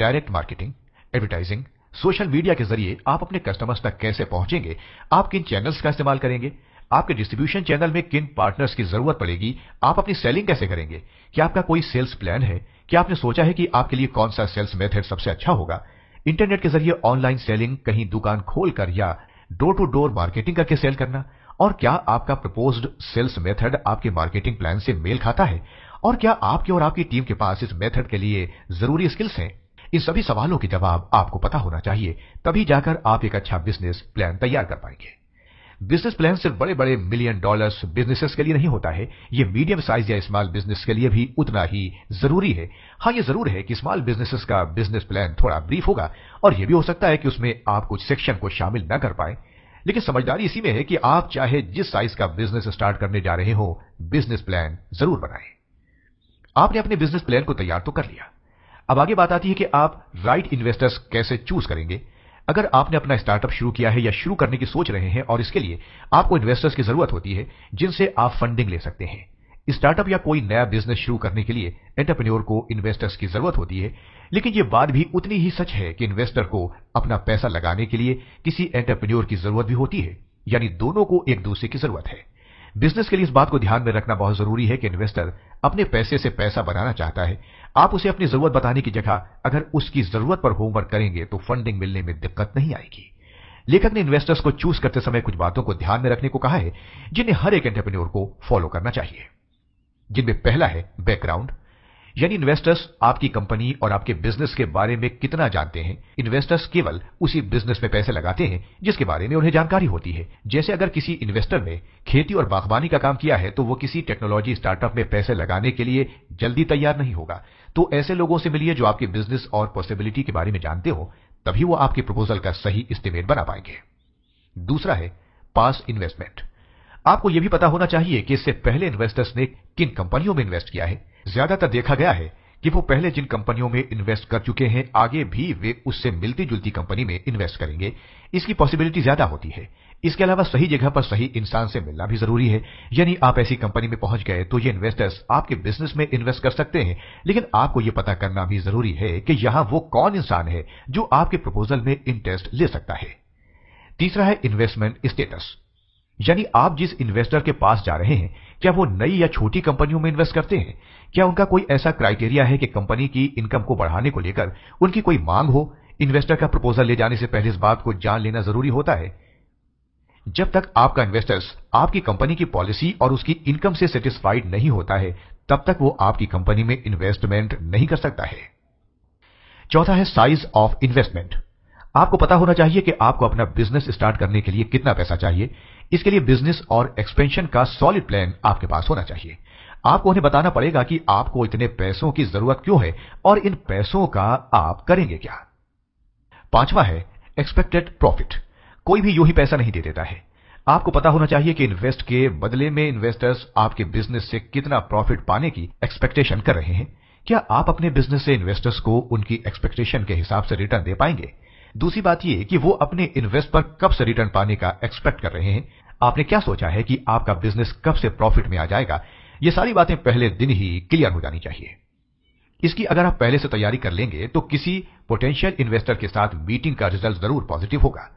Speaker 1: direct marketing advertising social media के जरिए आप अपने कस्टमर्स तक कैसे पहुंचेंगे आप किन चैनल्स का इस्तेमाल करेंगे आपके डिस्ट्रीब्यूशन चैनल में किन पार्टनर्स की जरूरत पड़ेगी आप अपनी सेलिंग कैसे करेंगे क्या आपका कोई सेल्स प्लान है क्या आपने सोचा है कि आपके लिए कौन सा सेल्स मेथड सबसे अच्छा होगा इंटरनेट के जरिए ऑनलाइन सेलिंग कहीं दुकान खोलकर या डोर टू डोर मार्केटिंग करके सेल करना और क्या आपका प्रपोज्ड सेल्स मेथड आपके मार्केटिंग प्लान से मेल खाता है और क्या आपके और आपकी टीम के पास इस मेथड के लिए जरूरी स्किल्स हैं इन सभी सवालों के जवाब आपको पता होना चाहिए तभी जाकर आप एक अच्छा बिजनेस प्लान तैयार कर पाएंगे बिजनेस प्लान सिर्फ बड़े बड़े मिलियन डॉलर्स बिजनेसेस के लिए नहीं होता है ये मीडियम साइज या स्मॉल बिजनेस के लिए भी उतना ही जरूरी है हाँ ये जरूर है कि स्मॉल बिजनेसेस का बिजनेस प्लान थोड़ा ब्रीफ होगा और ये भी हो सकता है कि उसमें आप कुछ सेक्शन को शामिल न कर पाए लेकिन समझदारी इसी में है कि आप चाहे जिस साइज का बिजनेस स्टार्ट करने जा रहे हो बिजनेस प्लान जरूर बनाएं आपने अपने बिजनेस प्लान को तैयार तो कर लिया अब आगे बात आती है कि आप राइट इन्वेस्टर्स कैसे चूज करेंगे अगर आपने अपना स्टार्टअप शुरू किया है या शुरू करने की सोच रहे हैं और इसके लिए आपको इन्वेस्टर्स की जरूरत होती है जिनसे आप फंडिंग ले सकते हैं स्टार्टअप या कोई नया बिजनेस शुरू करने के लिए एंटरप्रेन्योर को इन्वेस्टर्स की जरूरत होती है लेकिन ये बात भी उतनी ही सच है कि इन्वेस्टर को अपना पैसा लगाने के लिए किसी एंटरप्रेन्योर की जरूरत भी होती है यानी दोनों को एक दूसरे की जरूरत है बिजनेस के लिए इस बात को ध्यान में रखना बहुत जरूरी है कि इन्वेस्टर अपने पैसे से पैसा बनाना चाहता है आप उसे अपनी जरूरत बताने की जगह अगर उसकी जरूरत पर होमवर्क करेंगे तो फंडिंग मिलने में दिक्कत नहीं आएगी लेखक ने इन्वेस्टर्स को चूज करते समय कुछ बातों को ध्यान में रखने को कहा है जिन्हें हर एक एंटरप्रेन्योर को फॉलो करना चाहिए जिनमें पहला है बैकग्राउंड यदि इन्वेस्टर्स आपकी कंपनी और आपके बिजनेस के बारे में कितना जानते हैं इन्वेस्टर्स केवल उसी बिजनेस में पैसे लगाते हैं जिसके बारे में उन्हें जानकारी होती है जैसे अगर किसी इन्वेस्टर ने खेती और बागवानी का काम किया है तो वो किसी टेक्नोलॉजी स्टार्टअप में पैसे लगाने के लिए जल्दी तैयार नहीं होगा तो ऐसे लोगों से मिलिए जो आपके बिजनेस और पॉसिबिलिटी के बारे में जानते हो तभी वो आपके प्रपोजल का सही इस्तेमेट बना पाएंगे दूसरा है पास इन्वेस्टमेंट आपको यह भी पता होना चाहिए कि इससे पहले इन्वेस्टर्स ने किन कंपनियों में इन्वेस्ट किया है ज्यादातर देखा गया है कि वो पहले जिन कंपनियों में इन्वेस्ट कर चुके हैं आगे भी वे उससे मिलती जुलती कंपनी में इन्वेस्ट करेंगे इसकी पॉसिबिलिटी ज्यादा होती है इसके अलावा सही जगह पर सही इंसान से मिलना भी जरूरी है यानी आप ऐसी कंपनी में पहुंच गए तो ये इन्वेस्टर्स आपके बिजनेस में इन्वेस्ट कर सकते हैं लेकिन आपको ये पता करना भी जरूरी है कि यहां वो कौन इंसान है जो आपके प्रपोजल में इंटरेस्ट ले सकता है तीसरा है इन्वेस्टमेंट स्टेटस यानी आप जिस इन्वेस्टर के पास जा रहे हैं क्या वो नई या छोटी कंपनियों में इन्वेस्ट करते हैं क्या उनका कोई ऐसा क्राइटेरिया है कि कंपनी की इनकम को बढ़ाने को लेकर उनकी कोई मांग हो इन्वेस्टर का प्रपोजल ले जाने से पहले इस बात को जान लेना जरूरी होता है जब तक आपका इन्वेस्टर्स आपकी कंपनी की पॉलिसी और उसकी इनकम से सेटिस्फाइड नहीं होता है तब तक वो आपकी कंपनी में इन्वेस्टमेंट नहीं कर सकता है चौथा है साइज ऑफ इन्वेस्टमेंट आपको पता होना चाहिए कि आपको अपना बिजनेस स्टार्ट करने के लिए कितना पैसा चाहिए इसके लिए बिजनेस और एक्सपेंशन का सॉलिड प्लान आपके पास होना चाहिए आपको उन्हें बताना पड़ेगा कि आपको इतने पैसों की जरूरत क्यों है और इन पैसों का आप करेंगे क्या पांचवा है एक्सपेक्टेड प्रॉफिट कोई भी यू ही पैसा नहीं दे देता है आपको पता होना चाहिए कि इन्वेस्ट के बदले में इन्वेस्टर्स आपके बिजनेस से कितना प्रॉफिट पाने की एक्सपेक्टेशन कर रहे हैं क्या आप अपने बिजनेस से इन्वेस्टर्स को उनकी एक्सपेक्टेशन के हिसाब से रिटर्न दे पाएंगे दूसरी बात ये कि वो अपने इन्वेस्ट पर कब से रिटर्न पाने का एक्सपेक्ट कर रहे हैं आपने क्या सोचा है कि आपका बिजनेस कब से प्रॉफिट में आ जाएगा ये सारी बातें पहले दिन ही क्लियर हो जानी चाहिए इसकी अगर आप पहले से तैयारी कर लेंगे तो किसी पोटेंशियल इन्वेस्टर के साथ मीटिंग का रिजल्ट जरूर पॉजिटिव होगा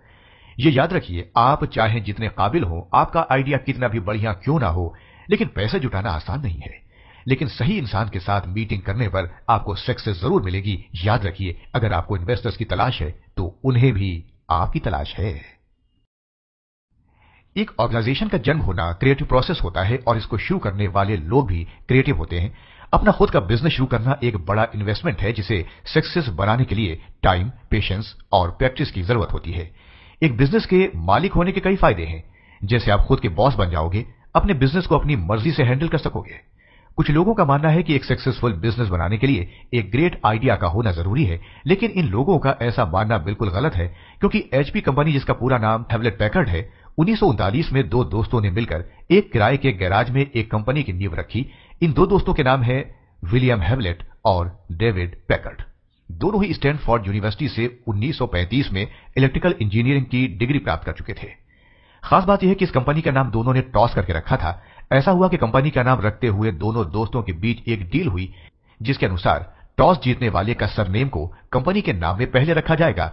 Speaker 1: ये याद रखिए आप चाहे जितने काबिल हो आपका आइडिया कितना भी बढ़िया क्यों ना हो लेकिन पैसे जुटाना आसान नहीं है लेकिन सही इंसान के साथ मीटिंग करने पर आपको सक्सेस जरूर मिलेगी याद रखिए अगर आपको इन्वेस्टर्स की तलाश है तो उन्हें भी आपकी तलाश है एक ऑर्गेनाइजेशन का जन्म होना क्रिएटिव प्रोसेस होता है और इसको शुरू करने वाले लोग भी क्रिएटिव होते हैं अपना खुद का बिजनेस शुरू करना एक बड़ा इन्वेस्टमेंट है जिसे सक्सेस बनाने के लिए टाइम पेशेंस और प्रैक्टिस की जरूरत होती है एक बिजनेस के मालिक होने के कई फायदे हैं जैसे आप खुद के बॉस बन जाओगे अपने बिजनेस को अपनी मर्जी से हैंडल कर सकोगे कुछ लोगों का मानना है कि एक सक्सेसफुल बिजनेस बनाने के लिए एक ग्रेट आइडिया का होना जरूरी है लेकिन इन लोगों का ऐसा मानना बिल्कुल गलत है क्योंकि एचपी कंपनी जिसका पूरा नाम हेवलेट पैकर्ड है उन्नीस में दो दोस्तों ने मिलकर एक किराए के गैराज में एक कंपनी की नींव रखी इन दो दोस्तों के नाम है विलियम हेवलेट और डेविड पैकर्ड दोनों ही स्टैनफोर्ड यूनिवर्सिटी से 1935 में इलेक्ट्रिकल इंजीनियरिंग की डिग्री प्राप्त कर चुके थे खास बात यह है कि इस कंपनी का नाम दोनों ने टॉस करके रखा था ऐसा हुआ कि कंपनी का नाम रखते हुए दोनों दोस्तों के बीच एक डील हुई जिसके अनुसार टॉस जीतने वाले का सरनेम को कंपनी के नाम में पहले रखा जाएगा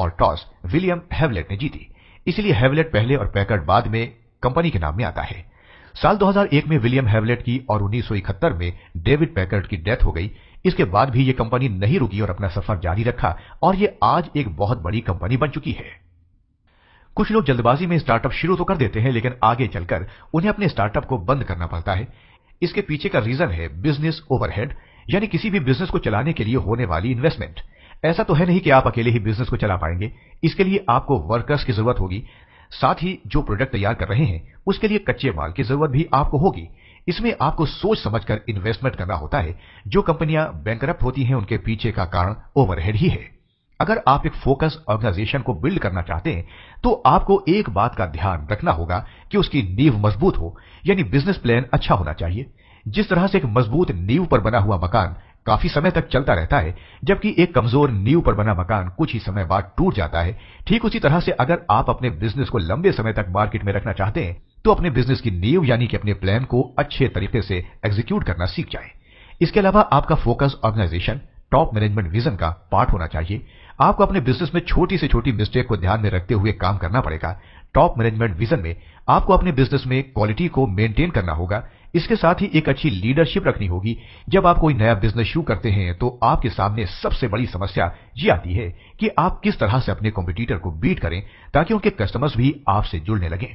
Speaker 1: और टॉस विलियम हेवलेट ने जीती इसलिए हेवलेट पहले और पैकर्ड बाद में कंपनी के नाम में आता है साल 2001 में विलियम हेवलेट की और उन्नीस में डेविड पैकर्ड की डेथ हो गई इसके बाद भी ये कंपनी नहीं रुकी और अपना सफर जारी रखा और ये आज एक बहुत बड़ी कंपनी बन चुकी है कुछ लोग जल्दबाजी में स्टार्टअप शुरू तो कर देते हैं लेकिन आगे चलकर उन्हें अपने स्टार्टअप को बंद करना पड़ता है इसके पीछे का रीजन है बिजनेस ओवरहेड यानी किसी भी बिजनेस को चलाने के लिए होने वाली इन्वेस्टमेंट ऐसा तो है नहीं कि आप अकेले ही बिजनेस को चला पाएंगे इसके लिए आपको वर्कर्स की जरूरत होगी साथ ही जो प्रोडक्ट तैयार कर रहे हैं उसके लिए कच्चे माल की जरूरत भी आपको होगी इसमें आपको सोच समझकर इन्वेस्टमेंट करना होता है जो कंपनियां बैंक होती हैं उनके पीछे का कारण ओवरहेड ही है अगर आप एक फोकस ऑर्गेनाइजेशन को बिल्ड करना चाहते हैं तो आपको एक बात का ध्यान रखना होगा कि उसकी नींव मजबूत हो यानी बिजनेस प्लान अच्छा होना चाहिए जिस तरह से एक मजबूत नींव पर बना हुआ मकान काफी समय तक चलता रहता है जबकि एक कमजोर नींव पर बना मकान कुछ ही समय बाद टूट जाता है ठीक उसी तरह से अगर आप अपने बिजनेस को लंबे समय तक मार्केट में रखना चाहते हैं तो अपने बिजनेस की नींव यानी कि अपने प्लान को अच्छे तरीके से एग्जीक्यूट करना सीख जाए इसके अलावा आपका focus organization top management vision का पार्ट होना चाहिए आपको अपने बिजनेस में छोटी से छोटी मिस्टेक को ध्यान में रखते हुए काम करना पड़ेगा टॉप मैनेजमेंट विजन में आपको अपने बिजनेस में क्वालिटी को मेंटेन करना होगा इसके साथ ही एक अच्छी लीडरशिप रखनी होगी जब आप कोई नया बिजनेस शुरू करते हैं तो आपके सामने सबसे बड़ी समस्या ये आती है कि आप किस तरह से अपने कॉम्पिटिटर को बीट करें ताकि उनके कस्टमर्स भी आपसे जुड़ने लगे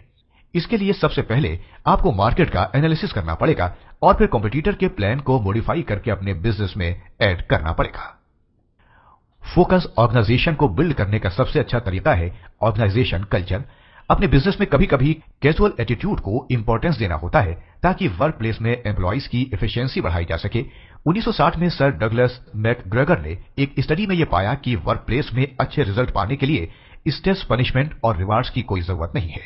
Speaker 1: इसके लिए सबसे पहले आपको मार्केट का एनालिसिस करना पड़ेगा और फिर कॉम्पिटिटर के प्लान को मॉडिफाई करके अपने बिजनेस में एड करना पड़ेगा फोकस ऑर्गेनाइजेशन को बिल्ड करने का सबसे अच्छा तरीका है ऑर्गेनाइजेशन कल्चर अपने बिजनेस में कभी कभी कैजुअल एटीट्यूड को इम्पोर्टेंस देना होता है ताकि वर्क प्लेस में एम्प्लॉयज की एफिशिएंसी बढ़ाई जा सके 1960 में सर डगलस ग्रेगर ने एक स्टडी में यह पाया कि वर्क प्लेस में अच्छे रिजल्ट पाने के लिए स्ट्रेस पनिशमेंट और रिवार्ड्स की कोई जरूरत नहीं है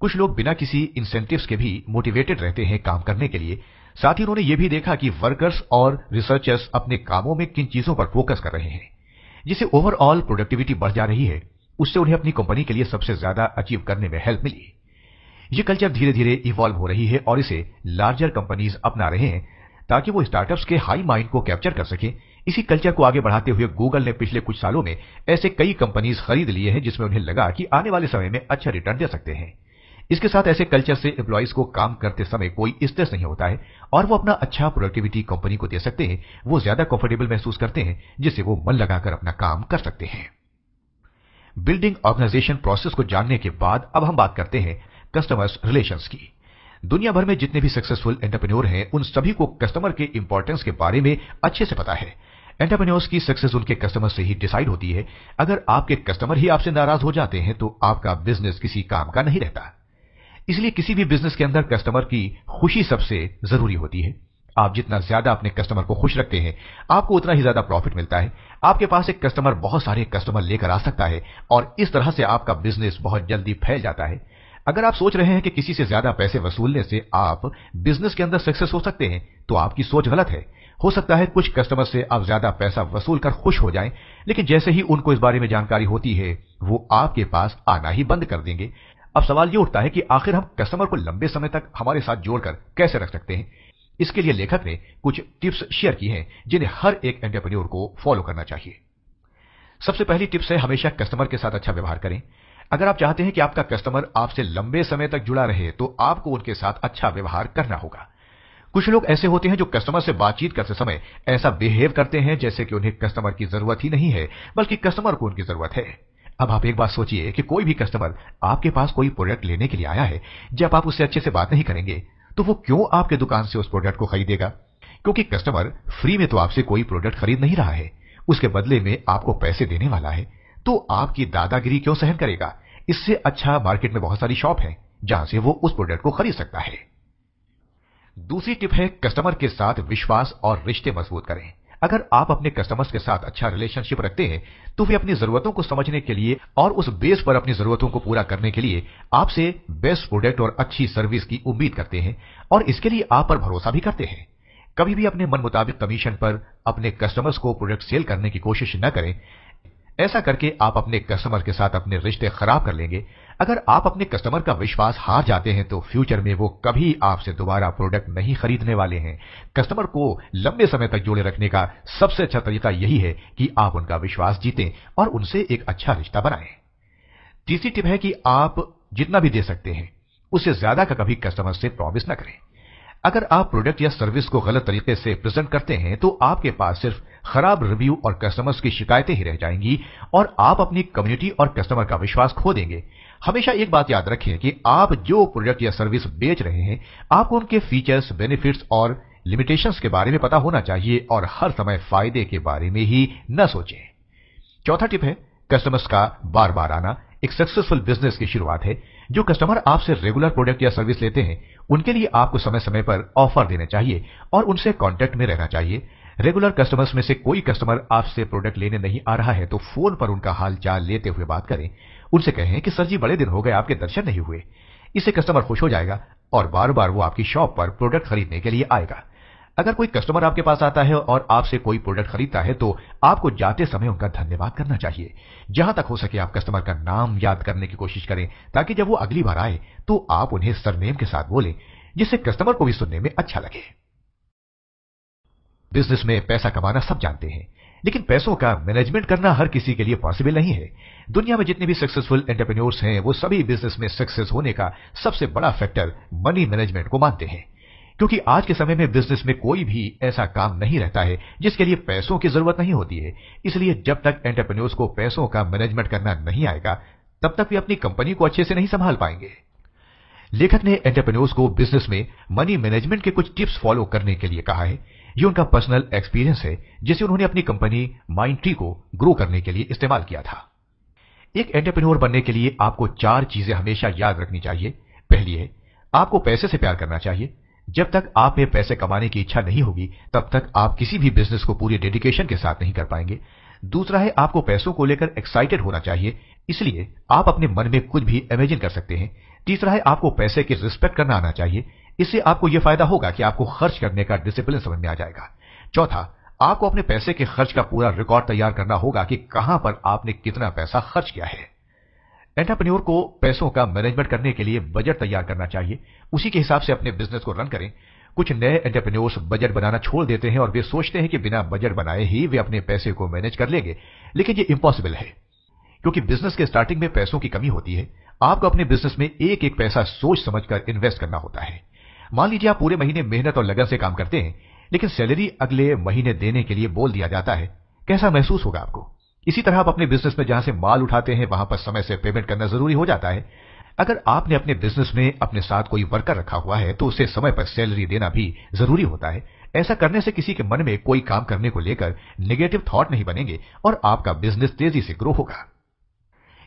Speaker 1: कुछ लोग बिना किसी इंसेंटिव के भी मोटिवेटेड रहते हैं काम करने के लिए साथ ही उन्होंने ये भी देखा कि वर्कर्स और रिसर्चर्स अपने कामों में किन चीजों पर फोकस कर रहे हैं जिससे ओवरऑल प्रोडक्टिविटी बढ़ जा रही है उससे उन्हें अपनी कंपनी के लिए सबसे ज्यादा अचीव करने में हेल्प मिली ये कल्चर धीरे धीरे इवॉल्व हो रही है और इसे लार्जर कंपनीज अपना रहे हैं ताकि वो स्टार्टअप्स के हाई माइंड को कैप्चर कर सके इसी कल्चर को आगे बढ़ाते हुए गूगल ने पिछले कुछ सालों में ऐसे कई कंपनीज खरीद लिए हैं जिसमें उन्हें लगा कि आने वाले समय में अच्छा रिटर्न दे सकते हैं इसके साथ ऐसे कल्चर से एम्प्लॉयज को काम करते समय कोई स्ट्रेस नहीं होता है और वो अपना अच्छा प्रोडक्टिविटी कंपनी को दे सकते हैं वो ज्यादा कंफर्टेबल महसूस करते हैं जिससे वो मन लगाकर अपना काम कर सकते हैं बिल्डिंग ऑर्गेनाइजेशन प्रोसेस को जानने के बाद अब हम बात करते हैं कस्टमर्स रिलेशंस की दुनिया भर में जितने भी सक्सेसफुल एंटरप्रेन्योर हैं उन सभी को कस्टमर के इंपॉर्टेंस के बारे में अच्छे से पता है एंटरप्रेन्योर्स की सक्सेस उनके कस्टमर से ही डिसाइड होती है अगर आपके कस्टमर ही आपसे नाराज हो जाते हैं तो आपका बिजनेस किसी काम का नहीं रहता इसलिए किसी भी बिजनेस के अंदर कस्टमर की खुशी सबसे जरूरी होती है आप जितना ज्यादा अपने कस्टमर को खुश रखते हैं आपको उतना ही ज्यादा प्रॉफिट मिलता है आपके पास एक कस्टमर बहुत सारे कस्टमर लेकर आ सकता है और इस तरह से आपका बिजनेस बहुत जल्दी फैल जाता है अगर आप सोच रहे हैं कि किसी से ज्यादा पैसे वसूलने से आप बिजनेस के अंदर सक्सेस हो सकते हैं तो आपकी सोच गलत है हो सकता है कुछ कस्टमर से आप ज्यादा पैसा वसूल कर खुश हो जाएं, लेकिन जैसे ही उनको इस बारे में जानकारी होती है वो आपके पास आना ही बंद कर देंगे अब सवाल ये उठता है कि आखिर हम कस्टमर को लंबे समय तक हमारे साथ जोड़कर कैसे रख सकते हैं इसके लिए लेखक ने कुछ टिप्स शेयर की हैं जिन्हें हर एक एंटरप्रेन्योर को फॉलो करना चाहिए सबसे पहली टिप्स है हमेशा कस्टमर के साथ अच्छा व्यवहार करें अगर आप चाहते हैं कि आपका कस्टमर आपसे लंबे समय तक जुड़ा रहे तो आपको उनके साथ अच्छा व्यवहार करना होगा कुछ लोग ऐसे होते हैं जो कस्टमर से बातचीत करते समय ऐसा बिहेव करते हैं जैसे कि उन्हें कस्टमर की जरूरत ही नहीं है बल्कि कस्टमर को उनकी जरूरत है अब आप एक बात सोचिए कि कोई भी कस्टमर आपके पास कोई प्रोडक्ट लेने के लिए आया है जब आप उससे अच्छे से बात नहीं करेंगे तो वो क्यों आपके दुकान से उस प्रोडक्ट को खरीदेगा क्योंकि कस्टमर फ्री में तो आपसे कोई प्रोडक्ट खरीद नहीं रहा है उसके बदले में आपको पैसे देने वाला है तो आपकी दादागिरी क्यों सहन करेगा इससे अच्छा मार्केट में बहुत सारी शॉप है जहां से वो उस प्रोडक्ट को खरीद सकता है दूसरी टिप है कस्टमर के साथ विश्वास और रिश्ते मजबूत करें अगर आप अपने कस्टमर्स के साथ अच्छा रिलेशनशिप रखते हैं तो वे अपनी जरूरतों को समझने के लिए और उस बेस पर अपनी जरूरतों को पूरा करने के लिए आपसे बेस्ट प्रोडक्ट और अच्छी सर्विस की उम्मीद करते हैं और इसके लिए आप पर भरोसा भी करते हैं कभी भी अपने मन मुताबिक कमीशन पर अपने कस्टमर्स को प्रोडक्ट सेल करने की कोशिश न करें ऐसा करके आप अपने कस्टमर के साथ अपने रिश्ते खराब कर लेंगे अगर आप अपने कस्टमर का विश्वास हार जाते हैं तो फ्यूचर में वो कभी आपसे दोबारा प्रोडक्ट नहीं खरीदने वाले हैं कस्टमर को लंबे समय तक जोड़े रखने का सबसे अच्छा तरीका यही है कि आप उनका विश्वास जीतें और उनसे एक अच्छा रिश्ता बनाएं तीसरी टिप है कि आप जितना भी दे सकते हैं उससे ज्यादा का कभी कस्टमर से प्रॉमिस न करें अगर आप प्रोडक्ट या सर्विस को गलत तरीके से प्रेजेंट करते हैं तो आपके पास सिर्फ खराब रिव्यू और कस्टमर्स की शिकायतें ही रह जाएंगी और आप अपनी कम्युनिटी और कस्टमर का विश्वास खो देंगे हमेशा एक बात याद रखें कि आप जो प्रोडक्ट या सर्विस बेच रहे हैं आपको उनके फीचर्स बेनिफिट्स और लिमिटेशंस के बारे में पता होना चाहिए और हर समय फायदे के बारे में ही न सोचें चौथा टिप है कस्टमर्स का बार बार आना एक सक्सेसफुल बिजनेस की शुरुआत है जो कस्टमर आपसे रेगुलर प्रोडक्ट या सर्विस लेते हैं उनके लिए आपको समय समय पर ऑफर देने चाहिए और उनसे कॉन्टेक्ट में रहना चाहिए रेगुलर कस्टमर्स में से कोई कस्टमर आपसे प्रोडक्ट लेने नहीं आ रहा है तो फोन पर उनका हाल चाल लेते हुए बात करें उनसे कहें कि सर जी बड़े दिन हो गए आपके दर्शन नहीं हुए इससे कस्टमर खुश हो जाएगा और बार बार वो आपकी शॉप पर प्रोडक्ट खरीदने के लिए आएगा अगर कोई कस्टमर आपके पास आता है और आपसे कोई प्रोडक्ट खरीदता है तो आपको जाते समय उनका धन्यवाद करना चाहिए जहां तक हो सके आप कस्टमर का नाम याद करने की कोशिश करें ताकि जब वो अगली बार आए तो आप उन्हें सरनेम के साथ बोलें जिससे कस्टमर को भी सुनने में अच्छा लगे बिजनेस में पैसा कमाना सब जानते हैं लेकिन पैसों का मैनेजमेंट करना हर किसी के लिए पॉसिबल नहीं है दुनिया में जितने भी सक्सेसफुल एंटरप्रेन्योर्स हैं वो सभी बिजनेस में सक्सेस होने का सबसे बड़ा फैक्टर मनी मैनेजमेंट को मानते हैं क्योंकि आज के समय में बिजनेस में कोई भी ऐसा काम नहीं रहता है जिसके लिए पैसों की जरूरत नहीं होती है इसलिए जब तक एंटरप्रेन्योर्स को पैसों का मैनेजमेंट करना नहीं आएगा तब तक वे अपनी कंपनी को अच्छे से नहीं संभाल पाएंगे लेखक ने एंटरप्रेन्योर्स को बिजनेस में मनी मैनेजमेंट के कुछ टिप्स फॉलो करने के लिए कहा है ये उनका पर्सनल एक्सपीरियंस है जिसे उन्होंने अपनी कंपनी माइंड ट्री को ग्रो करने के लिए इस्तेमाल किया था एक एंटरप्रेन्योर बनने के लिए आपको चार चीजें हमेशा याद रखनी चाहिए पहली है आपको पैसे से प्यार करना चाहिए जब तक आप में पैसे कमाने की इच्छा नहीं होगी तब तक आप किसी भी बिजनेस को पूरी डेडिकेशन के साथ नहीं कर पाएंगे दूसरा है आपको पैसों को लेकर एक्साइटेड होना चाहिए इसलिए आप अपने मन में कुछ भी इमेजिन कर सकते हैं तीसरा है आपको पैसे की रिस्पेक्ट करना आना चाहिए इससे आपको यह फायदा होगा कि आपको खर्च करने का डिसिप्लिन समझ में आ जाएगा चौथा आपको अपने पैसे के खर्च का पूरा रिकॉर्ड तैयार करना होगा कि कहां पर आपने कितना पैसा खर्च किया है एंटरप्रेन्योर को पैसों का मैनेजमेंट करने के लिए बजट तैयार करना चाहिए उसी के हिसाब से अपने बिजनेस को रन करें कुछ नए एंटरप्रेन्योर्स बजट बनाना छोड़ देते हैं और वे सोचते हैं कि बिना बजट बनाए ही वे अपने पैसे को मैनेज कर लेंगे लेकिन ये इम्पॉसिबल है क्योंकि बिजनेस के स्टार्टिंग में पैसों की कमी होती है आपको अपने बिजनेस में एक एक पैसा सोच समझ कर इन्वेस्ट करना होता है मान लीजिए आप पूरे महीने मेहनत और लगन से काम करते हैं लेकिन सैलरी अगले महीने देने के लिए बोल दिया जाता है कैसा महसूस होगा आपको इसी तरह आप अपने बिजनेस में जहां से माल उठाते हैं वहां पर समय से पेमेंट करना जरूरी हो जाता है अगर आपने अपने बिजनेस में अपने साथ कोई वर्कर रखा हुआ है तो उसे समय पर सैलरी देना भी जरूरी होता है ऐसा करने से किसी के मन में कोई काम करने को लेकर नेगेटिव थॉट नहीं बनेंगे और आपका बिजनेस तेजी से ग्रो होगा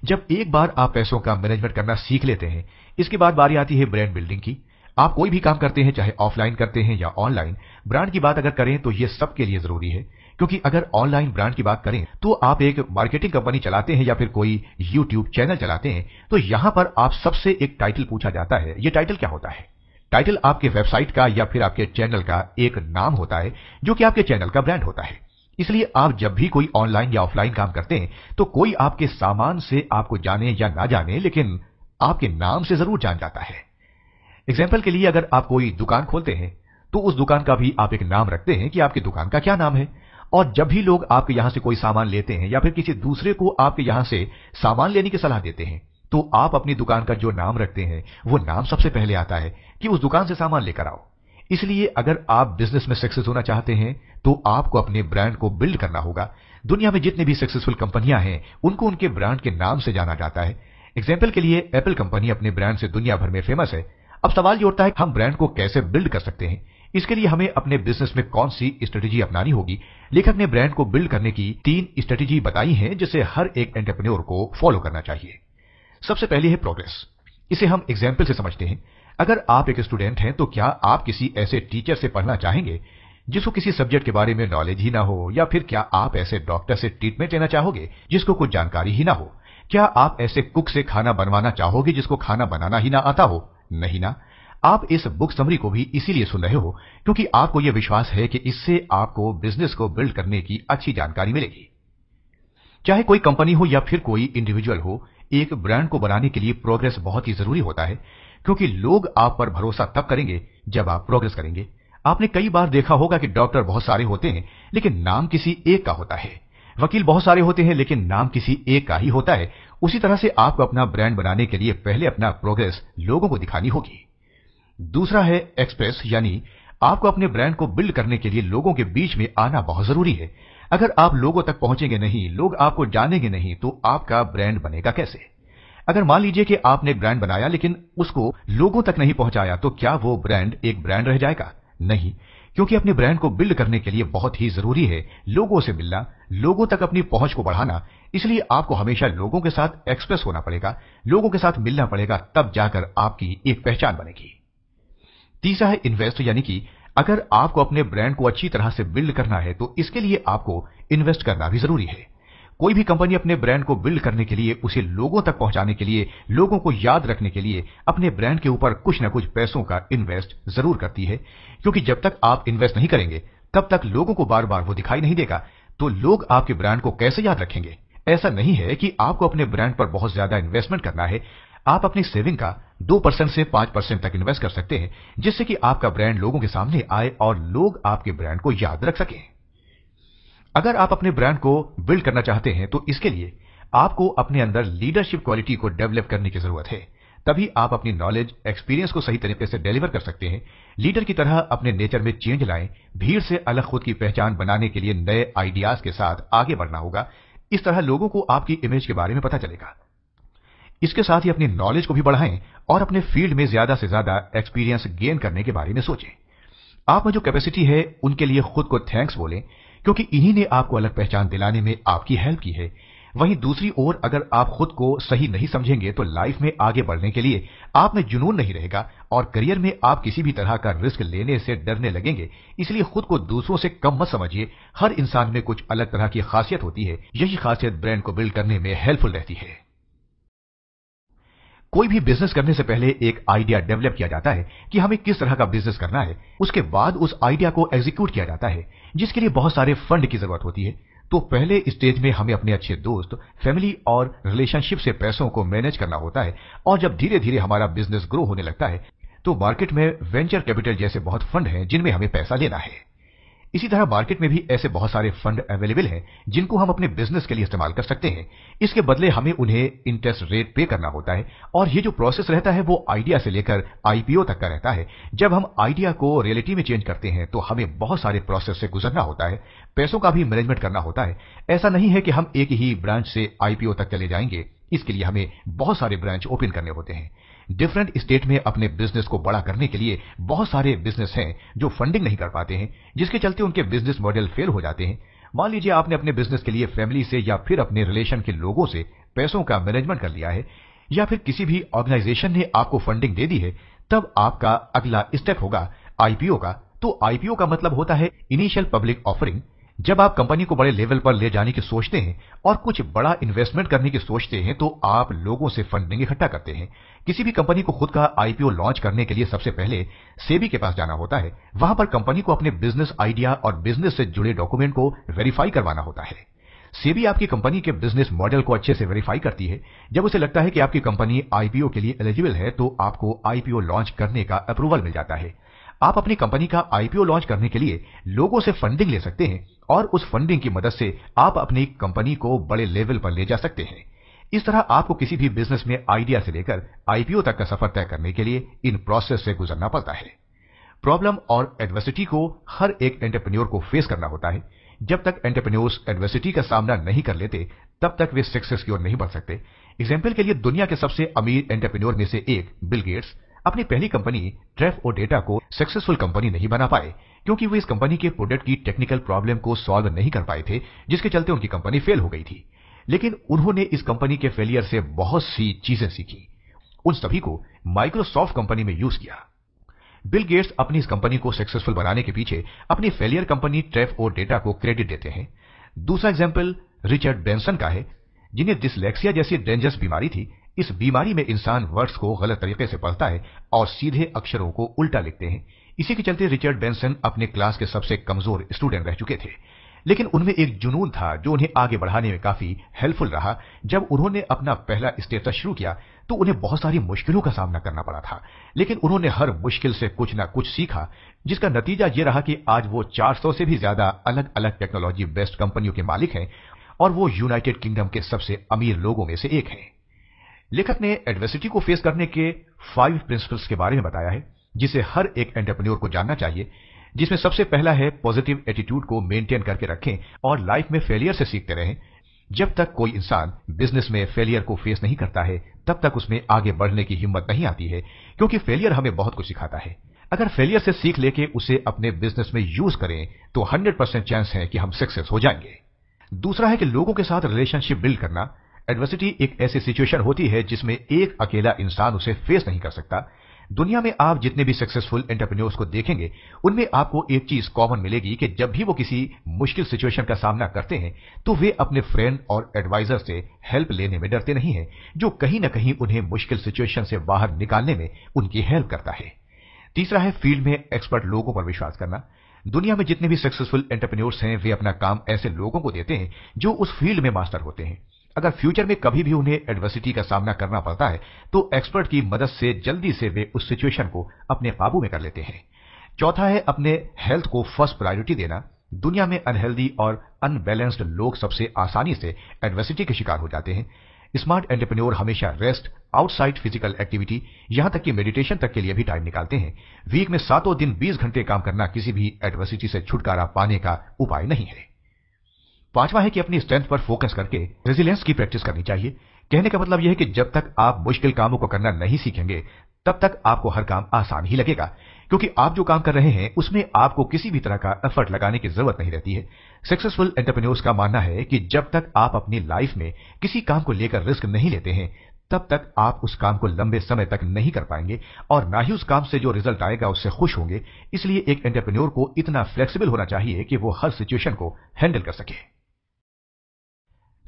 Speaker 1: जब एक बार आप पैसों का मैनेजमेंट करना सीख लेते हैं इसके बाद बारी आती है ब्रांड बिल्डिंग की आप कोई भी काम करते हैं चाहे ऑफलाइन करते हैं या ऑनलाइन ब्रांड की बात अगर करें तो ये सब के लिए जरूरी है क्योंकि अगर ऑनलाइन ब्रांड की बात करें तो आप एक मार्केटिंग कंपनी चलाते हैं या फिर कोई यूट्यूब चैनल चलाते हैं तो यहां पर आप सबसे एक टाइटल पूछा जाता है ये टाइटल क्या होता है टाइटल आपके वेबसाइट का या फिर आपके चैनल का एक नाम होता है जो कि आपके चैनल का ब्रांड होता है इसलिए आप जब भी कोई ऑनलाइन या ऑफलाइन काम करते हैं तो कोई आपके सामान से आपको जाने या ना जाने लेकिन आपके नाम से जरूर जान जाता है एग्जाम्पल के लिए अगर आप कोई दुकान खोलते हैं तो उस दुकान का भी आप एक नाम रखते हैं कि आपकी दुकान का क्या नाम है और जब भी लोग आपके यहां से कोई सामान लेते हैं या फिर किसी दूसरे को आपके यहां से सामान लेने की सलाह देते हैं तो आप अपनी दुकान का जो नाम रखते हैं वो नाम सबसे पहले आता है कि उस दुकान से सामान लेकर आओ इसलिए अगर आप बिजनेस में सक्सेस होना चाहते हैं तो आपको अपने ब्रांड को बिल्ड करना होगा दुनिया में जितनी भी सक्सेसफुल कंपनियां हैं उनको उनके ब्रांड के नाम से जाना जाता है एग्जाम्पल के लिए एप्पल कंपनी अपने ब्रांड से दुनिया भर में फेमस है अब सवाल ये उठता है हम ब्रांड को कैसे बिल्ड कर सकते हैं इसके लिए हमें अपने बिजनेस में कौन सी स्ट्रेटेजी अपनानी होगी लेखक ने ब्रांड को बिल्ड करने की तीन स्ट्रेटेजी बताई हैं जिसे हर एक एंटरप्रेन्योर को फॉलो करना चाहिए सबसे पहले है प्रोग्रेस इसे हम एग्जाम्पल से समझते हैं अगर आप एक स्टूडेंट हैं तो क्या आप किसी ऐसे टीचर से पढ़ना चाहेंगे जिसको किसी सब्जेक्ट के बारे में नॉलेज ही ना हो या फिर क्या आप ऐसे डॉक्टर से ट्रीटमेंट लेना चाहोगे जिसको कुछ जानकारी ही ना हो क्या आप ऐसे कुक से खाना बनवाना चाहोगे जिसको खाना बनाना ही ना आता हो नहीं ना आप इस बुक समरी को भी इसीलिए सुन रहे हो क्योंकि आपको यह विश्वास है कि इससे आपको बिजनेस को बिल्ड करने की अच्छी जानकारी मिलेगी चाहे कोई कंपनी हो या फिर कोई इंडिविजुअल हो एक ब्रांड को बनाने के लिए प्रोग्रेस बहुत ही जरूरी होता है क्योंकि लोग आप पर भरोसा तब करेंगे जब आप प्रोग्रेस करेंगे आपने कई बार देखा होगा कि डॉक्टर बहुत सारे होते हैं लेकिन नाम किसी एक का होता है वकील बहुत सारे होते हैं लेकिन नाम किसी एक का ही होता है उसी तरह से आपको अपना ब्रांड बनाने के लिए पहले अपना प्रोग्रेस लोगों को दिखानी होगी दूसरा है एक्सप्रेस यानी आपको अपने ब्रांड को बिल्ड करने के लिए लोगों के बीच में आना बहुत जरूरी है अगर आप लोगों तक पहुंचेंगे नहीं लोग आपको जानेंगे नहीं तो आपका ब्रांड बनेगा कैसे अगर मान लीजिए कि आपने ब्रांड बनाया लेकिन उसको लोगों तक नहीं पहुंचाया तो क्या वो ब्रांड एक ब्रांड रह जाएगा नहीं क्योंकि अपने ब्रांड को बिल्ड करने के लिए बहुत ही जरूरी है लोगों से मिलना लोगों तक अपनी पहुंच को बढ़ाना इसलिए आपको हमेशा लोगों के साथ एक्सप्रेस होना पड़ेगा लोगों के साथ मिलना पड़ेगा तब जाकर आपकी एक पहचान बनेगी तीसरा है इन्वेस्ट यानी कि अगर आपको अपने ब्रांड को अच्छी तरह से बिल्ड करना है तो इसके लिए आपको इन्वेस्ट करना भी जरूरी है कोई भी कंपनी अपने ब्रांड को बिल्ड करने के लिए उसे लोगों तक पहुंचाने के लिए लोगों को याद रखने के लिए अपने ब्रांड के ऊपर कुछ न कुछ पैसों का इन्वेस्ट जरूर करती है क्योंकि जब तक आप इन्वेस्ट नहीं करेंगे तब तक लोगों को बार बार वो दिखाई नहीं देगा तो लोग आपके ब्रांड को कैसे याद रखेंगे ऐसा नहीं है कि आपको अपने ब्रांड पर बहुत ज्यादा इन्वेस्टमेंट करना है आप अपनी सेविंग का दो परसेंट से पांच परसेंट तक इन्वेस्ट कर सकते हैं जिससे कि आपका ब्रांड लोगों के सामने आए और लोग आपके ब्रांड को याद रख सकें अगर आप अपने ब्रांड को बिल्ड करना चाहते हैं तो इसके लिए आपको अपने अंदर लीडरशिप क्वालिटी को डेवलप करने की जरूरत है तभी आप अपनी नॉलेज एक्सपीरियंस को सही तरीके से डिलीवर कर सकते हैं लीडर की तरह अपने नेचर में चेंज लाएं भीड़ से अलग खुद की पहचान बनाने के लिए नए आइडियाज के साथ आगे बढ़ना होगा इस तरह लोगों को आपकी इमेज के बारे में पता चलेगा इसके साथ ही अपनी नॉलेज को भी बढ़ाएं और अपने फील्ड में ज्यादा से ज्यादा एक्सपीरियंस गेन करने के बारे में सोचें आप में जो कैपेसिटी है उनके लिए खुद को थैंक्स बोलें क्योंकि इन्हीं ने आपको अलग पहचान दिलाने में आपकी हेल्प की है वहीं दूसरी ओर अगर आप खुद को सही नहीं समझेंगे तो लाइफ में आगे बढ़ने के लिए आप में जुनून नहीं रहेगा और करियर में आप किसी भी तरह का रिस्क लेने से डरने लगेंगे इसलिए खुद को दूसरों से कम मत समझिए हर इंसान में कुछ अलग तरह की खासियत होती है यही खासियत ब्रांड को बिल्ड करने में हेल्पफुल रहती है कोई भी बिजनेस करने से पहले एक आइडिया डेवलप किया जाता है कि हमें किस तरह का बिजनेस करना है उसके बाद उस आइडिया को एग्जीक्यूट किया जाता है जिसके लिए बहुत सारे फंड की जरूरत होती है तो पहले स्टेज में हमें अपने अच्छे दोस्त फैमिली और रिलेशनशिप से पैसों को मैनेज करना होता है और जब धीरे धीरे हमारा बिजनेस ग्रो होने लगता है तो मार्केट में वेंचर कैपिटल जैसे बहुत फंड हैं जिनमें हमें पैसा लेना है इसी तरह मार्केट में भी ऐसे बहुत सारे फंड अवेलेबल हैं जिनको हम अपने बिजनेस के लिए इस्तेमाल कर सकते हैं इसके बदले हमें उन्हें इंटरेस्ट रेट पे करना होता है और ये जो प्रोसेस रहता है वो आइडिया से लेकर आईपीओ तक का रहता है जब हम आइडिया को रियलिटी में चेंज करते हैं तो हमें बहुत सारे प्रोसेस से गुजरना होता है पैसों का भी मैनेजमेंट करना होता है ऐसा नहीं है कि हम एक ही ब्रांच से आईपीओ तक चले जाएंगे इसके लिए हमें बहुत सारे ब्रांच ओपन करने होते हैं डिफरेंट स्टेट में अपने बिजनेस को बड़ा करने के लिए बहुत सारे बिजनेस हैं जो फंडिंग नहीं कर पाते हैं जिसके चलते उनके बिजनेस मॉडल फेल हो जाते हैं मान लीजिए आपने अपने बिजनेस के लिए फैमिली से या फिर अपने रिलेशन के लोगों से पैसों का मैनेजमेंट कर लिया है या फिर किसी भी ऑर्गेनाइजेशन ने आपको फंडिंग दे दी है तब आपका अगला स्टेप होगा आईपीओ का तो आईपीओ का मतलब होता है इनिशियल पब्लिक ऑफरिंग जब आप कंपनी को बड़े लेवल पर ले जाने की सोचते हैं और कुछ बड़ा इन्वेस्टमेंट करने की सोचते हैं तो आप लोगों से फंडिंग इकट्ठा करते हैं किसी भी कंपनी को खुद का आईपीओ लॉन्च करने के लिए सबसे पहले सेबी के पास जाना होता है वहां पर कंपनी को अपने बिजनेस आइडिया और बिजनेस से जुड़े डॉक्यूमेंट को वेरीफाई करवाना होता है सेबी आपकी कंपनी के बिजनेस मॉडल को अच्छे से वेरीफाई करती है जब उसे लगता है कि आपकी कंपनी आईपीओ के लिए एलिजिबल है तो आपको आईपीओ लॉन्च करने का अप्रूवल मिल जाता है आप अपनी कंपनी का आईपीओ लॉन्च करने के लिए लोगों से फंडिंग ले सकते हैं और उस फंडिंग की मदद से आप अपनी कंपनी को बड़े लेवल पर ले जा सकते हैं इस तरह आपको किसी भी बिजनेस में आइडिया से लेकर आईपीओ तक का सफर तय करने के लिए इन प्रोसेस से गुजरना पड़ता है प्रॉब्लम और एडवर्सिटी को हर एक एंटरप्रेन्योर को फेस करना होता है जब तक एंटरप्रेन्योर्स एडवर्सिटी का सामना नहीं कर लेते तब तक वे सक्सेस की ओर नहीं बढ़ सकते एग्जाम्पल के लिए दुनिया के सबसे अमीर एंटरप्रेन्योर में से एक बिल गेट्स अपनी पहली कंपनी ट्रेफ और डेटा को सक्सेसफुल कंपनी नहीं बना पाए क्योंकि वे इस कंपनी के प्रोडक्ट की टेक्निकल प्रॉब्लम को सॉल्व नहीं कर पाए थे जिसके चलते उनकी कंपनी फेल हो गई थी लेकिन उन्होंने इस कंपनी के फेलियर से बहुत सी चीजें सीखी उन सभी को माइक्रोसॉफ्ट कंपनी में यूज किया बिल गेट्स अपनी इस कंपनी को सक्सेसफुल बनाने के पीछे अपनी फेलियर कंपनी ट्रेफ और डेटा को क्रेडिट देते हैं दूसरा एग्जाम्पल रिचर्ड ब्रेंसन का है जिन्हें डिसलेक्सिया जैसी डेंजरस बीमारी थी इस बीमारी में इंसान वर्ड्स को गलत तरीके से पढ़ता है और सीधे अक्षरों को उल्टा लिखते हैं इसी के चलते रिचर्ड बेंसन अपने क्लास के सबसे कमजोर स्टूडेंट रह चुके थे लेकिन उनमें एक जुनून था जो उन्हें आगे बढ़ाने में काफी हेल्पफुल रहा जब उन्होंने अपना पहला स्टेटस शुरू किया तो उन्हें बहुत सारी मुश्किलों का सामना करना पड़ा था लेकिन उन्होंने हर मुश्किल से कुछ ना कुछ सीखा जिसका नतीजा ये रहा कि आज वो 400 से भी ज्यादा अलग अलग टेक्नोलॉजी बेस्ड कंपनियों के मालिक हैं और वो यूनाइटेड किंगडम के सबसे अमीर लोगों में से एक हैं लेखक ने एडवर्सिटी को फेस करने के फाइव प्रिंसिपल्स के बारे में बताया है जिसे हर एक एंटरप्रेन्योर को जानना चाहिए जिसमें सबसे पहला है पॉजिटिव एटीट्यूड को मेंटेन करके रखें और लाइफ में फेलियर से सीखते रहें जब तक कोई इंसान बिजनेस में फेलियर को फेस नहीं करता है तब तक उसमें आगे बढ़ने की हिम्मत नहीं आती है क्योंकि फेलियर हमें बहुत कुछ सिखाता है अगर फेलियर से सीख लेके उसे अपने बिजनेस में यूज करें तो 100% चांस है कि हम सक्सेस हो जाएंगे दूसरा है कि लोगों के साथ रिलेशनशिप बिल्ड करना एडवर्सिटी एक ऐसी सिचुएशन होती है जिसमें एक अकेला इंसान उसे फेस नहीं कर सकता दुनिया में आप जितने भी सक्सेसफुल एंटरप्रेन्योर्स को देखेंगे उनमें आपको एक चीज कॉमन मिलेगी कि जब भी वो किसी मुश्किल सिचुएशन का सामना करते हैं तो वे अपने फ्रेंड और एडवाइजर से हेल्प लेने में डरते नहीं हैं जो कहीं ना कहीं उन्हें मुश्किल सिचुएशन से बाहर निकालने में उनकी हेल्प करता है तीसरा है फील्ड में एक्सपर्ट लोगों पर विश्वास करना दुनिया में जितने भी सक्सेसफुल एंटरप्रेन्योर्स हैं वे अपना काम ऐसे लोगों को देते हैं जो उस फील्ड में मास्टर होते हैं अगर फ्यूचर में कभी भी उन्हें एडवर्सिटी का सामना करना पड़ता है तो एक्सपर्ट की मदद से जल्दी से वे उस सिचुएशन को अपने काबू में कर लेते हैं चौथा है अपने हेल्थ को फर्स्ट प्रायोरिटी देना दुनिया में अनहेल्दी और अनबैलेंस्ड लोग सबसे आसानी से एडवर्सिटी के शिकार हो जाते हैं स्मार्ट एंटरप्रेन्योर हमेशा रेस्ट आउटसाइड फिजिकल एक्टिविटी यहां तक कि मेडिटेशन तक के लिए भी टाइम निकालते हैं वीक में सातों दिन 20 घंटे काम करना किसी भी एडवर्सिटी से छुटकारा पाने का उपाय नहीं है पांचवा है कि अपनी स्ट्रेंथ पर फोकस करके रेजिलियंस की प्रैक्टिस करनी चाहिए कहने का मतलब यह है कि जब तक आप मुश्किल कामों को करना नहीं सीखेंगे तब तक आपको हर काम आसान ही लगेगा क्योंकि आप जो काम कर रहे हैं उसमें आपको किसी भी तरह का एफर्ट लगाने की जरूरत नहीं रहती है सक्सेसफुल एंटरप्रेन्योर्स का मानना है कि जब तक आप अपनी लाइफ में किसी काम को लेकर रिस्क नहीं लेते हैं तब तक आप उस काम को लंबे समय तक नहीं कर पाएंगे और ना ही उस काम से जो रिजल्ट आएगा उससे खुश होंगे इसलिए एक एंटरप्रेन्योर को इतना फ्लेक्सिबल होना चाहिए कि वो हर सिचुएशन को हैंडल कर सके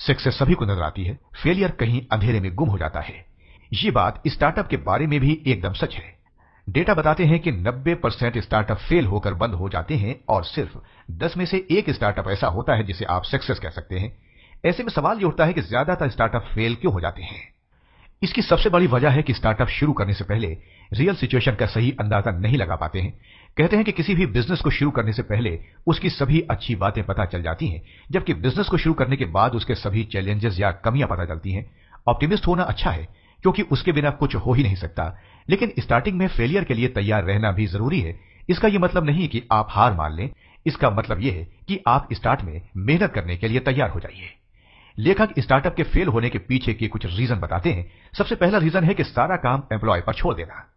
Speaker 1: सक्सेस सभी को नजर आती है फेलियर कहीं अंधेरे में गुम हो जाता है ये बात स्टार्टअप के बारे में भी एकदम सच है डेटा बताते हैं कि 90 परसेंट स्टार्टअप फेल होकर बंद हो जाते हैं और सिर्फ 10 में से एक स्टार्टअप ऐसा होता है जिसे आप सक्सेस कह सकते हैं ऐसे में सवाल ये उठता है कि ज्यादातर स्टार्टअप फेल क्यों हो जाते हैं इसकी सबसे बड़ी वजह है कि स्टार्टअप शुरू करने से पहले रियल सिचुएशन का सही अंदाजा नहीं लगा पाते हैं कहते हैं कि किसी भी बिजनेस को शुरू करने से पहले उसकी सभी अच्छी बातें पता चल जाती हैं जबकि बिजनेस को शुरू करने के बाद उसके सभी चैलेंजेस या कमियां पता चलती हैं ऑप्टिमिस्ट होना अच्छा है क्योंकि उसके बिना कुछ हो ही नहीं सकता लेकिन स्टार्टिंग में फेलियर के लिए तैयार रहना भी जरूरी है इसका यह मतलब नहीं कि आप हार मान लें इसका मतलब यह है कि आप स्टार्ट में मेहनत करने के लिए तैयार हो जाइए लेखक स्टार्टअप के फेल होने के पीछे के कुछ रीजन बताते हैं सबसे पहला रीजन है कि सारा काम एम्प्लॉय पर छोड़ देना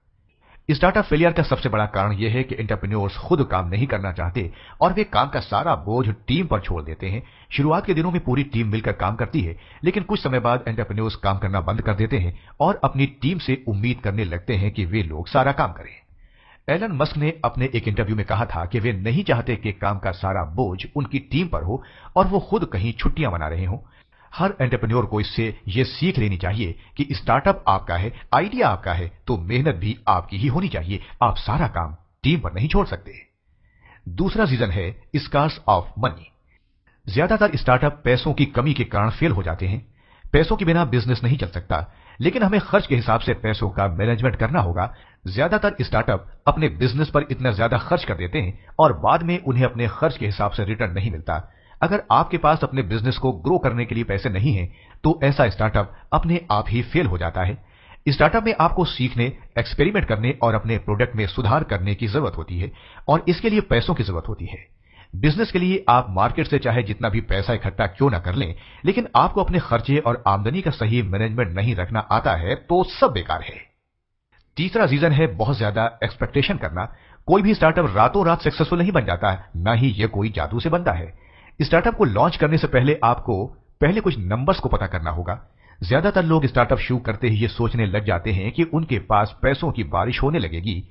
Speaker 1: स्टार्टअप फेलियर का सबसे बड़ा कारण यह है कि एंटरप्रेन्योर्स खुद काम नहीं करना चाहते और वे काम का सारा बोझ टीम पर छोड़ देते हैं शुरुआत के दिनों में पूरी टीम मिलकर काम करती है लेकिन कुछ समय बाद एंटरप्रेन्योर्स काम करना बंद कर देते हैं और अपनी टीम से उम्मीद करने लगते हैं कि वे लोग सारा काम करें एलन मस्क ने अपने एक इंटरव्यू में कहा था कि वे नहीं चाहते कि काम का सारा बोझ उनकी टीम पर हो और वो खुद कहीं छुट्टियां मना रहे हों हर एंटरप्रेन्योर को इससे यह सीख लेनी चाहिए कि स्टार्टअप आपका है आइडिया आपका है तो मेहनत भी आपकी ही होनी चाहिए आप सारा काम टीम पर नहीं छोड़ सकते दूसरा सीजन है स्कार्स ऑफ मनी ज्यादातर स्टार्टअप पैसों की कमी के कारण फेल हो जाते हैं पैसों के बिना बिजनेस नहीं चल सकता लेकिन हमें खर्च के हिसाब से पैसों का मैनेजमेंट करना होगा ज्यादातर स्टार्टअप अपने बिजनेस पर इतना ज्यादा खर्च कर देते हैं और बाद में उन्हें अपने खर्च के हिसाब से रिटर्न नहीं मिलता अगर आपके पास अपने बिजनेस को ग्रो करने के लिए पैसे नहीं है तो ऐसा स्टार्टअप अपने आप ही फेल हो जाता है स्टार्टअप में आपको सीखने एक्सपेरिमेंट करने और अपने प्रोडक्ट में सुधार करने की जरूरत होती है और इसके लिए पैसों की जरूरत होती है बिजनेस के लिए आप मार्केट से चाहे जितना भी पैसा इकट्ठा क्यों ना कर लें लेकिन आपको अपने खर्चे और आमदनी का सही मैनेजमेंट नहीं रखना आता है तो सब बेकार है तीसरा रीजन है बहुत ज्यादा एक्सपेक्टेशन करना कोई भी स्टार्टअप रातों रात सक्सेसफुल नहीं बन जाता है ना ही यह कोई जादू से बनता है स्टार्टअप को लॉन्च करने से पहले आपको पहले कुछ नंबर्स को पता करना होगा ज्यादातर लोग स्टार्टअप शुरू करते ही ये सोचने लग जाते हैं कि उनके पास पैसों की बारिश होने लगेगी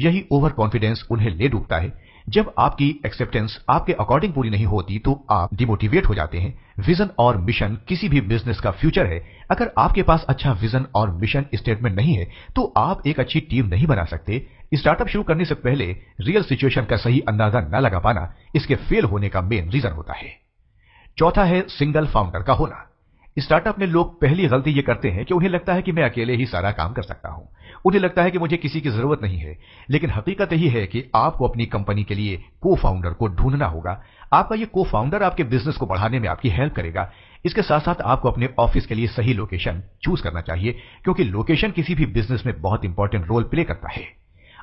Speaker 1: यही ओवर कॉन्फिडेंस उन्हें ले डूबता है जब आपकी एक्सेप्टेंस आपके अकॉर्डिंग पूरी नहीं होती तो आप डिमोटिवेट हो जाते हैं विजन और मिशन किसी भी बिजनेस का फ्यूचर है अगर आपके पास अच्छा विजन और मिशन स्टेटमेंट नहीं है तो आप एक अच्छी टीम नहीं बना सकते स्टार्टअप शुरू करने से पहले रियल सिचुएशन का सही अंदाजा न लगा पाना इसके फेल होने का मेन रीजन होता है चौथा है सिंगल फाउंडर का होना स्टार्टअप में लोग पहली गलती ये करते हैं कि उन्हें लगता है कि मैं अकेले ही सारा काम कर सकता हूँ उन्हें लगता है कि मुझे किसी की जरूरत नहीं है लेकिन हकीकत यही है कि आपको अपनी कंपनी के लिए को फाउंडर को ढूंढना होगा आपका ये को फाउंडर आपके बिजनेस को बढ़ाने में आपकी हेल्प करेगा इसके साथ साथ आपको अपने ऑफिस के लिए सही लोकेशन चूज करना चाहिए क्योंकि लोकेशन किसी भी बिजनेस में बहुत इंपॉर्टेंट रोल प्ले करता है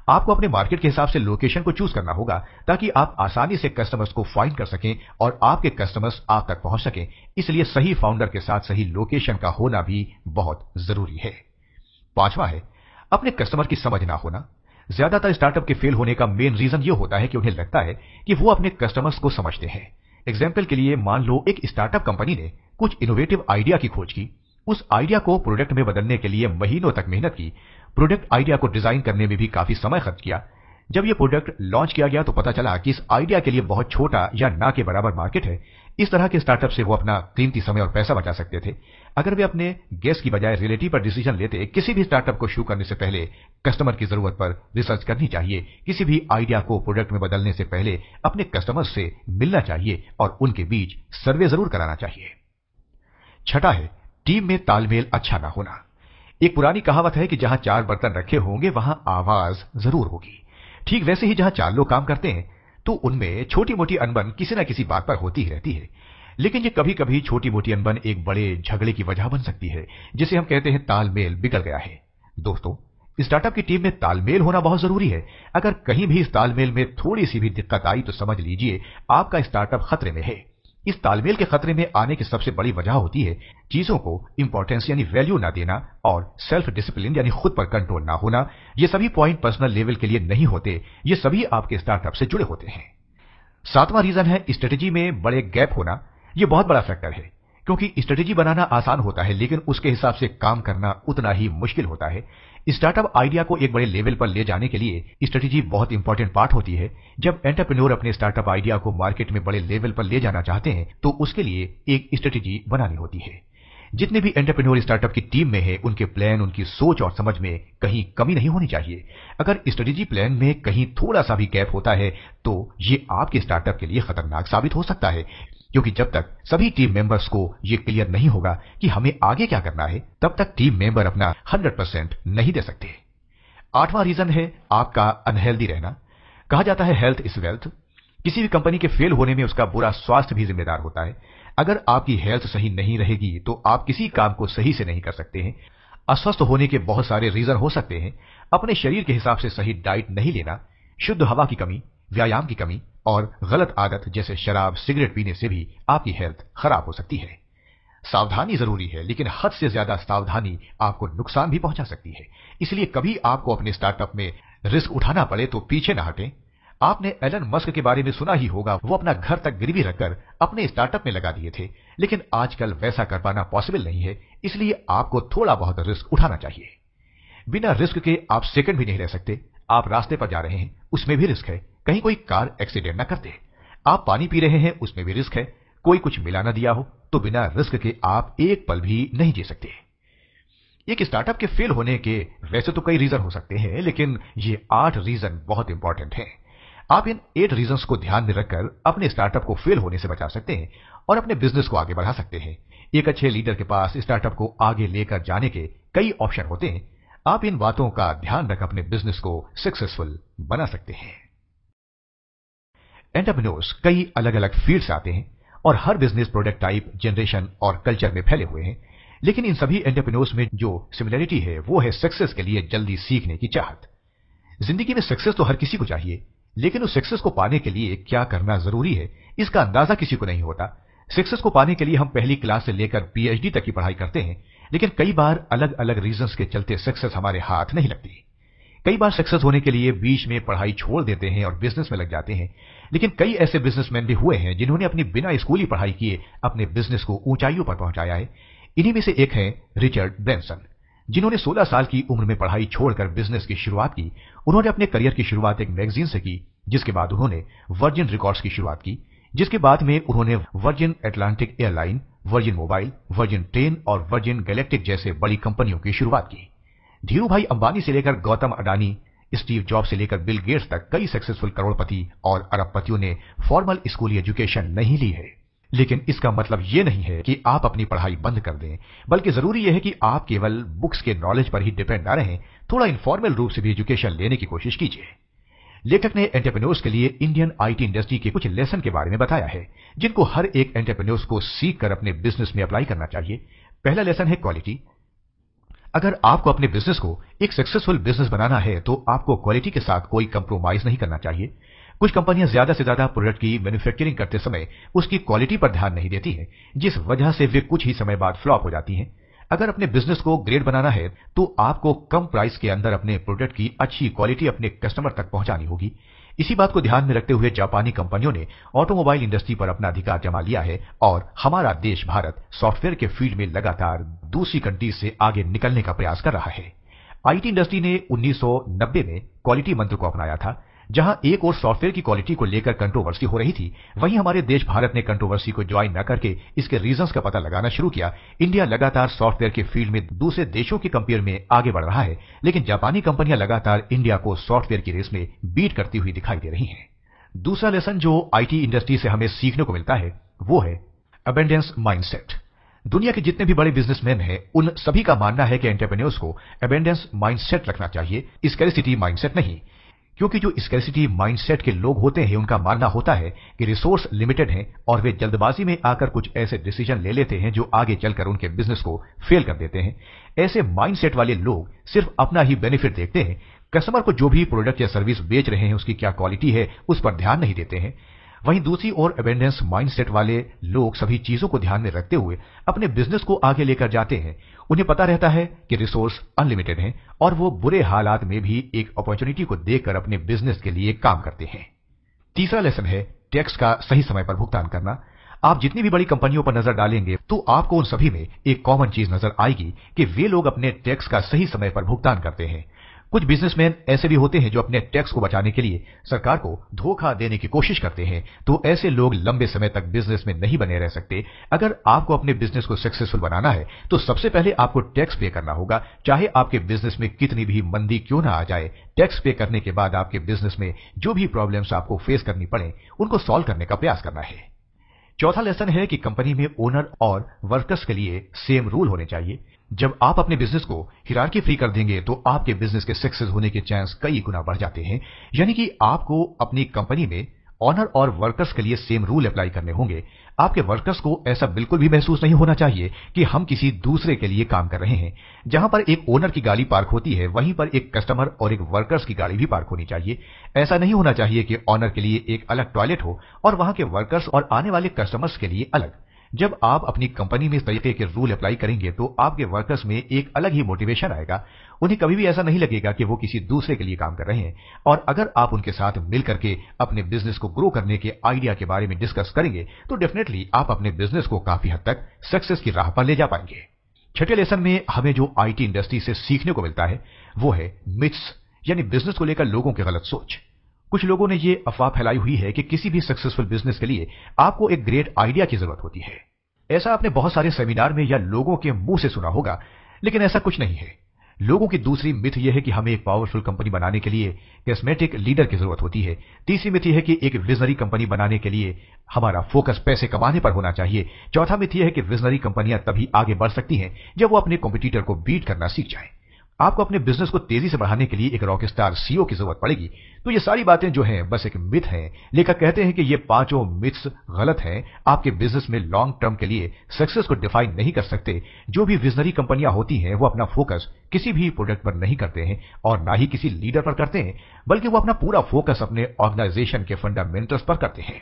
Speaker 1: आपको अपने मार्केट के हिसाब से लोकेशन को चूज करना होगा ताकि आप आसानी से कस्टमर्स को फाइंड कर सकें और आपके कस्टमर्स आप तक पहुंच सकें इसलिए सही फाउंडर के साथ सही लोकेशन का होना भी बहुत जरूरी है पांचवा है अपने कस्टमर की समझ ना होना ज्यादातर स्टार्टअप के फेल होने का मेन रीजन ये होता है कि उन्हें लगता है कि वो अपने कस्टमर्स को समझते हैं एग्जाम्पल के लिए मान लो एक स्टार्टअप कंपनी ने कुछ इनोवेटिव आइडिया की खोज की उस आइडिया को प्रोडक्ट में बदलने के लिए महीनों तक मेहनत की प्रोडक्ट आइडिया को डिजाइन करने में भी काफी समय खर्च किया जब ये प्रोडक्ट लॉन्च किया गया तो पता चला कि इस आइडिया के लिए बहुत छोटा या ना के बराबर मार्केट है इस तरह के स्टार्टअप से वो अपना कीमती समय और पैसा बचा सकते थे अगर वे अपने गैस की बजाय रिलेटिव पर डिसीजन लेते किसी भी स्टार्टअप को शुरू करने से पहले कस्टमर की जरूरत पर रिसर्च करनी चाहिए किसी भी आइडिया को प्रोडक्ट में बदलने से पहले अपने कस्टमर से मिलना चाहिए और उनके बीच सर्वे जरूर कराना चाहिए छठा है टीम में तालमेल अच्छा ना होना एक पुरानी कहावत है कि जहां चार बर्तन रखे होंगे वहां आवाज जरूर होगी ठीक वैसे ही जहां चार लोग काम करते हैं तो उनमें छोटी मोटी अनबन किसी न किसी बात पर होती ही रहती है लेकिन ये कभी कभी छोटी मोटी अनबन एक बड़े झगड़े की वजह बन सकती है जिसे हम कहते हैं तालमेल बिगड़ गया है दोस्तों स्टार्टअप की टीम में तालमेल होना बहुत जरूरी है अगर कहीं भी इस तालमेल में थोड़ी सी भी दिक्कत आई तो समझ लीजिए आपका स्टार्टअप खतरे में है इस तालमेल के खतरे में आने की सबसे बड़ी वजह होती है चीजों को इम्पोर्टेंस यानी वैल्यू ना देना और सेल्फ डिसिप्लिन यानी खुद पर कंट्रोल ना होना ये सभी पॉइंट पर्सनल लेवल के लिए नहीं होते ये सभी आपके स्टार्टअप से जुड़े होते हैं सातवां रीजन है स्ट्रेटेजी में बड़े गैप होना ये बहुत बड़ा फैक्टर है क्योंकि स्ट्रेटेजी बनाना आसान होता है लेकिन उसके हिसाब से काम करना उतना ही मुश्किल होता है स्टार्टअप आइडिया को एक बड़े लेवल पर ले जाने के लिए स्ट्रेटेजी बहुत इंपॉर्टेंट पार्ट होती है जब एंटरप्रेन्योर अपने स्टार्टअप आइडिया को मार्केट में बड़े लेवल पर ले जाना चाहते हैं तो उसके लिए एक स्ट्रेटेजी बनानी होती है जितने भी एंटरप्रेन्योर स्टार्टअप की टीम में है उनके प्लान उनकी सोच और समझ में कहीं कमी नहीं होनी चाहिए अगर स्ट्रेटेजी प्लान में कहीं थोड़ा सा भी गैप होता है तो ये आपके स्टार्टअप के लिए खतरनाक साबित हो सकता है क्योंकि जब तक सभी टीम मेंबर्स को ये क्लियर नहीं होगा कि हमें आगे क्या करना है तब तक टीम मेंबर अपना 100% नहीं दे सकते आठवां रीजन है आपका अनहेल्दी रहना कहा जाता है हेल्थ इज वेल्थ किसी भी कंपनी के फेल होने में उसका बुरा स्वास्थ्य भी जिम्मेदार होता है अगर आपकी हेल्थ सही नहीं रहेगी तो आप किसी काम को सही से नहीं कर सकते हैं अस्वस्थ होने के बहुत सारे रीजन हो सकते हैं अपने शरीर के हिसाब से सही डाइट नहीं लेना शुद्ध हवा की कमी व्यायाम की कमी और गलत आदत जैसे शराब सिगरेट पीने से भी आपकी हेल्थ खराब हो सकती है सावधानी जरूरी है लेकिन हद से ज्यादा सावधानी आपको नुकसान भी पहुंचा सकती है इसलिए कभी आपको अपने स्टार्टअप में रिस्क उठाना पड़े तो पीछे न हटें आपने एलन मस्क के बारे में सुना ही होगा वो अपना घर तक गिरवी रखकर अपने स्टार्टअप में लगा दिए थे लेकिन आजकल वैसा कर पाना पॉसिबल नहीं है इसलिए आपको थोड़ा बहुत रिस्क उठाना चाहिए बिना रिस्क के आप सेकंड भी नहीं रह सकते आप रास्ते पर जा रहे हैं उसमें भी रिस्क है कहीं कोई कार एक्सीडेंट न कर दे आप पानी पी रहे हैं उसमें भी रिस्क है कोई कुछ मिला ना दिया हो तो बिना रिस्क के आप एक पल भी नहीं जी सकते एक स्टार्टअप के फेल होने के वैसे तो कई रीजन हो सकते हैं लेकिन ये आठ रीजन बहुत इंपॉर्टेंट हैं आप इन एट रीजंस को ध्यान में रखकर अपने स्टार्टअप को फेल होने से बचा सकते हैं और अपने बिजनेस को आगे बढ़ा सकते हैं एक अच्छे लीडर के पास स्टार्टअप को आगे लेकर जाने के कई ऑप्शन होते हैं आप इन बातों का ध्यान रख अपने बिजनेस को सक्सेसफुल बना सकते हैं एंटरप्रेन्योर्स कई अलग अलग फील्ड से आते हैं और हर बिजनेस प्रोडक्ट टाइप जनरेशन और कल्चर में फैले हुए हैं लेकिन इन सभी एंटरप्रेन्योर्स में जो सिमिलरिटी है वो है सक्सेस के लिए जल्दी सीखने की चाहत जिंदगी में सक्सेस तो हर किसी को चाहिए लेकिन उस सक्सेस को पाने के लिए क्या करना जरूरी है इसका अंदाजा किसी को नहीं होता सक्सेस को पाने के लिए हम पहली क्लास से लेकर पीएचडी तक की पढ़ाई करते हैं लेकिन कई बार अलग अलग रीजंस के चलते सक्सेस हमारे हाथ नहीं लगती कई बार सक्सेस होने के लिए बीच में पढ़ाई छोड़ देते हैं और बिजनेस में लग जाते हैं लेकिन कई ऐसे बिजनेसमैन भी हुए हैं जिन्होंने अपनी बिना स्कूली पढ़ाई किए अपने बिजनेस को ऊंचाइयों पर पहुंचाया है इन्हीं में से एक है रिचर्ड ब्रेंसन जिन्होंने 16 साल की उम्र में पढ़ाई छोड़कर बिजनेस की शुरुआत की उन्होंने अपने करियर की शुरुआत एक मैगजीन से की जिसके बाद उन्होंने वर्जिन रिकॉर्ड्स की शुरुआत की जिसके बाद में उन्होंने Virgin Atlantic airline Virgin mobile Virgin train और वर्जिन गैलेक्टिक जैसे बड़ी कंपनियों की शुरुआत की धीरू भाई अंबानी से लेकर गौतम अडानी स्टीव जॉब से लेकर बिल गेट्स तक कई सक्सेसफुल करोड़पति और अरबपतियों ने फॉर्मल स्कूली एजुकेशन नहीं ली है लेकिन इसका मतलब ये नहीं है कि आप अपनी पढ़ाई बंद कर दें बल्कि जरूरी यह है कि आप केवल बुक्स के नॉलेज पर ही डिपेंड ना रहें थोड़ा इनफॉर्मल रूप से भी एजुकेशन लेने की कोशिश कीजिए लेखक ने एंटरप्रेन्योर्स के लिए इंडियन आईटी इंडस्ट्री के कुछ लेसन के बारे में बताया है जिनको हर एक एंटरप्रेन्योर्स को सीख कर अपने बिजनेस में अप्लाई करना चाहिए पहला लेसन है क्वालिटी अगर आपको अपने बिजनेस को एक सक्सेसफुल बिजनेस बनाना है तो आपको क्वालिटी के साथ कोई कंप्रोमाइज नहीं करना चाहिए कुछ कंपनियां ज्यादा से ज्यादा प्रोडक्ट की मैन्युफैक्चरिंग करते समय उसकी क्वालिटी पर ध्यान नहीं देती हैं जिस वजह से वे कुछ ही समय बाद फ्लॉप हो जाती हैं अगर अपने बिजनेस को ग्रेट बनाना है तो आपको कम प्राइस के अंदर अपने प्रोडक्ट की अच्छी क्वालिटी अपने कस्टमर तक पहुंचानी होगी इसी बात को ध्यान में रखते हुए जापानी कंपनियों ने ऑटोमोबाइल इंडस्ट्री पर अपना अधिकार जमा लिया है और हमारा देश भारत सॉफ्टवेयर के फील्ड में लगातार दूसरी कंट्रीज से आगे निकलने का प्रयास कर रहा है आईटी इंडस्ट्री ने 1990 में क्वालिटी मंत्र को अपनाया था जहां एक और सॉफ्टवेयर की क्वालिटी को लेकर कंट्रोवर्सी हो रही थी वहीं हमारे देश भारत ने कंट्रोवर्सी को ज्वाइन न करके इसके रीजंस का पता लगाना शुरू किया इंडिया लगातार सॉफ्टवेयर के फील्ड में दूसरे देशों के कंपेयर में आगे बढ़ रहा है लेकिन जापानी कंपनियां लगातार इंडिया को सॉफ्टवेयर की रेस में बीट करती हुई दिखाई दे रही है दूसरा लेसन जो आईटी इंडस्ट्री से हमें सीखने को मिलता है वो है अबेंडेंस माइंडसेट दुनिया के जितने भी बड़े बिजनेसमैन हैं उन सभी का मानना है कि एंटरप्रेन्योर्स को अबेंडेंस माइंडसेट रखना चाहिए स्कैरिसिटी माइंडसेट नहीं क्योंकि जो स्केसिटी माइंडसेट के लोग होते हैं उनका मानना होता है कि रिसोर्स लिमिटेड हैं और वे जल्दबाजी में आकर कुछ ऐसे डिसीजन ले लेते हैं जो आगे चलकर उनके बिजनेस को फेल कर देते हैं ऐसे माइंडसेट वाले लोग सिर्फ अपना ही बेनिफिट देखते हैं कस्टमर को जो भी प्रोडक्ट या सर्विस बेच रहे हैं उसकी क्या क्वालिटी है उस पर ध्यान नहीं देते हैं वहीं दूसरी ओर अबेंडेंस माइंडसेट वाले लोग सभी चीजों को ध्यान में रखते हुए अपने बिजनेस को आगे लेकर जाते हैं उन्हें पता रहता है कि रिसोर्स अनलिमिटेड हैं और वो बुरे हालात में भी एक अपॉर्चुनिटी को देखकर अपने बिजनेस के लिए काम करते हैं तीसरा लेसन है टैक्स का सही समय पर भुगतान करना आप जितनी भी बड़ी कंपनियों पर नजर डालेंगे तो आपको उन सभी में एक कॉमन चीज नजर आएगी कि वे लोग अपने टैक्स का सही समय पर भुगतान करते हैं कुछ बिजनेसमैन ऐसे भी होते हैं जो अपने टैक्स को बचाने के लिए सरकार को धोखा देने की कोशिश करते हैं तो ऐसे लोग लंबे समय तक बिजनेस में नहीं बने रह सकते अगर आपको अपने बिजनेस को सक्सेसफुल बनाना है तो सबसे पहले आपको टैक्स पे करना होगा चाहे आपके बिजनेस में कितनी भी मंदी क्यों ना आ जाए टैक्स पे करने के बाद आपके बिजनेस में जो भी प्रॉब्लम्स आपको फेस करनी पड़े उनको सॉल्व करने का प्रयास करना है चौथा लेसन है कि कंपनी में ओनर और वर्कर्स के लिए सेम रूल होने चाहिए जब आप अपने बिजनेस को हिरारकी फ्री कर देंगे तो आपके बिजनेस के सक्सेस होने के चांस कई गुना बढ़ जाते हैं यानी कि आपको अपनी कंपनी में ऑनर और वर्कर्स के लिए सेम रूल अप्लाई करने होंगे आपके वर्कर्स को ऐसा बिल्कुल भी महसूस नहीं होना चाहिए कि हम किसी दूसरे के लिए काम कर रहे हैं जहां पर एक ओनर की गाड़ी पार्क होती है वहीं पर एक कस्टमर और एक वर्कर्स की गाड़ी भी पार्क होनी चाहिए ऐसा नहीं होना चाहिए कि ऑनर के लिए एक अलग टॉयलेट हो और वहां के वर्कर्स और आने वाले कस्टमर्स के लिए अलग जब आप अपनी कंपनी में इस तरीके के रूल अप्लाई करेंगे तो आपके वर्कर्स में एक अलग ही मोटिवेशन आएगा उन्हें कभी भी ऐसा नहीं लगेगा कि वो किसी दूसरे के लिए काम कर रहे हैं और अगर आप उनके साथ मिलकर के अपने बिजनेस को ग्रो करने के आइडिया के बारे में डिस्कस करेंगे तो डेफिनेटली आप अपने बिजनेस को काफी हद तक सक्सेस की राह पर ले जा पाएंगे छठे लेसन में हमें जो आईटी इंडस्ट्री से सीखने को मिलता है वो है मिथ्स यानी बिजनेस को लेकर लोगों की गलत सोच कुछ लोगों ने ये अफवाह फैलाई हुई है कि किसी भी सक्सेसफुल बिजनेस के लिए आपको एक ग्रेट आइडिया की जरूरत होती है ऐसा आपने बहुत सारे सेमिनार में या लोगों के मुंह से सुना होगा लेकिन ऐसा कुछ नहीं है लोगों की दूसरी मिथ यह है कि हमें एक पावरफुल कंपनी बनाने के लिए कैस्मेटिक लीडर की जरूरत होती है तीसरी मिथ यह है कि एक विजनरी कंपनी बनाने के लिए हमारा फोकस पैसे कमाने पर होना चाहिए चौथा मिथ यह है कि विजनरी कंपनियां तभी आगे बढ़ सकती हैं जब वो अपने कॉम्पिटिटर को बीट करना सीख जाएं आपको अपने बिजनेस को तेजी से बढ़ाने के लिए एक रॉक स्टार सीओ की जरूरत पड़ेगी तो ये सारी बातें जो हैं बस एक मिथ हैं लेखक कहते हैं कि ये पांचों मिथ्स गलत हैं आपके बिजनेस में लॉन्ग टर्म के लिए सक्सेस को डिफाइन नहीं कर सकते जो भी विजनरी कंपनियां होती हैं वो अपना फोकस किसी भी प्रोडक्ट पर नहीं करते हैं और ना ही किसी लीडर पर करते हैं बल्कि वो अपना पूरा फोकस अपने ऑर्गेनाइजेशन के फंडामेंटल्स पर करते हैं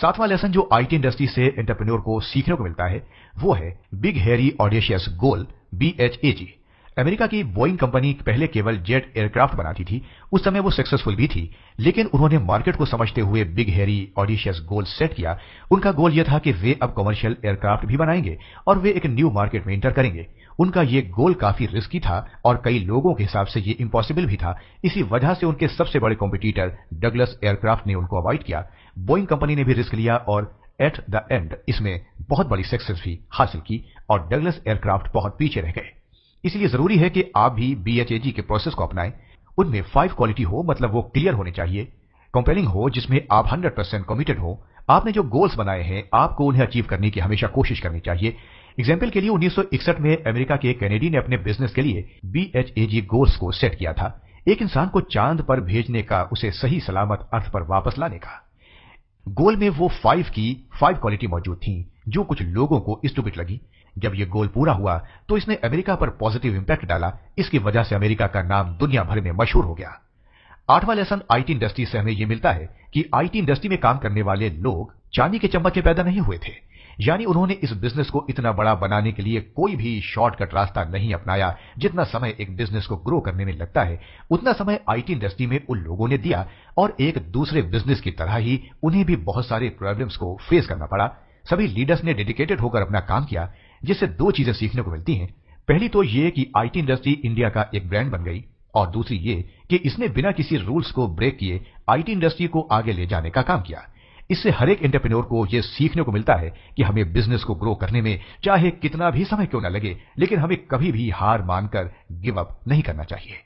Speaker 1: सातवां लेसन जो आईटी इंडस्ट्री से एंटरप्रेन्योर को सीखने को मिलता है वो है big hairy audacious goal B H A G America की बोइंग कंपनी पहले केवल जेट एयरक्राफ्ट बनाती थी उस समय वो सक्सेसफुल भी थी लेकिन उन्होंने मार्केट को समझते हुए big hairy audacious goal set किया उनका गोल यह था कि वे अब कमर्शियल एयरक्राफ्ट भी बनाएंगे और वे एक न्यू मार्केट में इंटर करेंगे उनका ये गोल काफी रिस्की था और कई लोगों के हिसाब से ये इम्पॉसिबल भी था इसी वजह से उनके सबसे बड़े कॉम्पिटिटर डगलस एयरक्राफ्ट ने उनको अवॉइड किया बोइंग कंपनी ने भी रिस्क लिया और एट द एंड इसमें बहुत बड़ी सक्सेस भी हासिल की और डगलस एयरक्राफ्ट बहुत पीछे रह गए इसलिए जरूरी है कि आप भी बी के प्रोसेस को अपनाएं उनमें फाइव क्वालिटी हो मतलब वो क्लियर होने चाहिए कंपेलिंग हो जिसमें आप 100% कमिटेड हो आपने जो गोल्स बनाए हैं आपको उन्हें अचीव करने की हमेशा कोशिश करनी चाहिए एग्जाम्पल के लिए 1961 में अमेरिका के कैनेडी ने अपने बिजनेस के लिए BHAG गोल्स को सेट किया था एक इंसान को चांद पर भेजने का उसे सही सलामत अर्थ पर वापस लाने का गोल में वो फाइव की फाइव क्वालिटी मौजूद थी जो कुछ लोगों को स्टूबिट लगी जब ये गोल पूरा हुआ तो इसने अमेरिका पर पॉजिटिव इम्पैक्ट डाला इसकी वजह से अमेरिका का नाम दुनिया भर में मशहूर हो गया आठवां लेसन आईटी इंडस्ट्री से हमें यह मिलता है कि आईटी इंडस्ट्री में काम करने वाले लोग चांदी के चम्मच में पैदा नहीं हुए थे यानी उन्होंने इस बिजनेस को इतना बड़ा बनाने के लिए कोई भी शॉर्टकट रास्ता नहीं अपनाया जितना समय एक बिजनेस को ग्रो करने में लगता है उतना समय आईटी इंडस्ट्री में उन लोगों ने दिया और एक दूसरे बिजनेस की तरह ही उन्हें भी बहुत सारे प्रॉब्लम्स को फेस करना पड़ा सभी लीडर्स ने डेडिकेटेड होकर अपना काम किया जिससे दो चीजें सीखने को मिलती हैं पहली तो ये कि आईटी इंडस्ट्री इंडिया का एक ब्रांड बन गई और दूसरी ये कि इसने बिना किसी रूल्स को ब्रेक किए आईटी इंडस्ट्री को आगे ले जाने का काम किया इससे हर एक एंटरप्रेन्योर को यह सीखने को मिलता है कि हमें बिजनेस को ग्रो करने में चाहे कितना भी समय क्यों न लगे लेकिन हमें कभी भी हार मानकर गिव अप नहीं करना चाहिए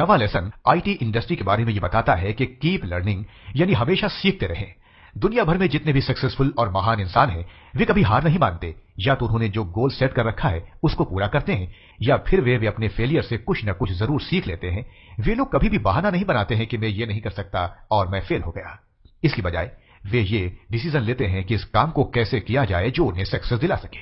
Speaker 1: नवा लेसन आईटी इंडस्ट्री के बारे में यह बताता है कि कीप लर्निंग यानी हमेशा सीखते रहें दुनिया भर में जितने भी सक्सेसफुल और महान इंसान हैं वे कभी हार नहीं मानते या तो उन्होंने जो गोल सेट कर रखा है उसको पूरा करते हैं या फिर वे वे अपने फेलियर से कुछ न कुछ जरूर सीख लेते हैं वे लोग कभी भी बहाना नहीं बनाते हैं कि मैं ये नहीं कर सकता और मैं फेल हो गया इसकी बजाय वे ये डिसीजन लेते हैं कि इस काम को कैसे किया जाए जो उन्हें सक्सेस दिला सके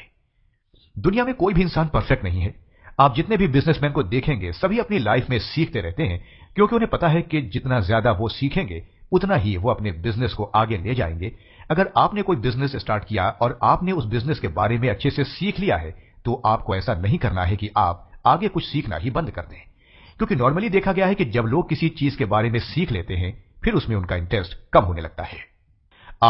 Speaker 1: दुनिया में कोई भी इंसान परफेक्ट नहीं है आप जितने भी बिजनेसमैन को देखेंगे सभी अपनी लाइफ में सीखते रहते हैं क्योंकि उन्हें पता है कि जितना ज्यादा वो सीखेंगे उतना ही वो अपने बिजनेस को आगे ले जाएंगे अगर आपने कोई बिजनेस स्टार्ट किया और आपने उस बिजनेस के बारे में अच्छे से सीख लिया है तो आपको ऐसा नहीं करना है कि आप आगे कुछ सीखना ही बंद कर दें क्योंकि नॉर्मली देखा गया है कि जब लोग किसी चीज के बारे में सीख लेते हैं फिर उसमें उनका इंटरेस्ट कम होने लगता है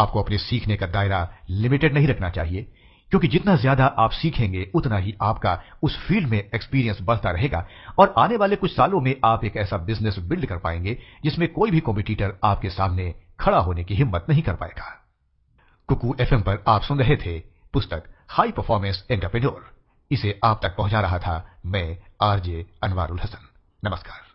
Speaker 1: आपको अपने सीखने का दायरा लिमिटेड नहीं रखना चाहिए क्योंकि जितना ज्यादा आप सीखेंगे उतना ही आपका उस फील्ड में एक्सपीरियंस बढ़ता रहेगा और आने वाले कुछ सालों में आप एक ऐसा बिजनेस बिल्ड कर पाएंगे जिसमें कोई भी कॉम्पिटिटर आपके सामने खड़ा होने की हिम्मत नहीं कर पाएगा कुकू एफ पर आप सुन रहे थे पुस्तक हाई परफॉर्मेंस एंटरप्रेन्योर इसे आप तक पहुंचा रहा था मैं आरजे अनवारुल हसन नमस्कार